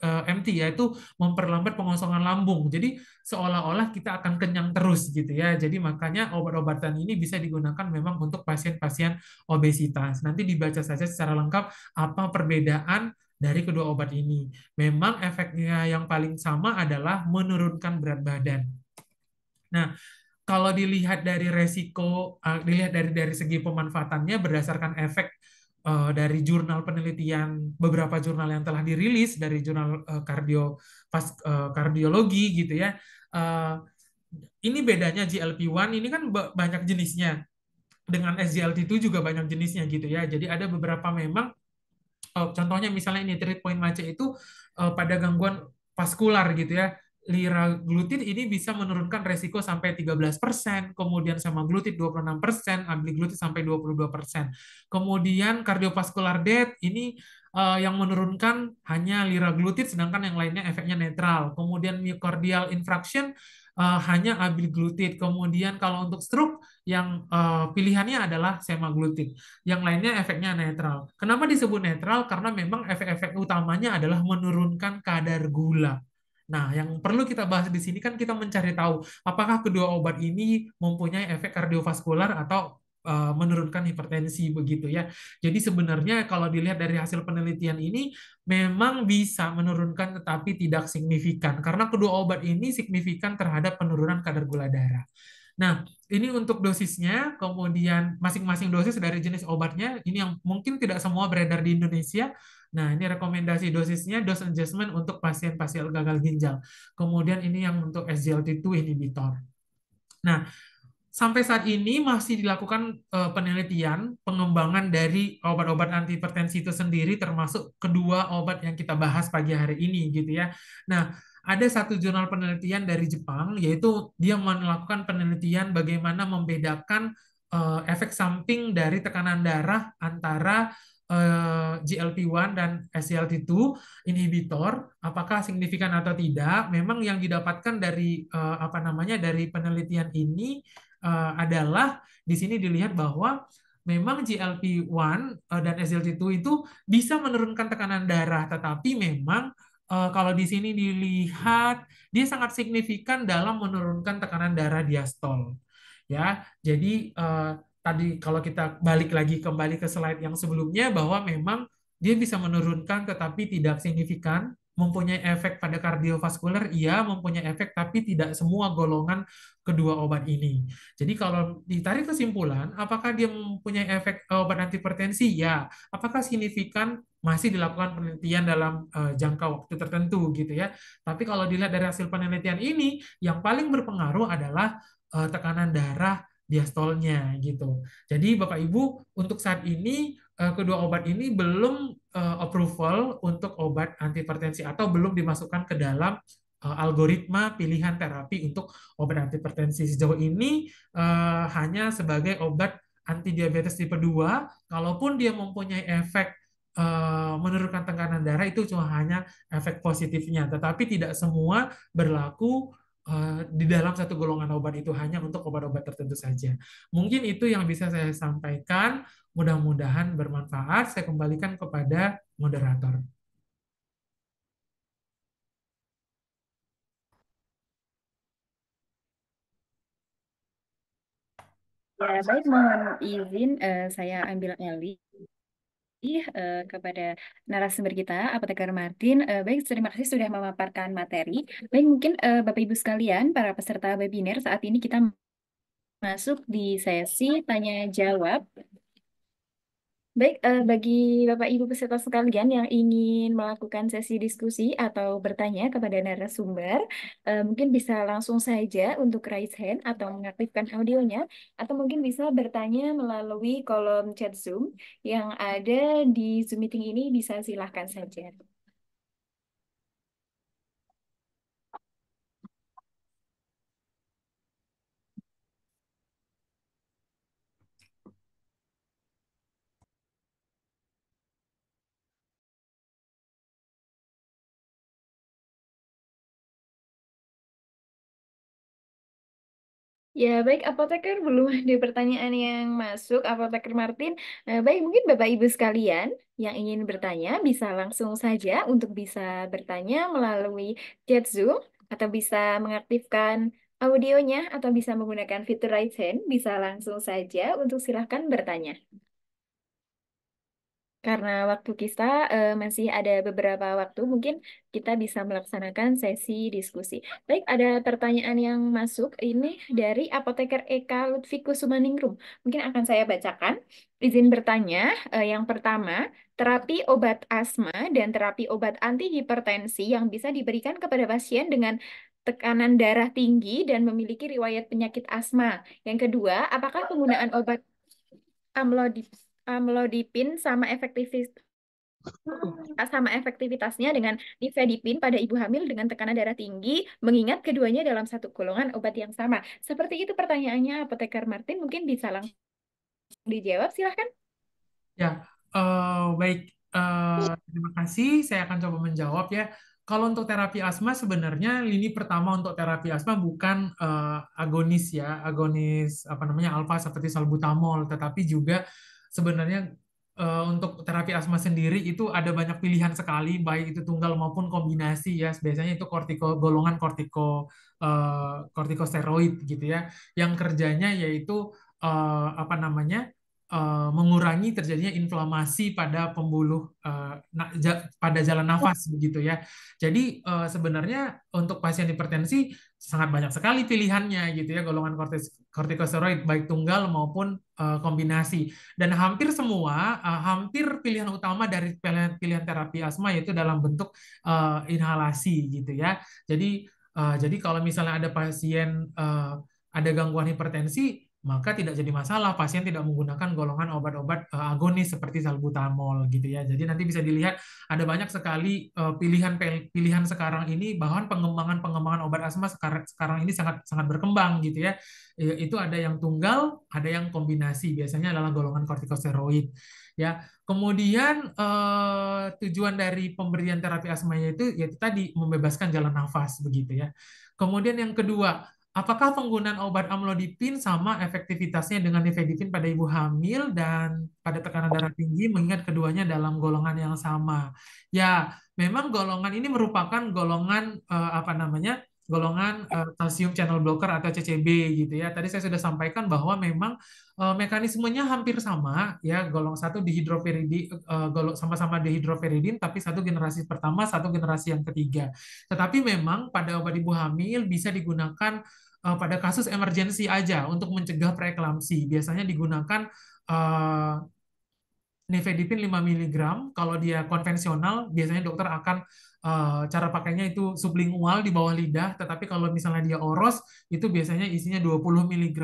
Speaker 1: Eh, MT yaitu memperlambat pengosongan lambung. Jadi seolah-olah kita akan kenyang terus gitu ya. Jadi makanya obat-obatan ini bisa digunakan memang untuk pasien-pasien obesitas. Nanti dibaca saja secara lengkap apa perbedaan dari kedua obat ini. Memang efeknya yang paling sama adalah menurunkan berat badan. Nah, kalau dilihat dari resiko, eh, dilihat dari dari segi pemanfaatannya berdasarkan efek uh, dari jurnal penelitian beberapa jurnal yang telah dirilis dari jurnal uh, kardio pas uh, kardiologi gitu ya. Uh, ini bedanya GLP-1 ini kan banyak jenisnya. Dengan SGLT2 juga banyak jenisnya gitu ya. Jadi ada beberapa memang contohnya misalnya ini treat point MACE itu pada gangguan vaskular gitu ya. Lira glutid ini bisa menurunkan resiko sampai 13%, kemudian glutid 26%, ambil glutid sampai 22%. Kemudian kardiovaskular death ini uh, yang menurunkan hanya lira glutid, sedangkan yang lainnya efeknya netral. Kemudian myocardial infraction uh, eh, hanya glutid. Kemudian kalau untuk stroke yang uh, pilihannya adalah semaglutid. Yang lainnya efeknya netral. Kenapa disebut netral? Karena memang efek-efek utamanya adalah menurunkan kadar gula. Nah, yang perlu kita bahas di sini kan kita mencari tahu apakah kedua obat ini mempunyai efek kardiovaskular atau eh, menurunkan hipertensi begitu ya. Jadi sebenarnya kalau dilihat dari hasil penelitian ini memang bisa menurunkan tetapi tidak signifikan karena kedua obat ini signifikan terhadap penurunan kadar gula darah. Nah, ini untuk dosisnya, kemudian masing-masing dosis dari jenis obatnya, ini yang mungkin tidak semua beredar di Indonesia. Nah, ini rekomendasi dosisnya, dose adjustment untuk pasien-pasien gagal ginjal. Kemudian ini yang untuk SGLT2 inhibitor. Nah, sampai saat ini masih dilakukan eh, penelitian, pengembangan dari obat-obat antihipertensi itu sendiri, termasuk kedua obat yang kita bahas pagi hari ini, gitu ya. Nah, ada satu jurnal penelitian dari Jepang yaitu dia melakukan penelitian bagaimana membedakan uh, efek samping dari tekanan darah antara uh, eh, GLP-1 dan SGLT2 inhibitor apakah signifikan atau tidak memang yang didapatkan dari uh, apa namanya dari penelitian ini uh, adalah di sini dilihat bahwa memang GLP-1 dan SGLT2 itu bisa menurunkan tekanan darah tetapi memang uh, kalau di sini dilihat dia sangat signifikan dalam menurunkan tekanan darah diastol. Ya, jadi uh, tadi kalau kita balik lagi kembali ke slide yang sebelumnya bahwa memang dia bisa menurunkan tetapi tidak signifikan mempunyai efek pada kardiovaskuler, iya mempunyai efek tapi tidak semua golongan kedua obat ini. Jadi kalau ditarik kesimpulan, apakah dia mempunyai efek eh, obat antipertensi? Ya. Apakah signifikan? Masih dilakukan penelitian dalam uh, jangka waktu tertentu gitu ya. Tapi kalau dilihat dari hasil penelitian ini, yang paling berpengaruh adalah uh, tekanan darah diastolnya gitu. Jadi Bapak Ibu untuk saat ini kedua obat ini belum approval untuk obat antipertensi atau belum dimasukkan ke dalam Eh, algoritma pilihan terapi untuk obat antihipertensi sejauh ini uh, hanya sebagai obat anti diabetes tipe 2 kalaupun dia mempunyai efek uh, menurunkan tekanan darah itu cuma hanya efek positifnya tetapi tidak semua berlaku uh, di dalam satu golongan obat itu hanya untuk obat-obat tertentu saja. Mungkin itu yang bisa saya sampaikan. Mudah-mudahan bermanfaat. Saya kembalikan kepada moderator.
Speaker 2: Ya, baik, mohon izin uh, saya ambil Eli uh, eh, kepada narasumber kita, Apoteker Martin. Uh, baik, terima kasih sudah memaparkan materi. Baik, mungkin Bapak-Ibu sekalian, para peserta webinar, saat ini kita masuk di sesi tanya-jawab Baik, eh, bagi Bapak Ibu peserta sekalian yang ingin melakukan sesi diskusi atau bertanya kepada narasumber, eh, mungkin bisa langsung saja untuk raise hand atau mengaktifkan audionya, atau mungkin bisa bertanya melalui kolom chat Zoom yang ada di Zoom meeting ini bisa silahkan saja.
Speaker 1: Ya, baik apoteker belum ada pertanyaan yang masuk. Apoteker Martin,
Speaker 2: Nah, baik mungkin Bapak Ibu sekalian yang ingin bertanya bisa langsung saja untuk bisa bertanya melalui chat Zoom atau bisa mengaktifkan audionya atau bisa menggunakan fitur raise hand bisa langsung saja untuk silahkan bertanya. Karena waktu kita uh, masih ada beberapa waktu, mungkin kita bisa melaksanakan sesi diskusi. Baik, ada pertanyaan yang masuk ini dari apoteker Eka Lutfi Sumaningrum Mungkin akan saya bacakan. Izin bertanya, uh, yang pertama, terapi obat asma dan terapi obat antihipertensi yang bisa diberikan kepada pasien dengan tekanan darah tinggi dan memiliki riwayat penyakit asma. Yang kedua, apakah penggunaan obat amlodipsin amlodipin um, sama efektivitas sama efektivitasnya dengan nifedipin pada ibu hamil dengan tekanan darah tinggi, mengingat keduanya dalam satu golongan obat yang sama. Seperti itu pertanyaannya, apoteker Martin mungkin bisa langsung dijawab, silahkan.
Speaker 1: Ya, uh, baik. Uh, terima kasih, saya akan coba menjawab ya. Kalau untuk terapi asma sebenarnya lini pertama untuk terapi asma bukan uh, agonis ya, agonis apa namanya alfa seperti salbutamol, tetapi juga sebenarnya uh, untuk terapi asma sendiri itu ada banyak pilihan sekali baik itu tunggal maupun kombinasi ya biasanya itu kortiko golongan kortiko uh, kortikosteroid gitu ya yang kerjanya yaitu uh, apa namanya Eh, mengurangi terjadinya inflamasi pada pembuluh eh, pada jalan nafas begitu ya. Jadi eh, sebenarnya untuk pasien hipertensi sangat banyak sekali pilihannya gitu ya golongan kortikosteroid baik tunggal maupun kombinasi dan hampir semua hampir pilihan utama dari pilihan, pilihan terapi asma yaitu dalam bentuk inhalasi gitu ya. Jadi jadi kalau misalnya ada pasien ada gangguan hipertensi maka tidak jadi masalah pasien tidak menggunakan golongan obat-obat eh, agonis seperti salbutamol gitu ya. Jadi nanti bisa dilihat ada banyak sekali eh, pilihan pilihan sekarang ini bahkan pengembangan-pengembangan obat asma sekarang sekarang ini sangat sangat berkembang gitu ya. ya. Itu ada yang tunggal, ada yang kombinasi. Biasanya adalah golongan kortikosteroid ya. Kemudian uh, tujuan dari pemberian terapi asma itu yaitu tadi membebaskan jalan nafas begitu ya. Kemudian yang kedua Apakah penggunaan obat amlodipin sama efektivitasnya dengan nifedipin pada ibu hamil dan pada tekanan darah tinggi mengingat keduanya dalam golongan yang sama? Ya, memang golongan ini merupakan golongan eh, apa namanya? golongan uh, eh, calcium channel blocker atau CCB gitu ya. Tadi saya sudah sampaikan bahwa memang uh, mekanismenya hampir sama ya, golong satu dihidroferidin uh, eh, sama-sama dihidroferidin tapi satu generasi pertama, satu generasi yang ketiga. Tetapi memang pada obat ibu hamil bisa digunakan uh, pada kasus emergensi aja untuk mencegah preeklamsi. Biasanya digunakan uh, Nifedipin 5 mg, kalau dia konvensional biasanya dokter akan Eh, cara pakainya itu sublingual di bawah lidah, tetapi kalau misalnya dia oros itu biasanya isinya 20 mg,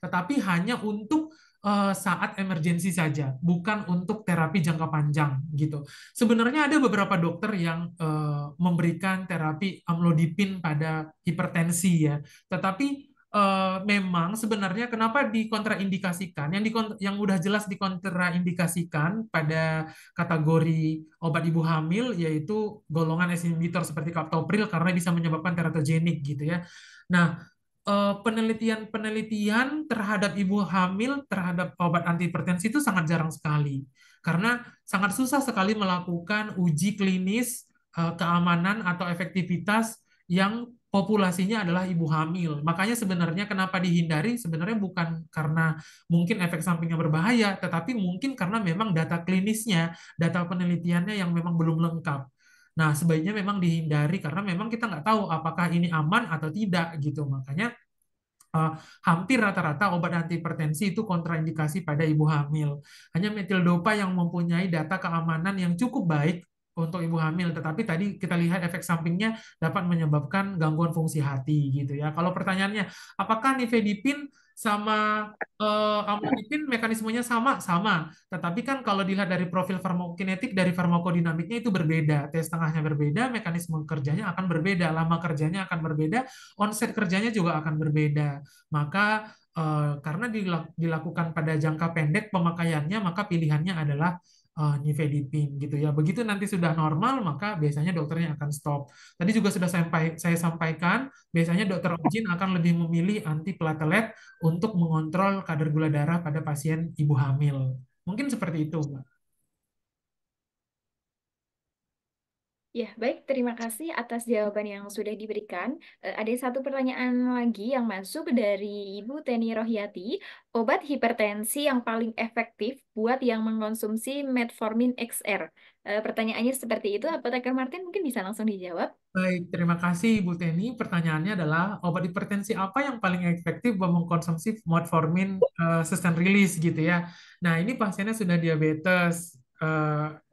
Speaker 1: tetapi hanya untuk eh, saat emergensi saja, bukan untuk terapi jangka panjang gitu. Sebenarnya ada beberapa dokter yang eh, memberikan terapi amlodipin pada hipertensi ya, tetapi Eh, memang sebenarnya kenapa dikontraindikasikan yang di yang udah jelas dikontraindikasikan pada kategori obat ibu hamil yaitu golongan S inhibitor seperti captopril karena bisa menyebabkan teratogenik gitu ya. Nah, eh, penelitian-penelitian terhadap ibu hamil terhadap obat antihipertensi itu sangat jarang sekali karena sangat susah sekali melakukan uji klinis eh, keamanan atau efektivitas yang populasinya adalah ibu hamil. Makanya sebenarnya kenapa dihindari sebenarnya bukan karena mungkin efek sampingnya berbahaya, tetapi mungkin karena memang data klinisnya, data penelitiannya yang memang belum lengkap. Nah, sebaiknya memang dihindari karena memang kita nggak tahu apakah ini aman atau tidak gitu. Makanya uh, hampir rata-rata obat antihipertensi itu kontraindikasi pada ibu hamil. Hanya metildopa yang mempunyai data keamanan yang cukup baik untuk ibu hamil, tetapi tadi kita lihat efek sampingnya dapat menyebabkan gangguan fungsi hati gitu ya. Kalau pertanyaannya, apakah nifedipin sama uh, eh, amlodipin mekanismenya sama sama tetapi kan kalau dilihat dari profil farmakokinetik dari farmakodinamiknya itu berbeda tes tengahnya berbeda mekanisme kerjanya akan berbeda lama kerjanya akan berbeda onset kerjanya juga akan berbeda maka uh, karena dilakukan pada jangka pendek pemakaiannya maka pilihannya adalah uh, eh, nifedipin gitu ya. Begitu nanti sudah normal maka biasanya dokternya akan stop. Tadi juga sudah sampai saya sampaikan biasanya dokter Ojin akan lebih memilih antiplatelet untuk mengontrol kadar gula darah pada pasien ibu hamil. Mungkin seperti itu, Mbak.
Speaker 2: Ya, baik. Terima kasih atas jawaban yang sudah diberikan. Eh, ada satu pertanyaan lagi yang masuk dari Ibu Teni Rohyati. Obat hipertensi yang paling efektif buat yang mengonsumsi metformin XR. Eh, pertanyaannya seperti itu, Apakah Martin mungkin bisa
Speaker 1: langsung dijawab. Baik, terima kasih Ibu Teni. Pertanyaannya adalah obat hipertensi apa yang paling efektif buat mengkonsumsi metformin uh, eh, sustain release gitu ya. Nah, ini pasiennya sudah diabetes,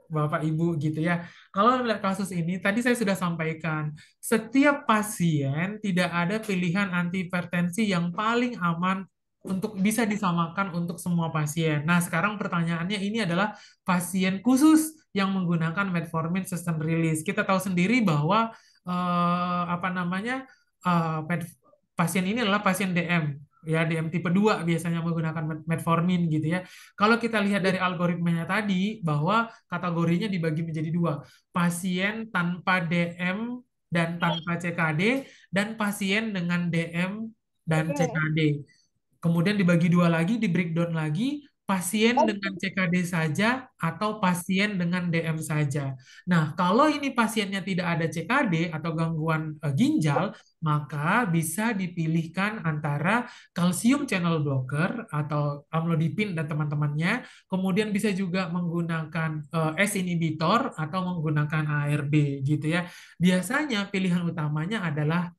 Speaker 1: Bapak Ibu gitu ya. Kalau melihat kasus ini, tadi saya sudah sampaikan, setiap pasien tidak ada pilihan antihipertensi yang paling aman untuk bisa disamakan untuk semua pasien. Nah, sekarang pertanyaannya ini adalah pasien khusus yang menggunakan metformin system release. Kita tahu sendiri bahwa eh, apa namanya eh, pasien ini adalah pasien DM ya DM tipe 2 biasanya menggunakan metformin gitu ya. Kalau kita lihat dari algoritmanya tadi bahwa kategorinya dibagi menjadi dua, pasien tanpa DM dan tanpa CKD dan pasien dengan DM dan CKD. Kemudian dibagi dua lagi, di breakdown lagi pasien dengan CKD saja atau pasien dengan DM saja. Nah, kalau ini pasiennya tidak ada CKD atau gangguan eh, ginjal, maka bisa dipilihkan antara kalsium channel blocker atau amlodipin dan teman-temannya, kemudian bisa juga menggunakan eh, S inhibitor atau menggunakan ARB gitu ya. Biasanya pilihan utamanya adalah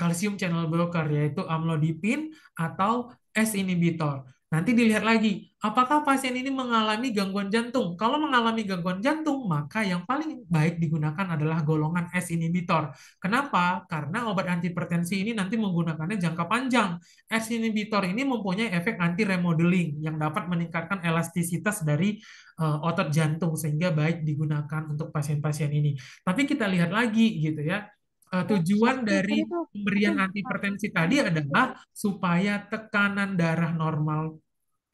Speaker 1: kalsium eh, channel blocker yaitu amlodipin atau S inhibitor. Nanti dilihat lagi, apakah pasien ini mengalami gangguan jantung? Kalau mengalami gangguan jantung, maka yang paling baik digunakan adalah golongan S inhibitor. Kenapa? Karena obat antipertensi ini nanti menggunakannya jangka panjang. S inhibitor ini mempunyai efek anti remodeling yang dapat meningkatkan elastisitas dari uh, otot jantung sehingga baik digunakan untuk pasien-pasien ini. Tapi kita lihat lagi gitu ya uh, tujuan iya, dari pemberian iya. antipertensi tadi adalah supaya tekanan darah normal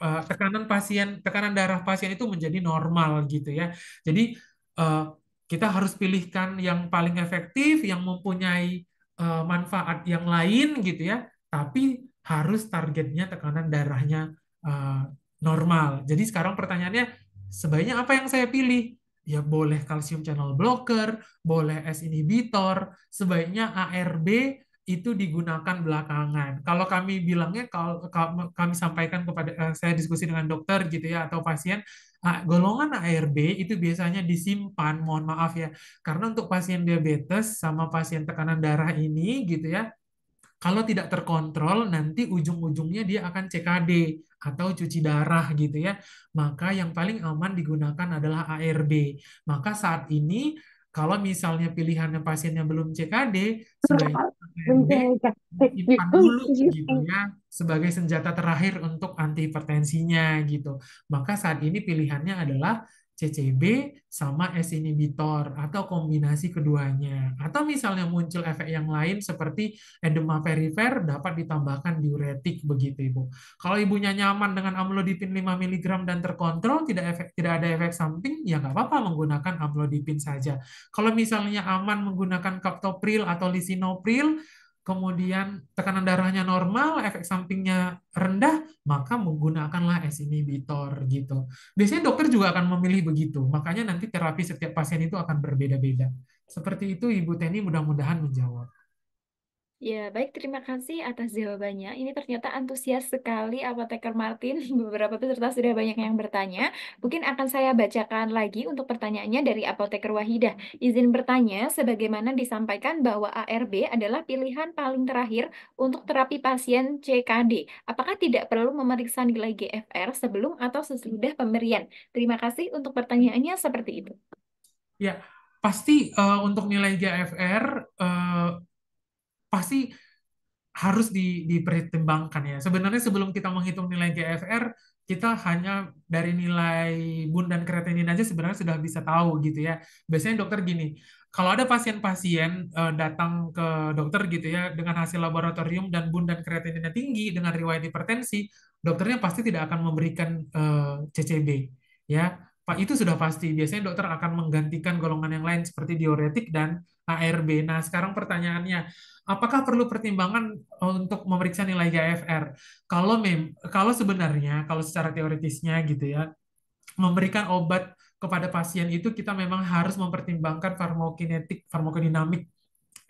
Speaker 1: uh, tekanan pasien tekanan darah pasien itu menjadi normal gitu ya. Jadi uh, kita harus pilihkan yang paling efektif yang mempunyai uh, manfaat yang lain gitu ya, tapi harus targetnya tekanan darahnya uh, normal. Jadi sekarang pertanyaannya sebaiknya apa yang saya pilih? ya boleh kalsium channel blocker, boleh S inhibitor, sebaiknya ARB itu digunakan belakangan. Kalau kami bilangnya kalau kami sampaikan kepada eh, saya diskusi dengan dokter gitu ya atau pasien golongan ARB itu biasanya disimpan, mohon maaf ya. Karena untuk pasien diabetes sama pasien tekanan darah ini gitu ya, kalau tidak terkontrol nanti ujung-ujungnya dia akan CKD atau cuci darah gitu ya, maka yang paling aman digunakan adalah ARB. Maka saat ini kalau misalnya pilihannya pasiennya belum CKD, sebaiknya ARB simpan dulu gitu ya sebagai senjata terakhir untuk antihipertensinya gitu. Maka saat ini pilihannya adalah CCB sama S inhibitor atau kombinasi keduanya. Atau misalnya muncul efek yang lain seperti edema perifer dapat ditambahkan diuretik begitu Ibu. Kalau ibunya nyaman dengan amlodipin 5 mg dan terkontrol tidak efek tidak ada efek samping ya nggak apa-apa menggunakan amlodipin saja. Kalau misalnya aman menggunakan captopril atau lisinopril kemudian tekanan darahnya normal, efek sampingnya rendah, maka menggunakanlah S inhibitor gitu. Biasanya dokter juga akan memilih begitu, makanya nanti terapi setiap pasien itu akan berbeda-beda. Seperti itu Ibu Teni mudah-mudahan menjawab.
Speaker 2: Ya, baik. Terima kasih atas jawabannya. Ini ternyata antusias sekali apoteker Martin. Beberapa peserta sudah banyak yang bertanya. Mungkin akan saya bacakan lagi untuk pertanyaannya dari apoteker Wahidah. Izin bertanya, sebagaimana disampaikan bahwa ARB adalah pilihan paling terakhir untuk terapi pasien CKD. Apakah tidak perlu memeriksa nilai GFR sebelum atau sesudah pemberian? Terima kasih untuk pertanyaannya seperti itu.
Speaker 1: Ya, pasti uh, untuk nilai GFR uh, eh, pasti harus di, dipertimbangkan ya. Sebenarnya sebelum kita menghitung nilai GFR, kita hanya dari nilai bun dan kreatinin aja sebenarnya sudah bisa tahu gitu ya. Biasanya dokter gini, kalau ada pasien-pasien uh, datang ke dokter gitu ya dengan hasil laboratorium dan bun dan kreatininnya tinggi dengan riwayat hipertensi, dokternya pasti tidak akan memberikan uh, eh, CCB ya. Pak itu sudah pasti. Biasanya dokter akan menggantikan golongan yang lain seperti diuretik dan ARB. Nah, sekarang pertanyaannya, apakah perlu pertimbangan eh, untuk memeriksa nilai GFR? Kalau mem kalau sebenarnya kalau secara teoritisnya gitu ya memberikan obat kepada pasien itu kita memang harus mempertimbangkan farmakokinetik, farmakodinamik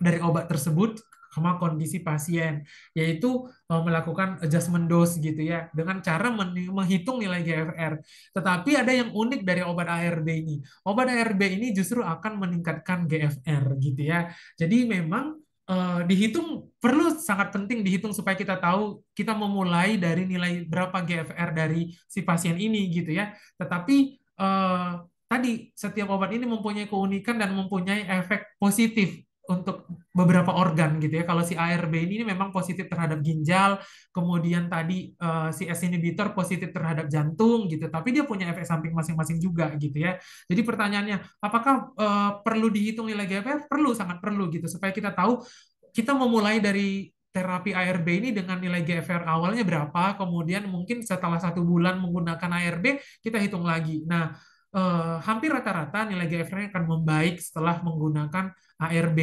Speaker 1: dari obat tersebut sama kondisi pasien, yaitu eh, melakukan adjustment dose gitu ya, dengan cara menghitung nilai GFR. Tetapi ada yang unik dari obat ARB ini. Obat ARB ini justru akan meningkatkan GFR gitu ya. Jadi memang uh, dihitung perlu sangat penting dihitung supaya kita tahu kita memulai dari nilai berapa GFR dari si pasien ini gitu ya. Tetapi uh, tadi setiap obat ini mempunyai keunikan dan mempunyai efek positif untuk beberapa organ gitu ya. Kalau si ARB ini, ini memang positif terhadap ginjal, kemudian tadi uh, si S inhibitor positif terhadap jantung gitu, tapi dia punya efek samping masing-masing juga gitu ya. Jadi pertanyaannya, apakah uh, perlu dihitung nilai GFR? Perlu, sangat perlu gitu supaya kita tahu kita memulai dari terapi ARB ini dengan nilai GFR awalnya berapa, kemudian mungkin setelah satu bulan menggunakan ARB kita hitung lagi. Nah, eh, hampir rata-rata nilai GFR-nya akan membaik setelah menggunakan ARB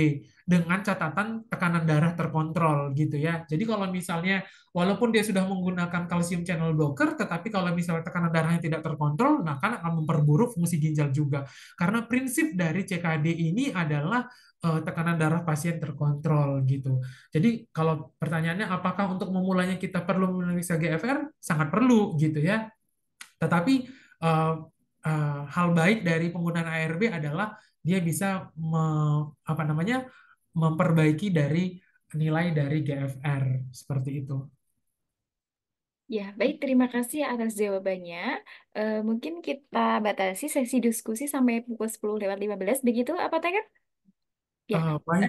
Speaker 1: dengan catatan tekanan darah terkontrol gitu ya. Jadi kalau misalnya walaupun dia sudah menggunakan kalsium channel blocker tetapi kalau misalnya tekanan darahnya tidak terkontrol maka kan akan memperburuk fungsi ginjal juga. Karena prinsip dari CKD ini adalah eh, tekanan darah pasien terkontrol gitu. Jadi kalau pertanyaannya apakah untuk memulainya kita perlu menulis GFR? Sangat perlu gitu ya. Tetapi eh, uh, hal baik dari penggunaan ARB adalah dia bisa me, apa namanya memperbaiki dari nilai dari GFR seperti itu.
Speaker 2: Ya, baik. Terima kasih ya atas jawabannya. Uh, mungkin kita batasi sesi diskusi sampai pukul 10 lewat 15. Begitu apa, Tegar?
Speaker 1: Ya, Uh, baik,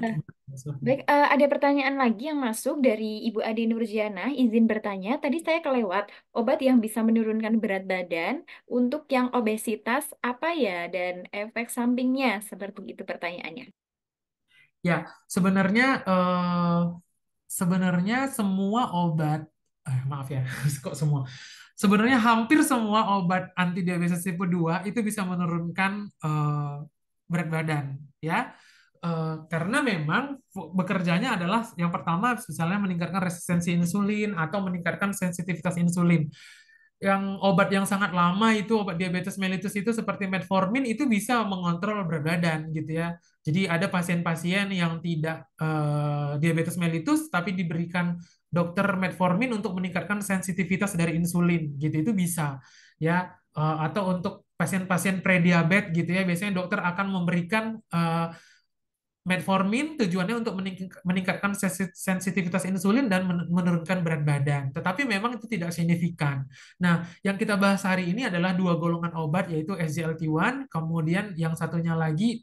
Speaker 1: baik.
Speaker 2: Uh, eh, ada pertanyaan lagi yang masuk dari Ibu Ade Nurjana. Izin bertanya, tadi saya kelewat obat yang bisa menurunkan berat badan untuk yang obesitas apa ya dan efek sampingnya seperti itu pertanyaannya.
Speaker 1: Ya, sebenarnya uh, sebenarnya semua obat eh, maaf ya, kok semua. Sebenarnya hampir semua obat anti diabetes tipe 2 itu bisa menurunkan uh, berat badan, ya. Eh, karena memang bekerjanya adalah yang pertama misalnya meningkatkan resistensi insulin atau meningkatkan sensitivitas insulin. Yang obat yang sangat lama itu obat diabetes mellitus itu seperti metformin itu bisa mengontrol berat badan gitu ya. Jadi ada pasien-pasien yang tidak uh, diabetes mellitus tapi diberikan dokter metformin untuk meningkatkan sensitivitas dari insulin gitu itu bisa ya uh, atau untuk pasien-pasien prediabetes gitu ya biasanya dokter akan memberikan uh, Metformin tujuannya untuk meningkatkan sensitivitas insulin dan menurunkan berat badan. Tetapi memang itu tidak signifikan. Nah, yang kita bahas hari ini adalah dua golongan obat yaitu SGLT1, kemudian yang satunya lagi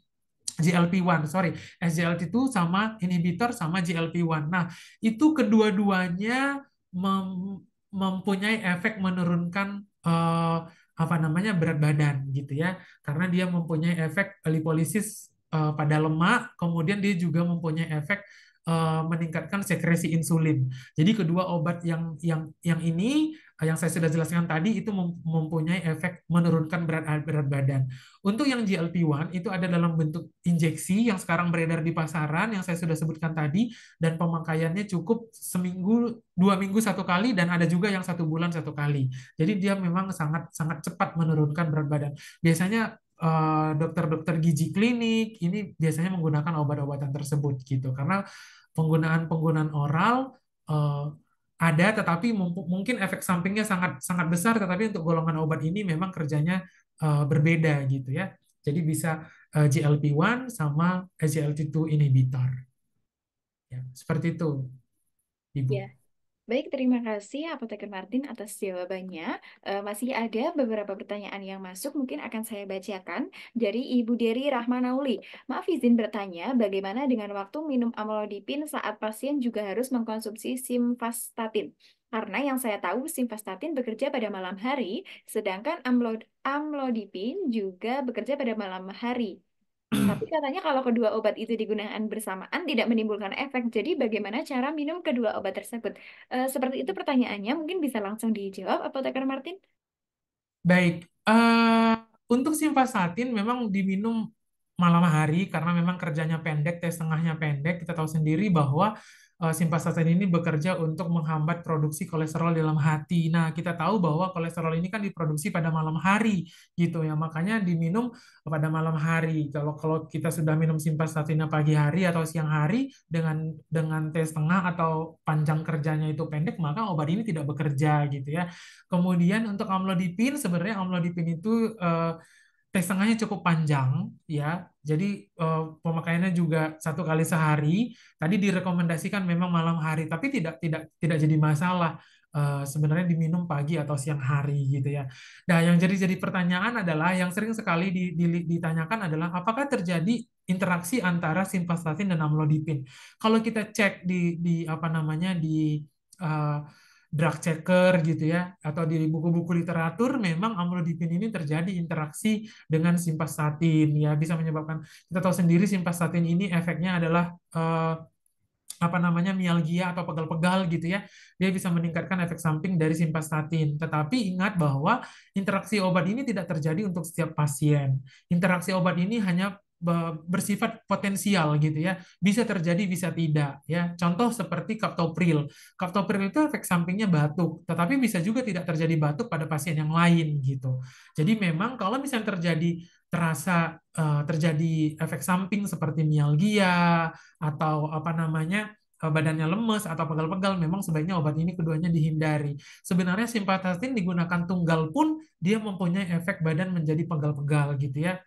Speaker 1: GLP-1, sorry, SGLT2 sama inhibitor sama GLP-1. Nah, itu kedua-duanya mem mempunyai efek menurunkan uh, apa namanya berat badan gitu ya karena dia mempunyai efek lipolisis Eh, pada lemak, kemudian dia juga mempunyai efek eh, meningkatkan sekresi insulin. Jadi kedua obat yang yang yang ini eh, yang saya sudah jelaskan tadi itu mempunyai efek menurunkan berat berat badan. Untuk yang GLP-1 itu ada dalam bentuk injeksi yang sekarang beredar di pasaran yang saya sudah sebutkan tadi dan pemakaiannya cukup seminggu dua minggu satu kali dan ada juga yang satu bulan satu kali. Jadi dia memang sangat sangat cepat menurunkan berat badan. Biasanya Eh, dokter-dokter uh, gizi klinik ini biasanya menggunakan obat-obatan tersebut gitu karena penggunaan penggunaan oral uh, ada tetapi mungkin efek sampingnya sangat sangat besar tetapi untuk golongan obat ini memang kerjanya uh, berbeda gitu ya jadi bisa uh, GLP-1 sama SGLT2 inhibitor ya seperti itu ibu yeah.
Speaker 2: Baik, terima kasih Apoteker Martin atas jawabannya. E, masih ada beberapa pertanyaan yang masuk, mungkin akan saya bacakan dari Ibu Dery Rahmanauli. Maaf izin bertanya, bagaimana dengan waktu minum amlodipin saat pasien juga harus mengkonsumsi simvastatin? Karena yang saya tahu simvastatin bekerja pada malam hari, sedangkan amlod amlodipin juga bekerja pada malam hari. Tapi katanya kalau kedua obat itu digunakan bersamaan tidak menimbulkan efek. Jadi bagaimana cara minum kedua obat tersebut? E, seperti itu pertanyaannya, mungkin bisa langsung dijawab Apoteker Martin.
Speaker 1: Baik, uh, untuk simvastatin memang diminum malam hari karena memang kerjanya pendek, tes tengahnya pendek. Kita tahu sendiri bahwa Eh, simpastatin ini bekerja untuk menghambat produksi kolesterol dalam hati. Nah, kita tahu bahwa kolesterol ini kan diproduksi pada malam hari gitu ya. Makanya diminum pada malam hari. Kalau kalau kita sudah minum simpastatinnya pagi hari atau siang hari dengan dengan tes setengah atau panjang kerjanya itu pendek, maka obat ini tidak bekerja gitu ya. Kemudian untuk amlodipin sebenarnya amlodipin itu eh, teh cukup panjang ya. Jadi uh, pemakaiannya juga satu kali sehari. Tadi direkomendasikan memang malam hari, tapi tidak tidak tidak jadi masalah uh, sebenarnya diminum pagi atau siang hari gitu ya. Nah, yang jadi jadi pertanyaan adalah yang sering sekali di, di, ditanyakan adalah apakah terjadi interaksi antara simvastatin dan amlodipin. Kalau kita cek di di apa namanya di uh, drug checker gitu ya atau di buku-buku literatur memang amlodipin ini terjadi interaksi dengan simpastatin ya bisa menyebabkan kita tahu sendiri simpastatin ini efeknya adalah eh, apa namanya mialgia atau pegal-pegal gitu ya dia bisa meningkatkan efek samping dari simpastatin tetapi ingat bahwa interaksi obat ini tidak terjadi untuk setiap pasien interaksi obat ini hanya bersifat potensial gitu ya. Bisa terjadi, bisa tidak ya. Contoh seperti captopril captopril itu efek sampingnya batuk, tetapi bisa juga tidak terjadi batuk pada pasien yang lain gitu. Jadi memang kalau misalnya terjadi terasa uh, terjadi efek samping seperti mialgia atau apa namanya eh, badannya lemes atau pegal-pegal, memang sebaiknya obat ini keduanya dihindari. Sebenarnya simpatatin digunakan tunggal pun dia mempunyai efek badan menjadi pegal-pegal gitu ya.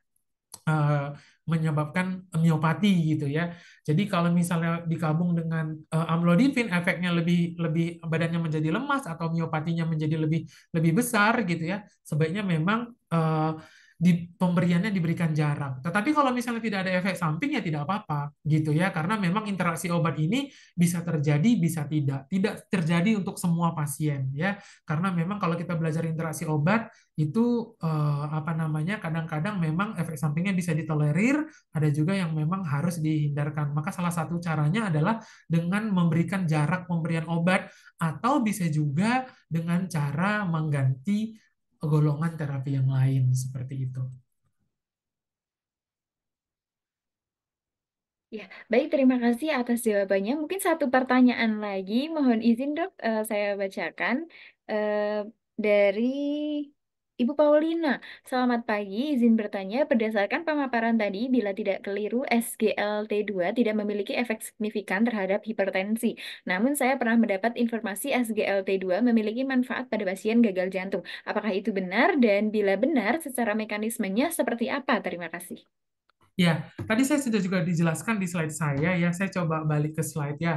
Speaker 1: Uh, menyebabkan miopati gitu ya. Jadi kalau misalnya digabung dengan uh, eh, amlodipin efeknya lebih lebih badannya menjadi lemas atau miopatinya menjadi lebih lebih besar gitu ya. Sebaiknya memang uh, di pemberiannya diberikan jarak. Tetapi kalau misalnya tidak ada efek samping ya tidak apa-apa gitu ya karena memang interaksi obat ini bisa terjadi bisa tidak. Tidak terjadi untuk semua pasien ya. Karena memang kalau kita belajar interaksi obat itu eh, apa namanya kadang-kadang memang efek sampingnya bisa ditolerir, ada juga yang memang harus dihindarkan. Maka salah satu caranya adalah dengan memberikan jarak pemberian obat atau bisa juga dengan cara mengganti golongan terapi yang lain seperti itu.
Speaker 2: Ya, baik terima kasih atas jawabannya. Mungkin satu pertanyaan lagi, mohon izin dok, uh, saya bacakan uh, dari Ibu Paulina, selamat pagi. Izin bertanya, berdasarkan pemaparan tadi, bila tidak keliru, SGLT2 tidak memiliki efek signifikan terhadap hipertensi. Namun, saya pernah mendapat informasi SGLT2 memiliki manfaat pada pasien gagal jantung. Apakah itu benar? Dan bila benar, secara mekanismenya seperti apa? Terima kasih.
Speaker 1: Ya, tadi saya sudah juga dijelaskan di slide saya ya. Saya coba balik ke slide ya.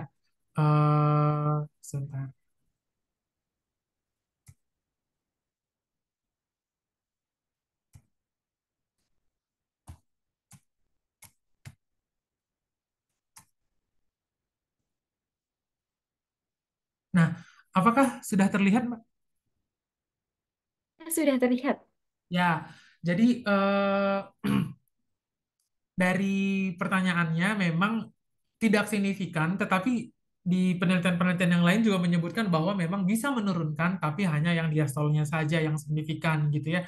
Speaker 1: Uh, sebentar. Nah, apakah sudah terlihat, Mbak?
Speaker 2: Sudah terlihat.
Speaker 1: Ya, jadi eh, dari pertanyaannya memang tidak signifikan, tetapi di penelitian-penelitian yang lain juga menyebutkan bahwa memang bisa menurunkan, tapi hanya yang diastolnya saja yang signifikan gitu ya.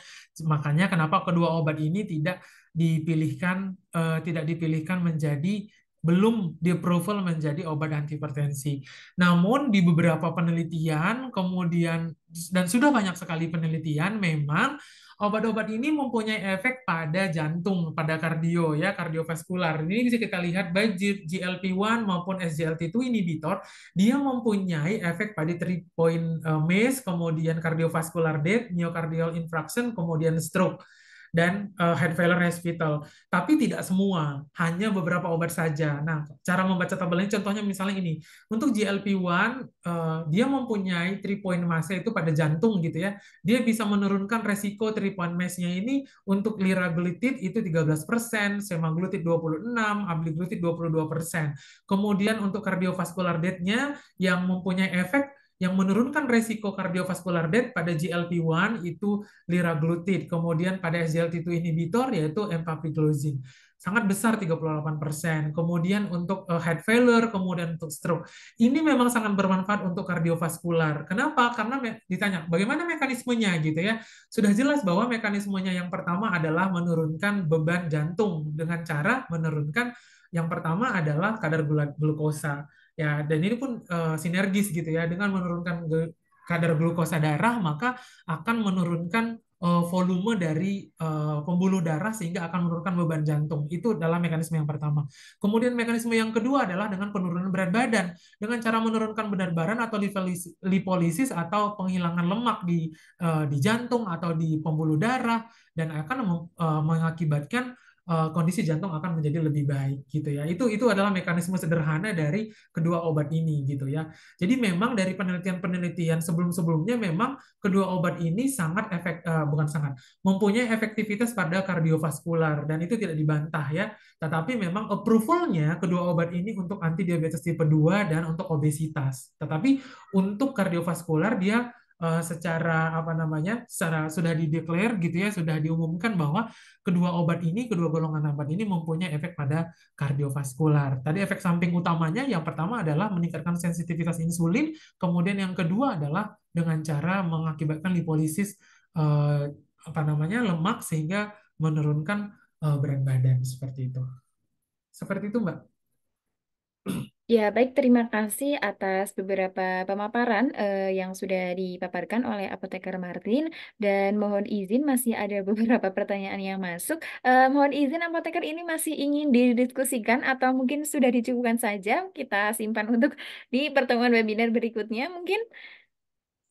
Speaker 1: Makanya kenapa kedua obat ini tidak dipilihkan, eh, tidak dipilihkan menjadi belum di approval menjadi obat antipertensi, Namun di beberapa penelitian kemudian dan sudah banyak sekali penelitian memang obat-obat ini mempunyai efek pada jantung, pada kardio ya, kardiovaskular. Ini bisa kita lihat baik GLP-1 maupun SGLT2 inhibitor, dia mempunyai efek pada three point uh, eh, MACE, kemudian kardiovaskular death, myocardial infarction, kemudian stroke dan uh, eh, heart failure hospital. Tapi tidak semua, hanya beberapa obat saja. Nah, cara membaca tabelnya contohnya misalnya ini. Untuk GLP-1, uh, eh, dia mempunyai three point mass itu pada jantung gitu ya. Dia bisa menurunkan resiko three point mass-nya ini untuk liraglutid itu 13%, semaglutid 26, abliglutid 22%. Kemudian untuk kardiovaskular death-nya yang mempunyai efek yang menurunkan resiko kardiovaskular death pada GLP-1 itu liraglutid, kemudian pada SGLT2 inhibitor yaitu empagliflozin Sangat besar 38%. Kemudian untuk eh, head failure, kemudian untuk stroke. Ini memang sangat bermanfaat untuk kardiovaskular. Kenapa? Karena ditanya bagaimana mekanismenya gitu ya. Sudah jelas bahwa mekanismenya yang pertama adalah menurunkan beban jantung dengan cara menurunkan yang pertama adalah kadar glukosa ya dan ini pun uh, sinergis gitu ya dengan menurunkan kadar glukosa darah maka akan menurunkan uh, volume dari uh, pembuluh darah sehingga akan menurunkan beban jantung itu dalam mekanisme yang pertama kemudian mekanisme yang kedua adalah dengan penurunan berat badan dengan cara menurunkan berat badan atau lipolisis atau penghilangan lemak di uh, di jantung atau di pembuluh darah dan akan mengakibatkan Eh, kondisi jantung akan menjadi lebih baik gitu ya. Itu itu adalah mekanisme sederhana dari kedua obat ini gitu ya. Jadi memang dari penelitian-penelitian sebelum-sebelumnya memang kedua obat ini sangat efek uh, bukan sangat mempunyai efektivitas pada kardiovaskular dan itu tidak dibantah ya. Tetapi memang approvalnya kedua obat ini untuk anti diabetes tipe 2 dan untuk obesitas. Tetapi untuk kardiovaskular dia Eh, secara apa namanya secara sudah dideklar gitu ya sudah diumumkan bahwa kedua obat ini kedua golongan obat ini mempunyai efek pada kardiovaskular tadi efek samping utamanya yang pertama adalah meningkatkan sensitivitas insulin kemudian yang kedua adalah dengan cara mengakibatkan lipolisis uh, apa namanya lemak sehingga menurunkan uh, berat badan seperti itu seperti itu mbak
Speaker 2: Ya, baik. Terima kasih atas beberapa pemaparan uh, yang sudah dipaparkan oleh Apoteker Martin. Dan mohon izin, masih ada beberapa pertanyaan yang masuk. Eh, mohon izin, Apoteker ini masih ingin didiskusikan atau mungkin sudah dicukupkan saja. Kita simpan untuk di pertemuan webinar berikutnya mungkin.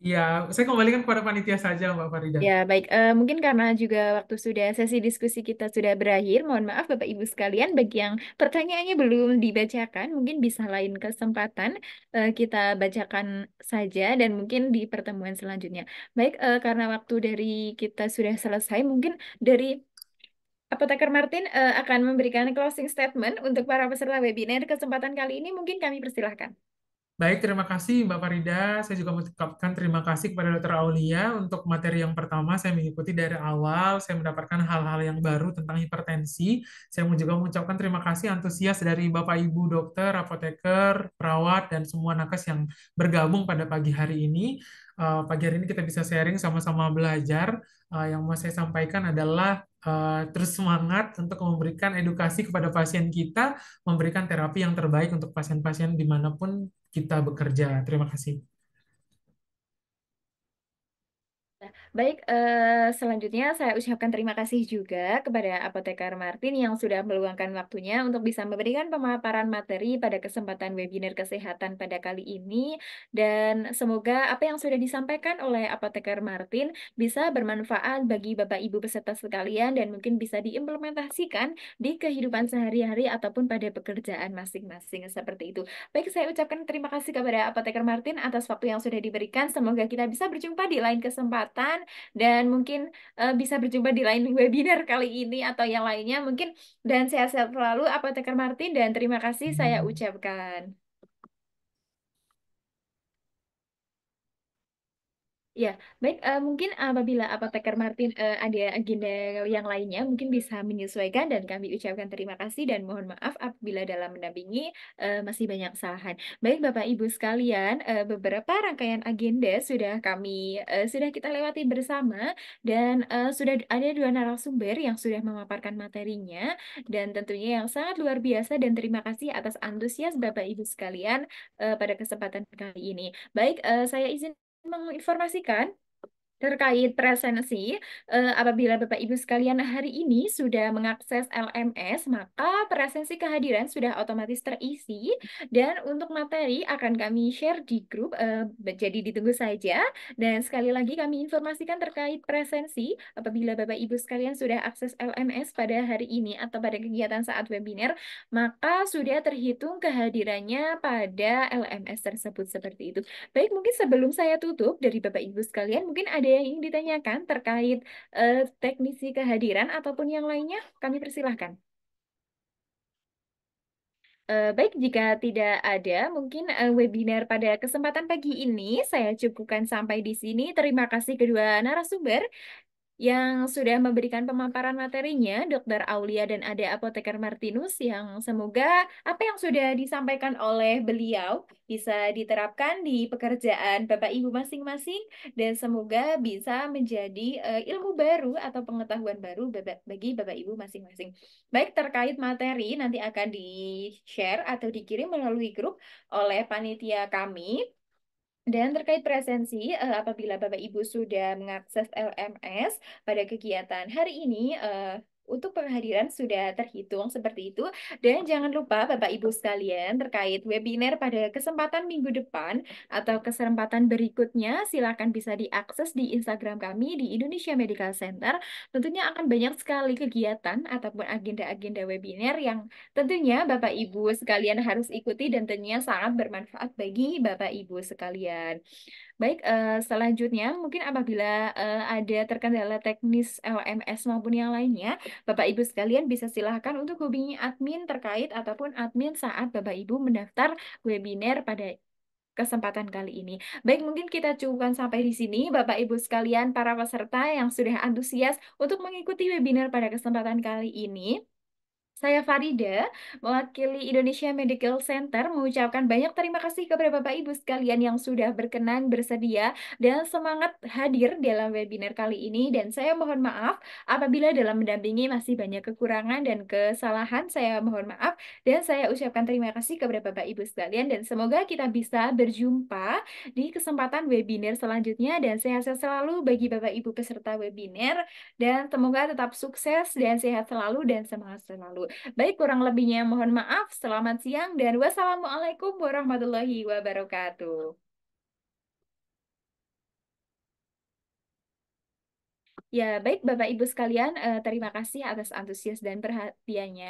Speaker 1: Iya, saya kembalikan kepada panitia saja, Mbak Farida. Ya,
Speaker 2: baik. Eh, mungkin karena juga waktu sudah sesi diskusi kita sudah berakhir, mohon maaf Bapak Ibu sekalian bagi yang pertanyaannya belum dibacakan, mungkin bisa lain kesempatan eh, kita bacakan saja dan mungkin di pertemuan selanjutnya. Baik, eh, karena waktu dari kita sudah selesai, mungkin dari Apoteker Martin eh, akan memberikan closing statement untuk para peserta webinar kesempatan kali ini. Mungkin kami persilahkan.
Speaker 1: Baik, terima kasih mbak farida Saya juga mengucapkan terima kasih kepada Dr. Aulia untuk materi yang pertama. Saya mengikuti dari awal, saya mendapatkan hal-hal yang baru tentang hipertensi. Saya juga mengucapkan terima kasih antusias dari Bapak Ibu dokter, apoteker, perawat, dan semua nakes yang bergabung pada pagi hari ini. Eh, pagi hari ini kita bisa sharing sama-sama belajar. Eh, yang mau saya sampaikan adalah eh, terus semangat untuk memberikan edukasi kepada pasien kita, memberikan terapi yang terbaik untuk pasien-pasien dimanapun kita bekerja. Terima kasih.
Speaker 2: Baik, eh, selanjutnya saya ucapkan terima kasih juga kepada apoteker Martin yang sudah meluangkan waktunya untuk bisa memberikan pemaparan materi pada kesempatan webinar kesehatan pada kali ini. Dan semoga apa yang sudah disampaikan oleh apoteker Martin bisa bermanfaat bagi Bapak Ibu peserta sekalian dan mungkin bisa diimplementasikan di kehidupan sehari-hari ataupun pada pekerjaan masing-masing seperti itu. Baik, saya ucapkan terima kasih kepada apoteker Martin atas waktu yang sudah diberikan. Semoga kita bisa berjumpa di lain kesempatan kesempatan dan mungkin uh, bisa berjumpa di lain webinar kali ini atau yang lainnya mungkin dan sehat-sehat selalu apoteker Martin dan terima kasih saya hmm. ucapkan. Ya, baik. Uh, mungkin apabila apoteker Martin uh, ada agenda yang lainnya, mungkin bisa menyesuaikan dan kami ucapkan terima kasih dan mohon maaf apabila dalam mendampingi uh, masih banyak kesalahan. Baik, Bapak Ibu sekalian, uh, beberapa rangkaian agenda sudah kami uh, sudah kita lewati bersama dan uh, sudah ada dua narasumber yang sudah memaparkan materinya dan tentunya yang sangat luar biasa dan terima kasih atas antusias Bapak Ibu sekalian uh, pada kesempatan kali ini. Baik, uh, saya izin menginformasikan Terkait presensi, eh, apabila Bapak Ibu sekalian hari ini sudah mengakses LMS, maka presensi kehadiran sudah otomatis terisi dan untuk materi akan kami share di grup, eh, jadi ditunggu saja. Dan sekali lagi kami informasikan terkait presensi, apabila Bapak Ibu sekalian sudah akses LMS pada hari ini atau pada kegiatan saat webinar, maka sudah terhitung kehadirannya pada LMS tersebut seperti itu. Baik, mungkin sebelum saya tutup dari Bapak Ibu sekalian, mungkin ada ada yang ingin ditanyakan terkait uh, teknisi kehadiran ataupun yang lainnya? Kami persilahkan. Uh, baik, jika tidak ada, mungkin uh, webinar pada kesempatan pagi ini saya cukupkan sampai di sini. Terima kasih kedua narasumber yang sudah memberikan pemaparan materinya, Dr. Aulia dan ada Apoteker Martinus, yang semoga apa yang sudah disampaikan oleh beliau bisa diterapkan di pekerjaan Bapak Ibu masing-masing, dan semoga bisa menjadi uh, ilmu baru atau pengetahuan baru bagi Bapak Ibu masing-masing. Baik terkait materi, nanti akan di-share atau dikirim melalui grup oleh panitia kami dan terkait presensi, eh, apabila Bapak Ibu sudah mengakses LMS pada kegiatan hari ini, eh, untuk penghadiran sudah terhitung seperti itu. Dan jangan lupa Bapak Ibu sekalian terkait webinar pada kesempatan minggu depan atau kesempatan berikutnya silakan bisa diakses di Instagram kami di Indonesia Medical Center. Tentunya akan banyak sekali kegiatan ataupun agenda-agenda webinar yang tentunya Bapak Ibu sekalian harus ikuti dan tentunya sangat bermanfaat bagi Bapak Ibu sekalian. Baik, uh, selanjutnya mungkin apabila uh, ada terkendala teknis LMS maupun yang lainnya, Bapak Ibu sekalian bisa silahkan untuk hubungi admin terkait ataupun admin saat Bapak Ibu mendaftar webinar pada kesempatan kali ini. Baik, mungkin kita cukupkan sampai di sini Bapak Ibu sekalian para peserta yang sudah antusias untuk mengikuti webinar pada kesempatan kali ini. Saya Farida, mewakili Indonesia Medical Center, mengucapkan banyak terima kasih kepada Bapak Ibu sekalian yang sudah berkenan bersedia dan semangat hadir dalam webinar kali ini. Dan saya mohon maaf apabila dalam mendampingi masih banyak kekurangan dan kesalahan. Saya mohon maaf dan saya ucapkan terima kasih kepada Bapak Ibu sekalian dan semoga kita bisa berjumpa di kesempatan webinar selanjutnya dan sehat-sehat selalu bagi Bapak Ibu peserta webinar dan semoga tetap sukses dan sehat selalu dan semangat selalu. Baik, kurang lebihnya mohon maaf. Selamat siang dan wassalamualaikum warahmatullahi wabarakatuh. Ya, baik Bapak Ibu sekalian, eh, terima kasih atas antusias dan perhatiannya.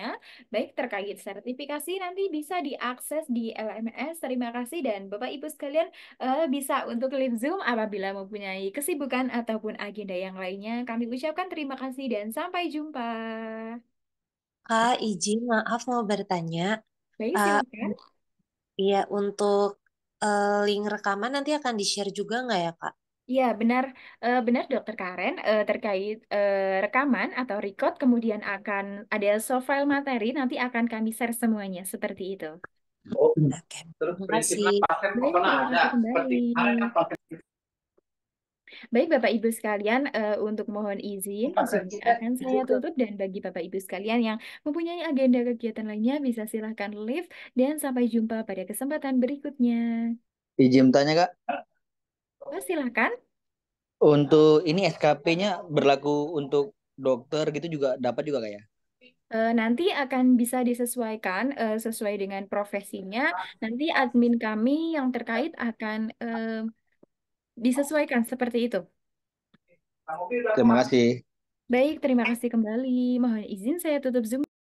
Speaker 2: Baik terkait sertifikasi nanti bisa diakses di LMS. Terima kasih dan Bapak Ibu sekalian eh, bisa untuk live Zoom apabila mempunyai kesibukan ataupun agenda yang lainnya. Kami ucapkan terima kasih dan sampai jumpa.
Speaker 4: Kak, izin maaf mau bertanya. Baik, Uh, eh, silakan. Iya, untuk uh, link rekaman nanti akan di-share juga nggak ya, Kak?
Speaker 2: Iya, benar, Uh, benar Dokter Karen uh, terkait uh, rekaman atau record kemudian akan ada soft file materi nanti akan kami share semuanya seperti itu. Oh, Oke, terus prinsipnya kasih. pasien Baik, pokoknya terima ada. kasih kembali. Kan pasien Baik Bapak Ibu sekalian, uh, untuk mohon izin akan saya tutup dan bagi Bapak Ibu sekalian yang mempunyai agenda kegiatan lainnya bisa silahkan leave dan sampai jumpa pada kesempatan berikutnya.
Speaker 1: Izin tanya Kak?
Speaker 2: Oh, silahkan.
Speaker 1: Untuk ini SKP-nya berlaku untuk dokter gitu juga dapat juga Kak ya?
Speaker 2: Eh, nanti akan bisa disesuaikan e, sesuai dengan profesinya. Nanti admin kami yang terkait akan e,
Speaker 4: disesuaikan seperti itu.
Speaker 1: Terima kasih.
Speaker 4: Baik, terima kasih kembali.
Speaker 1: Mohon izin saya tutup Zoom.